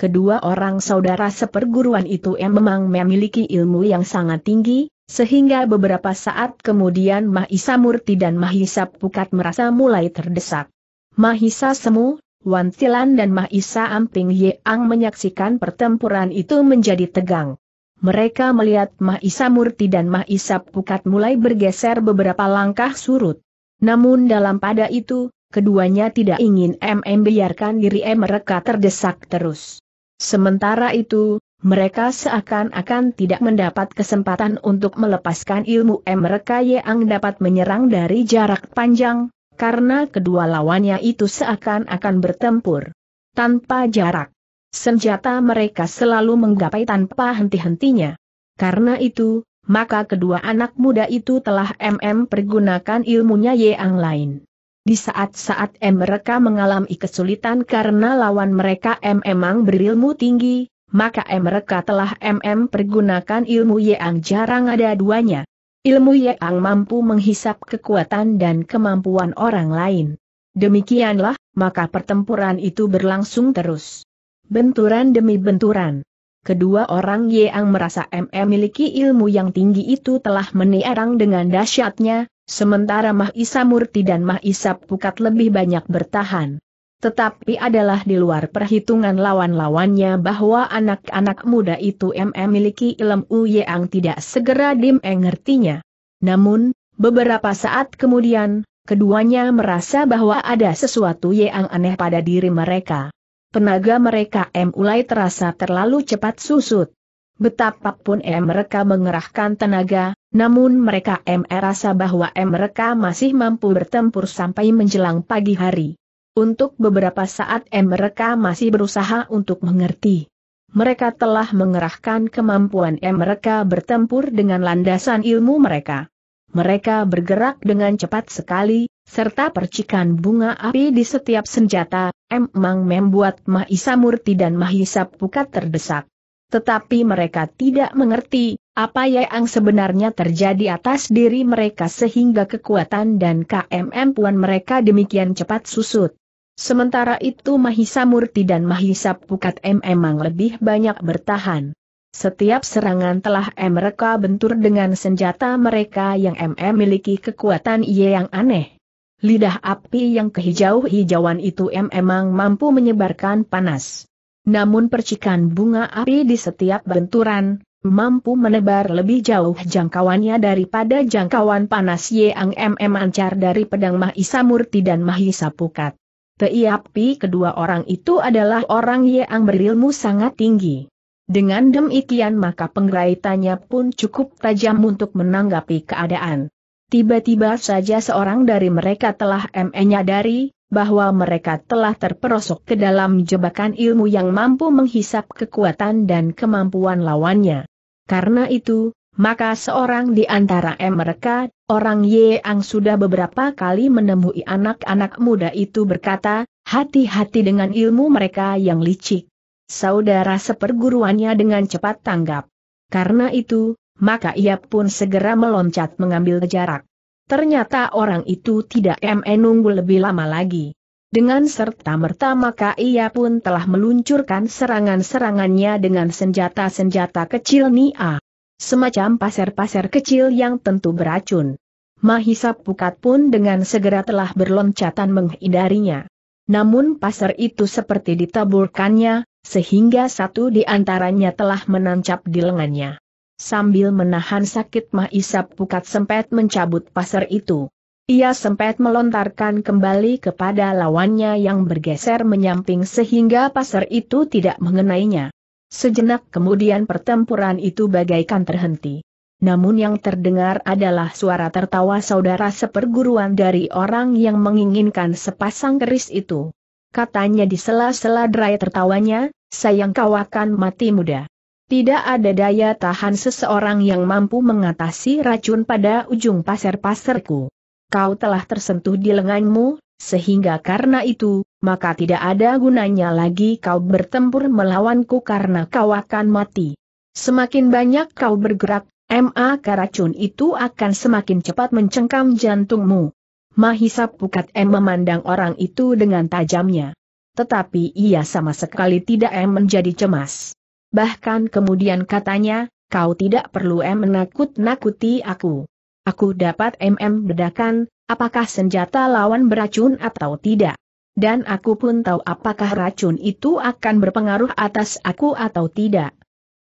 kedua orang saudara seperguruan itu memang memiliki ilmu yang sangat tinggi, sehingga beberapa saat kemudian Mahisa Murti dan Mahisa Pukat merasa mulai terdesak. Mahisa Semu, Wantilan dan Mahisa Amping Yeang menyaksikan pertempuran itu menjadi tegang. Mereka melihat Mahisa Murti dan Mahisa Pukat mulai bergeser beberapa langkah surut. Namun dalam pada itu, keduanya tidak ingin MM biarkan diri mereka terdesak terus. Sementara itu, mereka seakan-akan tidak mendapat kesempatan untuk melepaskan ilmu M. mereka yang dapat menyerang dari jarak panjang, karena kedua lawannya itu seakan-akan bertempur tanpa jarak. Senjata mereka selalu menggapai tanpa henti-hentinya. Karena itu, maka kedua anak muda itu telah MM pergunakan ilmunya yang lain. Di saat-saat M mereka mengalami kesulitan karena lawan mereka M memang berilmu tinggi, maka M mereka telah MM pergunakan ilmu yang jarang ada duanya. Ilmu yang mampu menghisap kekuatan dan kemampuan orang lain. Demikianlah, maka pertempuran itu berlangsung terus. Benturan demi benturan. Kedua orang yang merasa MM miliki ilmu yang tinggi itu telah meniarang dengan dahsyatnya, Sementara Mahisa Murti dan Mahisa Pukat lebih banyak bertahan. Tetapi adalah di luar perhitungan lawan-lawannya bahwa anak-anak muda itu memiliki ilmu yang tidak segera dimengertinya. Namun, beberapa saat kemudian, keduanya merasa bahwa ada sesuatu yang aneh pada diri mereka. Tenaga mereka mulai terasa terlalu cepat susut. Betapapun M mereka mengerahkan tenaga, namun mereka M rasa bahwa M mereka masih mampu bertempur sampai menjelang pagi hari. Untuk beberapa saat M mereka masih berusaha untuk mengerti. Mereka telah mengerahkan kemampuan M mereka bertempur dengan landasan ilmu mereka. Mereka bergerak dengan cepat sekali, serta percikan bunga api di setiap senjata, emang membuat Mahisa Murti dan Mahisa Pukat terdesak tetapi mereka tidak mengerti apa yang sebenarnya terjadi atas diri mereka sehingga kekuatan dan KMM puan mereka demikian cepat susut. Sementara itu Mahisa Murti dan Mahisa Pukat M memang lebih banyak bertahan. Setiap serangan telah M mereka bentur dengan senjata mereka yang MM miliki kekuatan Y yang aneh. Lidah api yang kehijau-hijauan itu M memang mampu menyebarkan panas. Namun percikan bunga api di setiap benturan, mampu menebar lebih jauh jangkauannya daripada jangkauan panas Yang MM Ancar dari pedang Mahisa Murti dan Mahisa Pukat. Teiapi kedua orang itu adalah orang yang berilmu sangat tinggi. Dengan demikian maka penggeraitannya pun cukup tajam untuk menanggapi keadaan. Tiba-tiba saja seorang dari mereka telah menyadari, bahwa mereka telah terperosok ke dalam jebakan ilmu yang mampu menghisap kekuatan dan kemampuan lawannya. Karena itu, maka seorang di antara mereka, orang Ye yang sudah beberapa kali menemui anak-anak muda itu berkata, hati-hati dengan ilmu mereka yang licik. Saudara seperguruannya dengan cepat tanggap. Karena itu, maka ia pun segera meloncat mengambil jarak. Ternyata orang itu tidak menunggu eh, lebih lama lagi. Dengan serta-merta maka ia pun telah meluncurkan serangan-serangannya dengan senjata-senjata kecil Nia. Semacam pasir-pasir kecil yang tentu beracun. Mahisa Pukat pun dengan segera telah berloncatan menghindarinya. Namun pasir itu seperti ditaburkannya, sehingga satu di antaranya telah menancap di lengannya. Sambil menahan sakit mah isap pukat sempet mencabut pasar itu. Ia sempat melontarkan kembali kepada lawannya yang bergeser menyamping sehingga pasar itu tidak mengenainya. Sejenak kemudian pertempuran itu bagaikan terhenti. Namun yang terdengar adalah suara tertawa saudara seperguruan dari orang yang menginginkan sepasang keris itu. Katanya di sela-sela derai tertawanya, sayang kau akan mati muda. Tidak ada daya tahan seseorang yang mampu mengatasi racun pada ujung pasir-pasirku. Kau telah tersentuh di lenganmu, sehingga karena itu, maka tidak ada gunanya lagi kau bertempur melawanku karena kau akan mati. Semakin banyak kau bergerak, maka racun itu akan semakin cepat mencengkam jantungmu. Mahisa Pukat M memandang orang itu dengan tajamnya. Tetapi ia sama sekali tidak M menjadi cemas. Bahkan kemudian katanya, kau tidak perlu menakut-nakuti aku. Aku dapat MM bedakan, apakah senjata lawan beracun atau tidak. Dan aku pun tahu apakah racun itu akan berpengaruh atas aku atau tidak.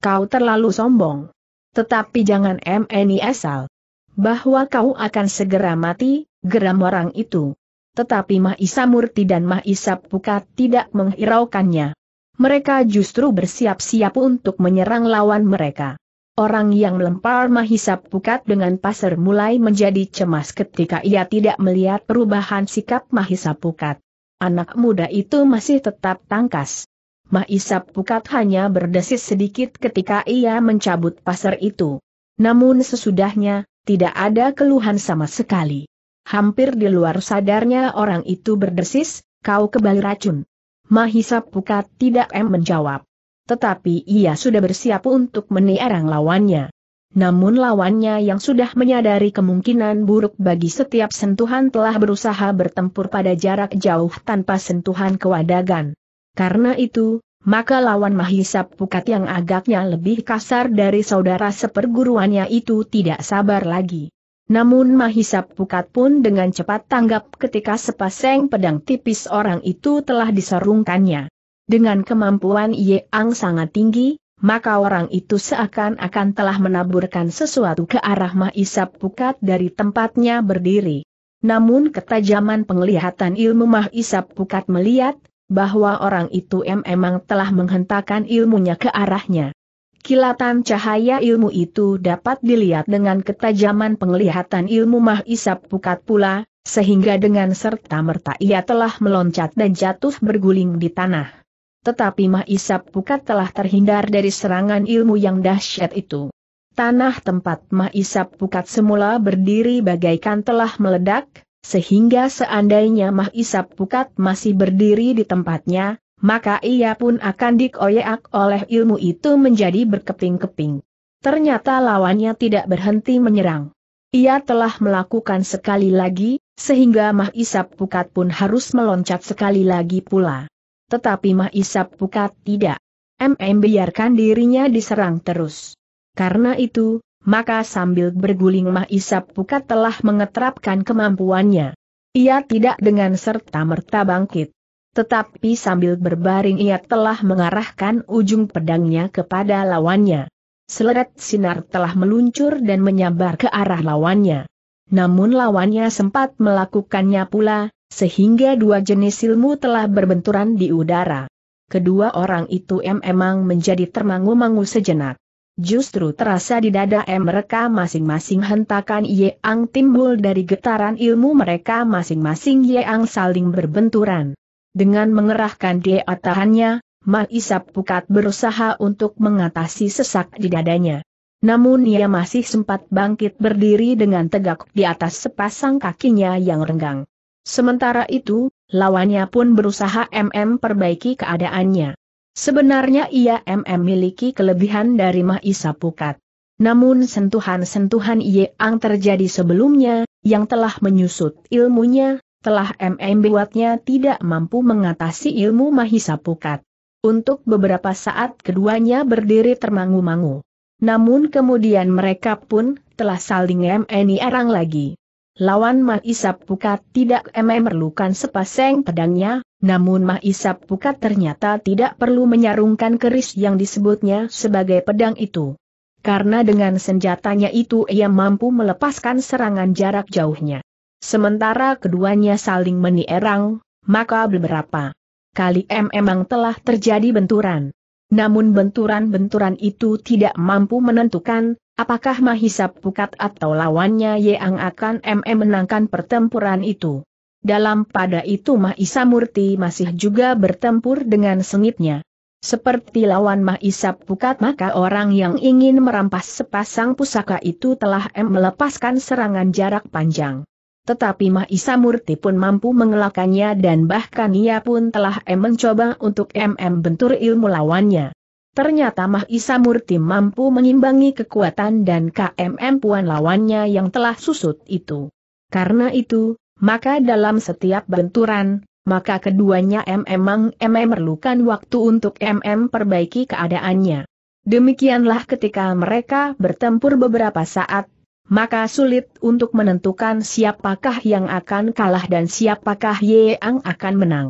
Kau terlalu sombong. Tetapi jangan MNI asal. Bahwa kau akan segera mati, geram orang itu. Tetapi Mahisa Murti dan Mahisa Pukat tidak menghiraukannya. Mereka justru bersiap-siap untuk menyerang lawan mereka. Orang yang melempar Mahisa pukat dengan pasir mulai menjadi cemas ketika ia tidak melihat perubahan sikap Mahisa pukat. Anak muda itu masih tetap tangkas. Mahisa pukat hanya berdesis sedikit ketika ia mencabut pasir itu. Namun sesudahnya, tidak ada keluhan sama sekali. Hampir di luar sadarnya orang itu berdesis, kau kebal racun. Mahisa Pukat tidak M menjawab. Tetapi ia sudah bersiap untuk meniarang lawannya. Namun lawannya yang sudah menyadari kemungkinan buruk bagi setiap sentuhan telah berusaha bertempur pada jarak jauh tanpa sentuhan kewadagan. Karena itu, maka lawan Mahisa Pukat yang agaknya lebih kasar dari saudara seperguruannya itu tidak sabar lagi. Namun Mahisa Pukat pun dengan cepat tanggap ketika sepasang pedang tipis orang itu telah disarungkannya. Dengan kemampuan Ye Ang sangat tinggi, maka orang itu seakan-akan telah menaburkan sesuatu ke arah Mahisa Pukat dari tempatnya berdiri. Namun ketajaman penglihatan ilmu Mahisa Pukat melihat, bahwa orang itu memang telah menghentakkan ilmunya ke arahnya. Kilatan cahaya ilmu itu dapat dilihat dengan ketajaman penglihatan ilmu mahisap pukat pula, sehingga dengan serta-merta ia telah meloncat dan jatuh berguling di tanah. Tetapi mahisap pukat telah terhindar dari serangan ilmu yang dahsyat itu. Tanah tempat Mahisap Pukat semula berdiri bagaikan telah meledak, sehingga seandainya Mahisap Pukat masih berdiri di tempatnya, maka ia pun akan dikoyak oleh ilmu itu menjadi berkeping-keping. Ternyata lawannya tidak berhenti menyerang. Ia telah melakukan sekali lagi, sehingga Mah Isap Pukat pun harus meloncat sekali lagi pula. Tetapi Mah Isap Pukat tidak. MM biarkan dirinya diserang terus. Karena itu, maka sambil berguling Mah Isap Pukat telah mengeterapkan kemampuannya. Ia tidak dengan serta merta bangkit. Tetapi sambil berbaring ia telah mengarahkan ujung pedangnya kepada lawannya. Seleret sinar telah meluncur dan menyambar ke arah lawannya. Namun lawannya sempat melakukannya pula, sehingga dua jenis ilmu telah berbenturan di udara. Kedua orang itu memang menjadi termangu-mangu sejenak. Justru terasa di dada mereka masing-masing hentakan Yeang timbul dari getaran ilmu mereka masing-masing Yeang saling berbenturan. Dengan mengerahkan dia tahannya, Mak Isap Pukat berusaha untuk mengatasi sesak di dadanya. Namun ia masih sempat bangkit berdiri dengan tegak di atas sepasang kakinya yang renggang. Sementara itu, lawannya pun berusaha MM perbaiki keadaannya. Sebenarnya ia MM miliki kelebihan dari Isap Pukat. Namun sentuhan-sentuhan Yeang terjadi sebelumnya, yang telah menyusut ilmunya, telah MM buatnya tidak mampu mengatasi ilmu Mahisa Pukat. Untuk beberapa saat keduanya berdiri termangu-mangu. Namun kemudian mereka pun telah saling MNI arang lagi. Lawan Mahisa Pukat tidak MM merlukan sepasang pedangnya, namun Mahisa Pukat ternyata tidak perlu menyarungkan keris yang disebutnya sebagai pedang itu. Karena dengan senjatanya itu ia mampu melepaskan serangan jarak jauhnya sementara keduanya saling menierang, maka beberapa kali M memang telah terjadi benturan. Namun benturan-benturan itu tidak mampu menentukan, apakah Mahisa Pukat atau lawannya yang akan M menangkan pertempuran itu. Dalam pada itu Mahisa Murti masih juga bertempur dengan sengitnya. Seperti lawan Mahisa Pukat maka orang yang ingin merampas sepasang pusaka itu telah M melepaskan serangan jarak panjang. Tetapi Mahisa Murti pun mampu mengelakannya dan bahkan ia pun telah mencoba untuk MM bentur ilmu lawannya. Ternyata Mahisa Murti mampu mengimbangi kekuatan dan KMM puan lawannya yang telah susut itu. Karena itu, maka dalam setiap benturan, maka keduanya M memang M memerlukan waktu untuk MM perbaiki keadaannya. Demikianlah ketika mereka bertempur beberapa saat, maka sulit untuk menentukan siapakah yang akan kalah dan siapakah yang akan menang.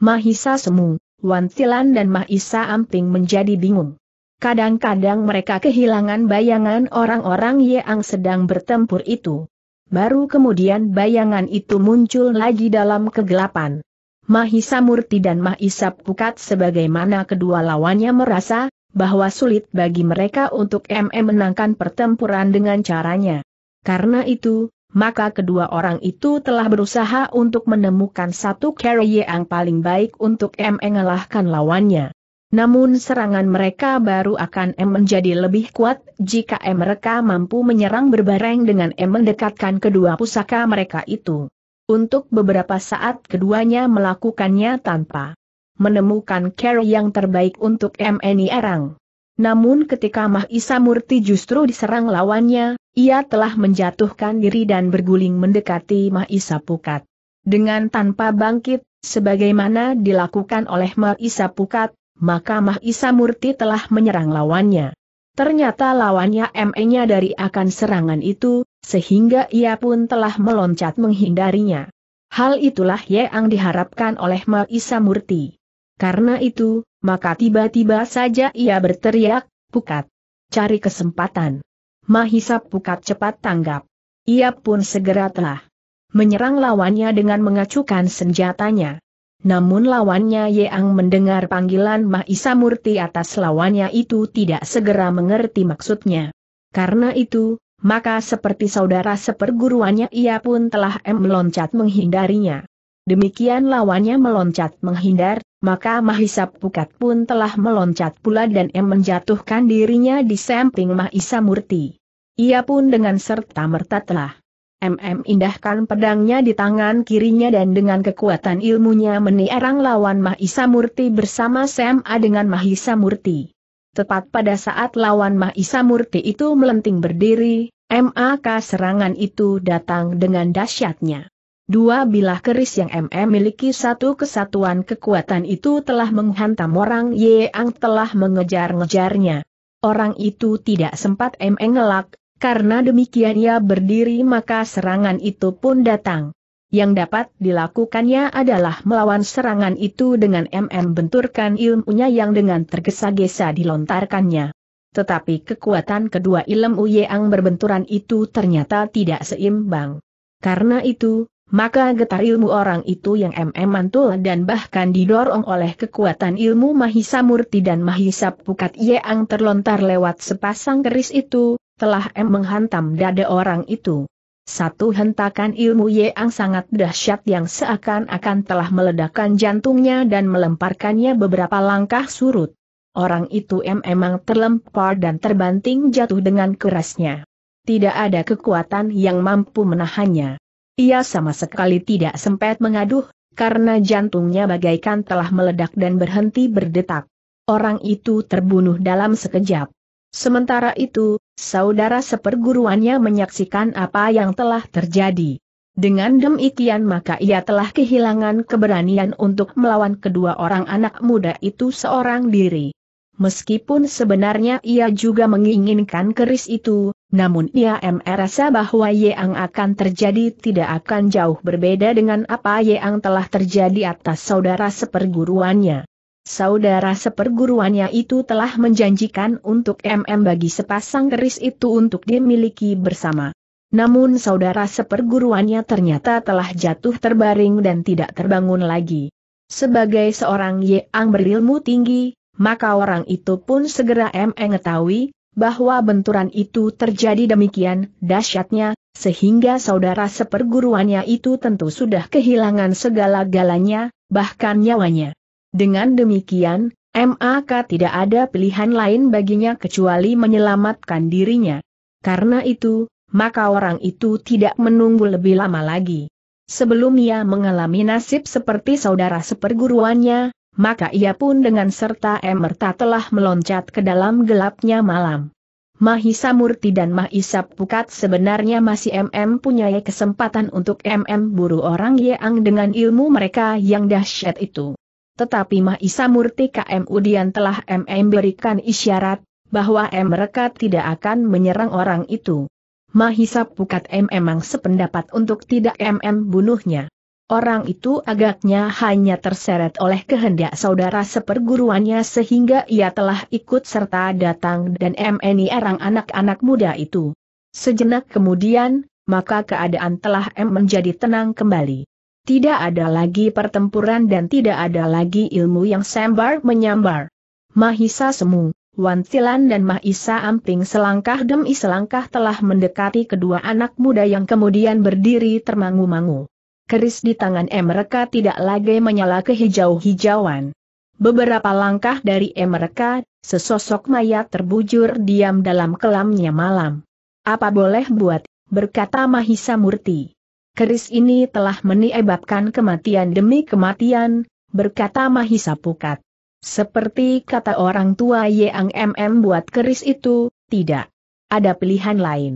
Mahisa Semu, Wantilan dan Mahisa Amping menjadi bingung. Kadang-kadang mereka kehilangan bayangan orang-orang yang sedang bertempur itu. Baru kemudian bayangan itu muncul lagi dalam kegelapan. Mahisa Murti dan Mahisa Pukat sebagaimana kedua lawannya merasa, bahwa sulit bagi mereka untuk MM menangkan pertempuran dengan caranya. Karena itu, maka kedua orang itu telah berusaha untuk menemukan satu carry yang paling baik untuk M mengalahkan lawannya. Namun serangan mereka baru akan M menjadi lebih kuat jika M mereka mampu menyerang berbareng dengan M mendekatkan kedua pusaka mereka itu. Untuk beberapa saat keduanya melakukannya tanpa menemukan care yang terbaik untuk MNI Erang. Namun ketika Mahisa Murti justru diserang lawannya, ia telah menjatuhkan diri dan berguling mendekati Mahisa Pukat. Dengan tanpa bangkit, sebagaimana dilakukan oleh Mahisa Pukat, maka Mahisa Murti telah menyerang lawannya. Ternyata lawannya ME-nya dari akan serangan itu, sehingga ia pun telah meloncat menghindarinya. Hal itulah yang diharapkan oleh Mahisa Murti. Karena itu, maka tiba-tiba saja ia berteriak, Pukat. Cari kesempatan. Mahisa Pukat cepat tanggap. Ia pun segera telah menyerang lawannya dengan mengacukan senjatanya. Namun lawannya Yeang mendengar panggilan Mahisa Murti atas lawannya itu tidak segera mengerti maksudnya. Karena itu, maka seperti saudara seperguruannya ia pun telah meloncat menghindarinya. Demikian lawannya meloncat menghindar, maka Mahisa Pukat pun telah meloncat pula dan M menjatuhkan dirinya di samping Mahisa Murti. Ia pun dengan serta-merta telah MM indahkan pedangnya di tangan kirinya dan dengan kekuatan ilmunya menierang lawan Mahisa Murti bersama SMA dengan Mahisa Murti. Tepat pada saat lawan Mahisa Murti itu melenting berdiri, MAK serangan itu datang dengan dahsyatnya. Dua bilah keris yang MM miliki satu kesatuan kekuatan itu telah menghantam orang Ye Ang telah mengejar-ngejarnya. Orang itu tidak sempat MM ngelak, karena demikian ia berdiri maka serangan itu pun datang. Yang dapat dilakukannya adalah melawan serangan itu dengan MM benturkan ilmunya yang dengan tergesa-gesa dilontarkannya. Tetapi kekuatan kedua ilmu Ye Ang berbenturan itu ternyata tidak seimbang. Karena itu, maka getar ilmu orang itu yang MM mantul dan bahkan didorong oleh kekuatan ilmu Mahisa Murti dan Mahisa Pukat Yeang terlontar lewat sepasang keris itu, telah M menghantam dada orang itu. Satu hentakan ilmu Yeang sangat dahsyat yang seakan-akan telah meledakkan jantungnya dan melemparkannya beberapa langkah surut. Orang itu M emang terlempar dan terbanting jatuh dengan kerasnya. Tidak ada kekuatan yang mampu menahannya. Ia sama sekali tidak sempat mengaduh, karena jantungnya bagaikan telah meledak dan berhenti berdetak. Orang itu terbunuh dalam sekejap. Sementara itu, saudara seperguruannya menyaksikan apa yang telah terjadi. Dengan demikian maka ia telah kehilangan keberanian untuk melawan kedua orang anak muda itu seorang diri. Meskipun sebenarnya ia juga menginginkan keris itu, namun ia merasa bahwa yang akan terjadi tidak akan jauh berbeda dengan apa yang telah terjadi atas saudara seperguruannya. Saudara seperguruannya itu telah menjanjikan untuk MM bagi sepasang keris itu untuk dimiliki bersama. Namun saudara seperguruannya ternyata telah jatuh terbaring dan tidak terbangun lagi. Sebagai seorang yang berilmu tinggi, maka orang itu pun segera mengetahui bahwa benturan itu terjadi demikian dahsyatnya, sehingga saudara seperguruannya itu tentu sudah kehilangan segala-galanya, bahkan nyawanya. Dengan demikian, MAK tidak ada pilihan lain baginya kecuali menyelamatkan dirinya. Karena itu, maka orang itu tidak menunggu lebih lama lagi. Sebelum ia mengalami nasib seperti saudara seperguruannya, maka ia pun dengan serta emerta telah meloncat ke dalam gelapnya malam. Mahisa Murti dan Mahisa Pukat sebenarnya masih MM punya kesempatan untuk MM buru orang Yeang dengan ilmu mereka yang dahsyat itu. Tetapi Mahisa Murti KM Udian telah MM berikan isyarat, bahwa M mereka tidak akan menyerang orang itu. Mahisa Pukat M memang sependapat untuk tidak MM bunuhnya. Orang itu agaknya hanya terseret oleh kehendak saudara seperguruannya sehingga ia telah ikut serta datang dan MNI erang anak-anak muda itu. Sejenak kemudian, maka keadaan telah M menjadi tenang kembali. Tidak ada lagi pertempuran dan tidak ada lagi ilmu yang sembar menyambar. Mahisa Semu, Wan Wantilan dan Mahisa Amping selangkah demi selangkah telah mendekati kedua anak muda yang kemudian berdiri termangu-mangu keris di tangan M mereka tidak lagi menyala kehijau-hijauan. Beberapa langkah dari M mereka, sesosok mayat terbujur diam dalam kelamnya malam. Apa boleh buat, berkata Mahisa Murti. Keris ini telah menyebabkan kematian demi kematian, berkata Mahisa Pukat. Seperti kata orang tua Yang MM buat keris itu, tidak. Ada pilihan lain.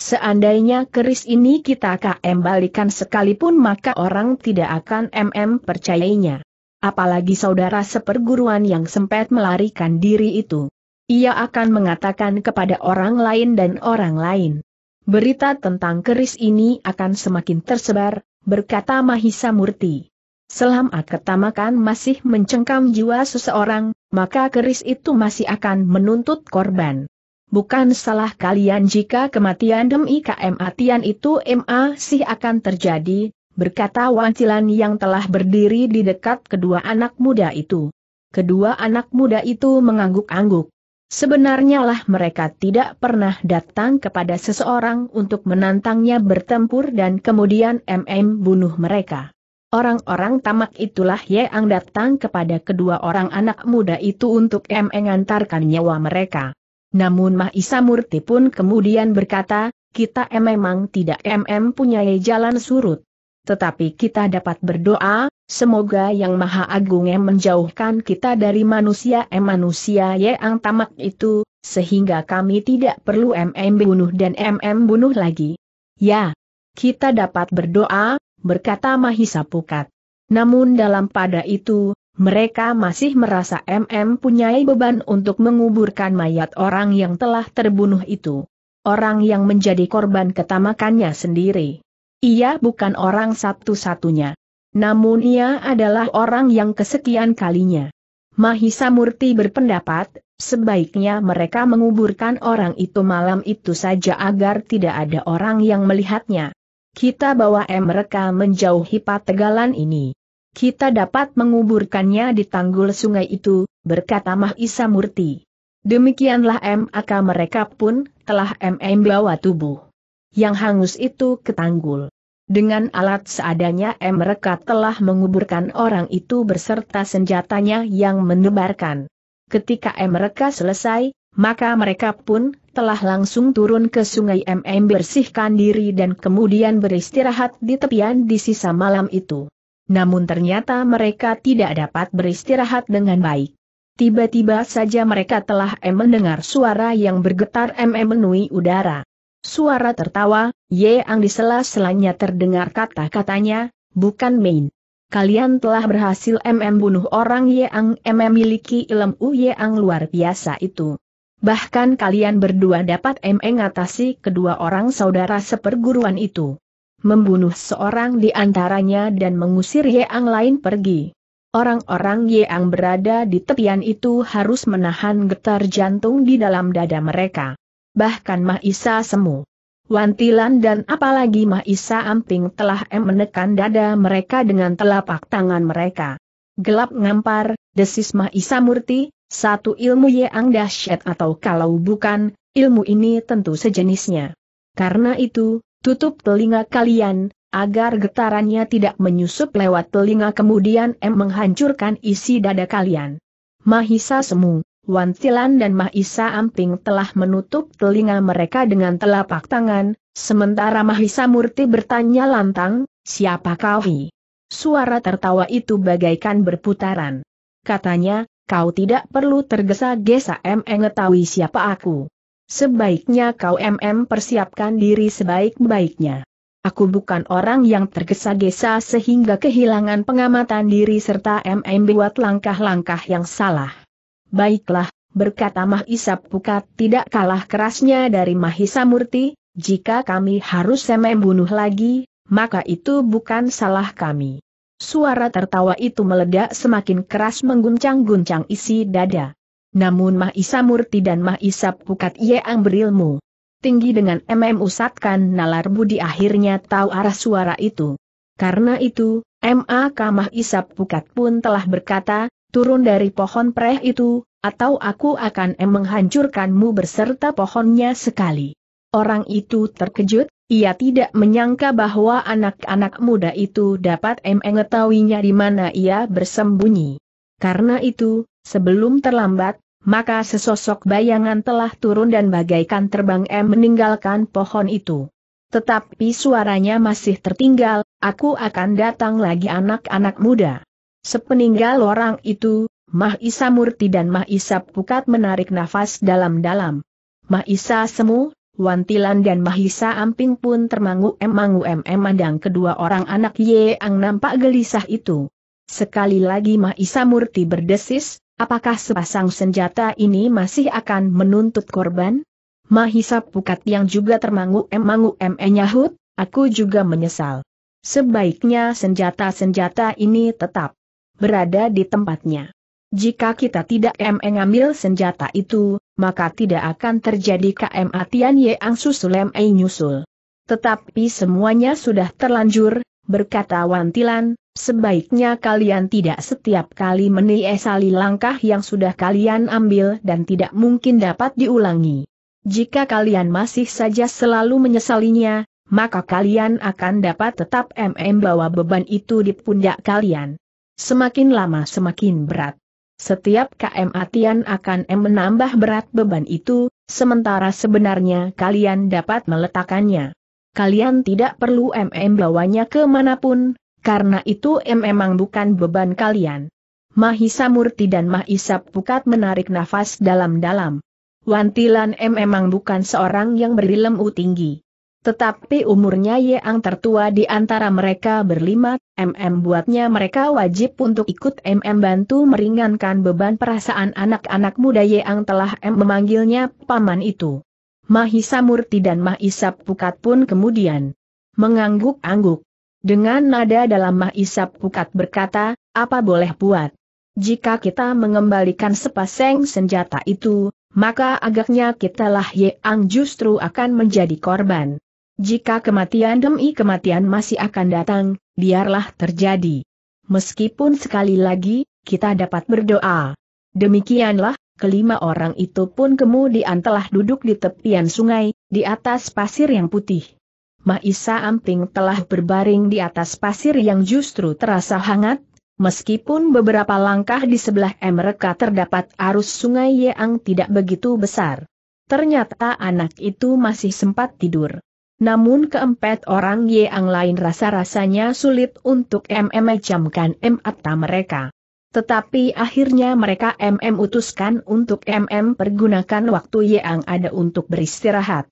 Seandainya keris ini kita KM balikan sekalipun maka orang tidak akan MM percayainya. Apalagi saudara seperguruan yang sempat melarikan diri itu. Ia akan mengatakan kepada orang lain dan orang lain. Berita tentang keris ini akan semakin tersebar, berkata Mahisa Murti. Selama ketamakan masih mencengkam jiwa seseorang, maka keris itu masih akan menuntut korban. Bukan salah kalian jika kematian demi kematian itu masih akan terjadi, berkata Wancilan yang telah berdiri di dekat kedua anak muda itu. Kedua anak muda itu mengangguk-angguk. Sebenarnya lah mereka tidak pernah datang kepada seseorang untuk menantangnya bertempur dan kemudian MM bunuh mereka. Orang-orang tamak itulah yang datang kepada kedua orang anak muda itu untuk MM mengantarkan nyawa mereka. Namun Mahisa Murti pun kemudian berkata, kita memang tidak MM punyai jalan surut. Tetapi kita dapat berdoa, semoga Yang Maha Agung yang menjauhkan kita dari manusia em manusia yang tamak itu, sehingga kami tidak perlu MM bunuh dan MM bunuh lagi. Ya, kita dapat berdoa, berkata Mahisa Pukat. Namun dalam pada itu, mereka masih merasa MM punya beban untuk menguburkan mayat orang yang telah terbunuh itu. Orang yang menjadi korban ketamakannya sendiri. Ia bukan orang satu-satunya. Namun ia adalah orang yang kesekian kalinya. Mahisa Murti berpendapat, sebaiknya mereka menguburkan orang itu malam itu saja agar tidak ada orang yang melihatnya. Kita bawa mereka menjauhi pategalan ini. Kita dapat menguburkannya di tanggul sungai itu, berkata Mahisa Murti. Demikianlah MAK mereka pun telah MM bawa tubuh yang hangus itu ke tanggul. Dengan alat seadanya M mereka telah menguburkan orang itu berserta senjatanya yang menebarkan. Ketika M mereka selesai, maka mereka pun telah langsung turun ke sungai MM bersihkan diri dan kemudian beristirahat di tepian di sisa malam itu namun ternyata mereka tidak dapat beristirahat dengan baik. Tiba-tiba saja mereka telah mendengar suara yang bergetar menui udara. Suara tertawa, yang di sela-selanya terdengar kata-katanya, bukan main. Kalian telah berhasil MM bunuh orang ang MM miliki ilmu Ye Ang luar biasa itu. Bahkan kalian berdua dapat MM mengatasi kedua orang saudara seperguruan itu membunuh seorang di antaranya dan mengusir Yeang lain pergi. Orang-orang Yeang berada di tepian itu harus menahan getar jantung di dalam dada mereka. Bahkan Mahisa Semu, Wantilan dan apalagi Mahisa Amping telah menekan dada mereka dengan telapak tangan mereka. Gelap ngampar, desis Mahisa Murti, satu ilmu Yeang dahsyat atau kalau bukan, ilmu ini tentu sejenisnya. Karena itu, Tutup telinga kalian, agar getarannya tidak menyusup lewat telinga kemudian M menghancurkan isi dada kalian. Mahisa Semu, Wantilan dan Mahisa Amping telah menutup telinga mereka dengan telapak tangan, sementara Mahisa Murti bertanya lantang, siapa kau hi? Suara tertawa itu bagaikan berputaran. Katanya, kau tidak perlu tergesa-gesa M mengetahui siapa aku. Sebaiknya kau MM persiapkan diri sebaik-baiknya. Aku bukan orang yang tergesa-gesa sehingga kehilangan pengamatan diri serta MM buat langkah-langkah yang salah. Baiklah, berkata Mahisa Pukat tidak kalah kerasnya dari Mahisa Murti, jika kami harus MM bunuh lagi, maka itu bukan salah kami. Suara tertawa itu meledak semakin keras mengguncang-guncang isi dada. Namun Mah Isa Murti dan Mah Isa Pukat Yeang berilmu. Tinggi dengan MM Usatkan Nalar Budi akhirnya tahu arah suara itu. Karena itu, MA Kamah Isap Pukat pun telah berkata, turun dari pohon preh itu, atau aku akan em menghancurkanmu berserta pohonnya sekali. Orang itu terkejut, ia tidak menyangka bahwa anak-anak muda itu dapat mengetahuinya di mana ia bersembunyi. Karena itu, Sebelum terlambat, maka sesosok bayangan telah turun dan bagaikan terbang M meninggalkan pohon itu. Tetapi suaranya masih tertinggal, aku akan datang lagi anak-anak muda. Sepeninggal orang itu, Mah Isa Murti dan Mah Isa Pukat menarik nafas dalam-dalam. Mah Isa Semu, Wantilan dan Mahisa Amping pun termangu emangu em emandang kedua orang anak Yeang nampak gelisah itu. Sekali lagi Mahisa Murti berdesis, Apakah sepasang senjata ini masih akan menuntut korban? Mahisa Pukat yang juga termangu emangu me eh, nyahut, aku juga menyesal. Sebaiknya senjata-senjata ini tetap berada di tempatnya. Jika kita tidak mengambil eh, senjata itu, maka tidak akan terjadi KM Atian Ang Susulem eme eh, Nyusul. Tetapi semuanya sudah terlanjur, berkata Wantilan, Sebaiknya kalian tidak setiap kali meniesali langkah yang sudah kalian ambil dan tidak mungkin dapat diulangi. Jika kalian masih saja selalu menyesalinya, maka kalian akan dapat tetap MM bawa beban itu di pundak kalian. Semakin lama semakin berat. Setiap KM Atian akan M menambah berat beban itu, sementara sebenarnya kalian dapat meletakkannya. Kalian tidak perlu MM bawanya kemanapun, karena itu em emang bukan beban kalian. Mahisa Murti dan Mahisa Pukat menarik nafas dalam-dalam. Wantilan M emang bukan seorang yang berilmu tinggi. Tetapi umurnya ye ang tertua di antara mereka berlima, MM buatnya mereka wajib untuk ikut MM bantu meringankan beban perasaan anak-anak muda ye ang telah M memanggilnya paman itu. Mahisa Murti dan Mahisa Pukat pun kemudian mengangguk-angguk. Dengan nada dalam mahisap isap pukat berkata, apa boleh buat? Jika kita mengembalikan sepasang senjata itu, maka agaknya kitalah Yeang justru akan menjadi korban. Jika kematian demi kematian masih akan datang, biarlah terjadi. Meskipun sekali lagi, kita dapat berdoa. Demikianlah, kelima orang itu pun kemudian telah duduk di tepian sungai, di atas pasir yang putih. Mahisa Amping telah berbaring di atas pasir yang justru terasa hangat, meskipun beberapa langkah di sebelah mereka terdapat arus sungai yang tidak begitu besar. Ternyata anak itu masih sempat tidur. Namun keempat orang yang lain rasa-rasanya sulit untuk MM jamkan M mereka. Tetapi akhirnya mereka MM utuskan untuk MM pergunakan waktu yang ada untuk beristirahat.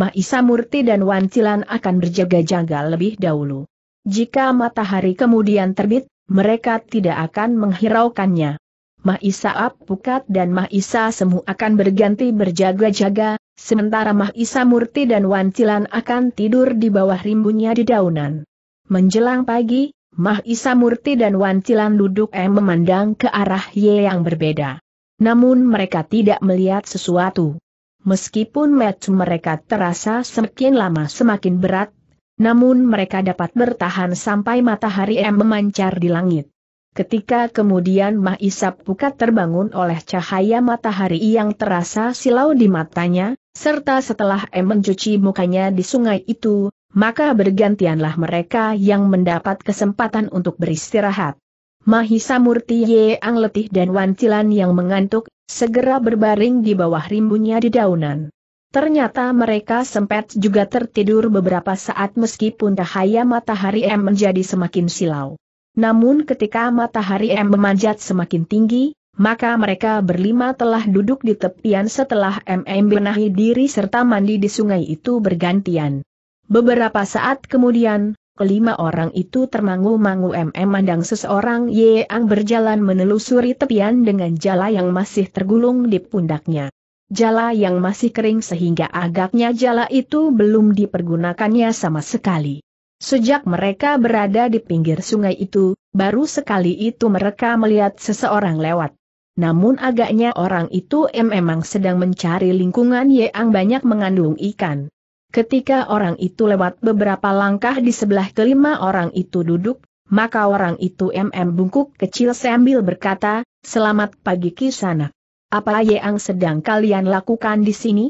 Maisa Murti dan Wancilan akan berjaga-jaga lebih dahulu. Jika matahari kemudian terbit, mereka tidak akan menghiraukannya. Mahisa Apukat dan Maisa Semu akan berganti berjaga-jaga, sementara Maisa Murti dan Wancilan akan tidur di bawah rimbunnya di daunan. Menjelang pagi, Maisa Murti dan Wancilan duduk em eh memandang ke arah Ye yang berbeda. Namun mereka tidak melihat sesuatu. Meskipun match mereka terasa semakin lama semakin berat, namun mereka dapat bertahan sampai matahari M memancar di langit. Ketika kemudian Mahisab Pukat terbangun oleh cahaya matahari yang terasa silau di matanya, serta setelah M mencuci mukanya di sungai itu, maka bergantianlah mereka yang mendapat kesempatan untuk beristirahat. Mahisa Murti Yeang Letih dan Wancilan yang mengantuk segera berbaring di bawah rimbunnya di daunan. Ternyata mereka sempat juga tertidur beberapa saat meskipun cahaya matahari M menjadi semakin silau. Namun ketika matahari M memanjat semakin tinggi, maka mereka berlima telah duduk di tepian setelah MM benahi diri serta mandi di sungai itu bergantian. Beberapa saat kemudian, Kelima orang itu termangu-mangu MM mandang seseorang yang berjalan menelusuri tepian dengan jala yang masih tergulung di pundaknya. Jala yang masih kering sehingga agaknya jala itu belum dipergunakannya sama sekali. Sejak mereka berada di pinggir sungai itu, baru sekali itu mereka melihat seseorang lewat. Namun agaknya orang itu memang sedang mencari lingkungan yang banyak mengandung ikan. Ketika orang itu lewat beberapa langkah di sebelah kelima orang itu duduk, maka orang itu MM bungkuk kecil sambil berkata, Selamat pagi kisana. Apa yang sedang kalian lakukan di sini?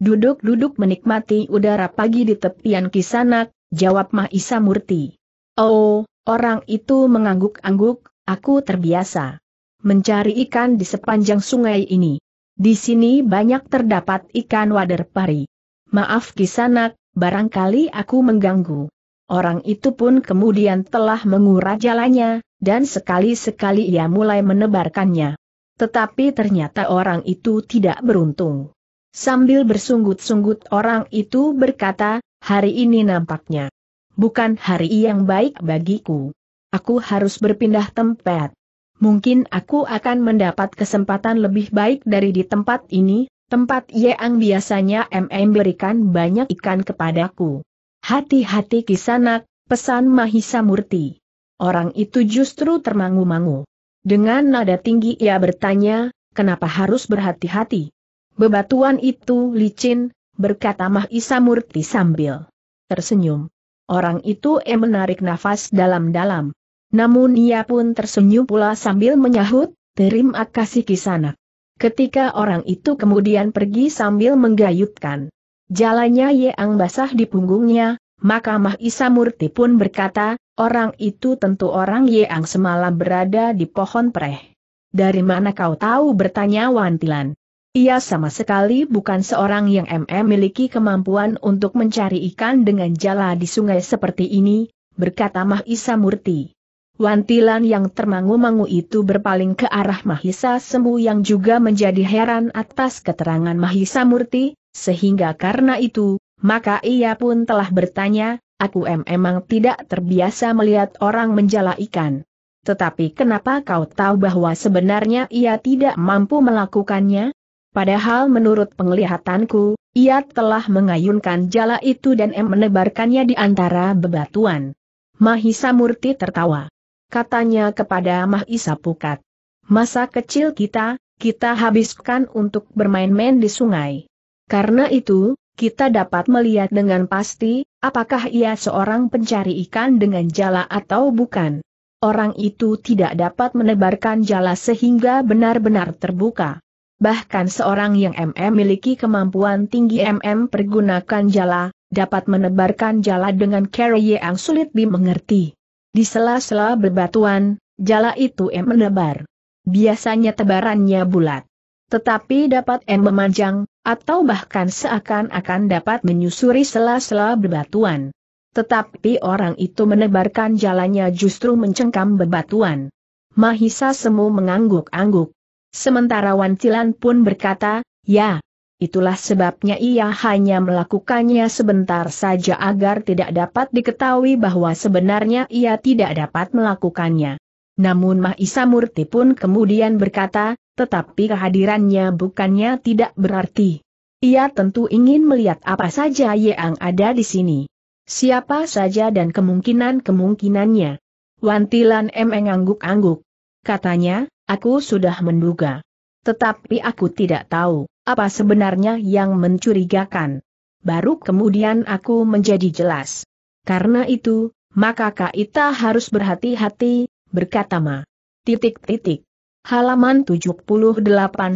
Duduk-duduk menikmati udara pagi di tepian kisana, jawab Mahisa Murti. Oh, orang itu mengangguk-angguk, aku terbiasa mencari ikan di sepanjang sungai ini. Di sini banyak terdapat ikan wader pari. Maaf kisanak, barangkali aku mengganggu. Orang itu pun kemudian telah mengura jalannya, dan sekali-sekali ia mulai menebarkannya. Tetapi ternyata orang itu tidak beruntung. Sambil bersungut-sungut orang itu berkata, hari ini nampaknya bukan hari yang baik bagiku. Aku harus berpindah tempat. Mungkin aku akan mendapat kesempatan lebih baik dari di tempat ini, Tempat Yeang biasanya MM berikan banyak ikan kepadaku. Hati-hati kisanak, pesan Mahisa Murti. Orang itu justru termangu-mangu. Dengan nada tinggi ia bertanya, kenapa harus berhati-hati? Bebatuan itu licin, berkata Mahisa Murti sambil tersenyum. Orang itu em menarik nafas dalam-dalam. Namun ia pun tersenyum pula sambil menyahut, terima kasih kisanak. Ketika orang itu kemudian pergi sambil menggayutkan jalannya yang basah di punggungnya, maka Mahisa Murti pun berkata, orang itu tentu orang yang semalam berada di pohon preh. Dari mana kau tahu bertanya Wantilan. Ia sama sekali bukan seorang yang MM miliki kemampuan untuk mencari ikan dengan jala di sungai seperti ini, berkata Mahisa Murti. Wantilan yang termangu-mangu itu berpaling ke arah Mahisa Sembu yang juga menjadi heran atas keterangan Mahisa Murti, sehingga karena itu, maka ia pun telah bertanya, aku em emang tidak terbiasa melihat orang menjala ikan. Tetapi kenapa kau tahu bahwa sebenarnya ia tidak mampu melakukannya? Padahal menurut penglihatanku, ia telah mengayunkan jala itu dan em menebarkannya di antara bebatuan. Mahisa Murti tertawa katanya kepada Mahisa Pukat. Masa kecil kita, kita habiskan untuk bermain-main di sungai. Karena itu, kita dapat melihat dengan pasti, apakah ia seorang pencari ikan dengan jala atau bukan. Orang itu tidak dapat menebarkan jala sehingga benar-benar terbuka. Bahkan seorang yang MM miliki kemampuan tinggi MM pergunakan jala, dapat menebarkan jala dengan cara yang sulit dimengerti. Di sela-sela bebatuan, jala itu M menebar. Biasanya tebarannya bulat. Tetapi dapat M memanjang, atau bahkan seakan-akan dapat menyusuri sela-sela bebatuan. Tetapi orang itu menebarkan jalannya justru mencengkam bebatuan. Mahisa Semu mengangguk-angguk. Sementara Wantilan pun berkata, ya, Itulah sebabnya ia hanya melakukannya sebentar saja agar tidak dapat diketahui bahwa sebenarnya ia tidak dapat melakukannya. Namun Mahisa Murti pun kemudian berkata, tetapi kehadirannya bukannya tidak berarti. Ia tentu ingin melihat apa saja yang ada di sini. Siapa saja dan kemungkinan-kemungkinannya. Wantilan M. mengangguk angguk Katanya, aku sudah menduga. Tetapi aku tidak tahu. Apa sebenarnya yang mencurigakan? Baru kemudian aku menjadi jelas. Karena itu, maka kita harus berhati-hati, berkata Ma. Titik-titik. Halaman 78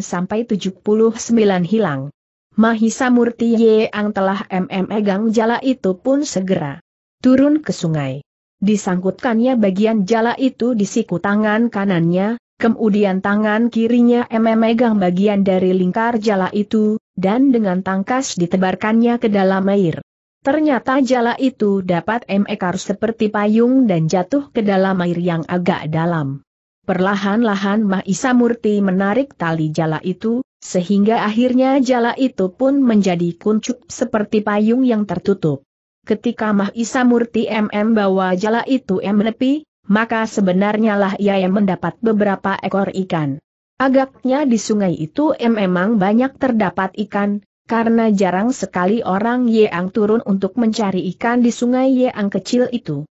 sampai 79 hilang. Mahisa Murti Yeang telah MM Egang jala itu pun segera turun ke sungai. Disangkutkannya bagian jala itu di siku tangan kanannya, Kemudian tangan kirinya memegang bagian dari lingkar jala itu, dan dengan tangkas ditebarkannya ke dalam air. Ternyata jala itu dapat mekar seperti payung dan jatuh ke dalam air yang agak dalam. Perlahan-lahan Mahisa Murti menarik tali jala itu, sehingga akhirnya jala itu pun menjadi kuncup seperti payung yang tertutup. Ketika Mahisa Murti MM bawa jala itu menepi, maka sebenarnya lah ia yang mendapat beberapa ekor ikan. Agaknya di sungai itu memang banyak terdapat ikan, karena jarang sekali orang Yeang turun untuk mencari ikan di sungai Yeang kecil itu.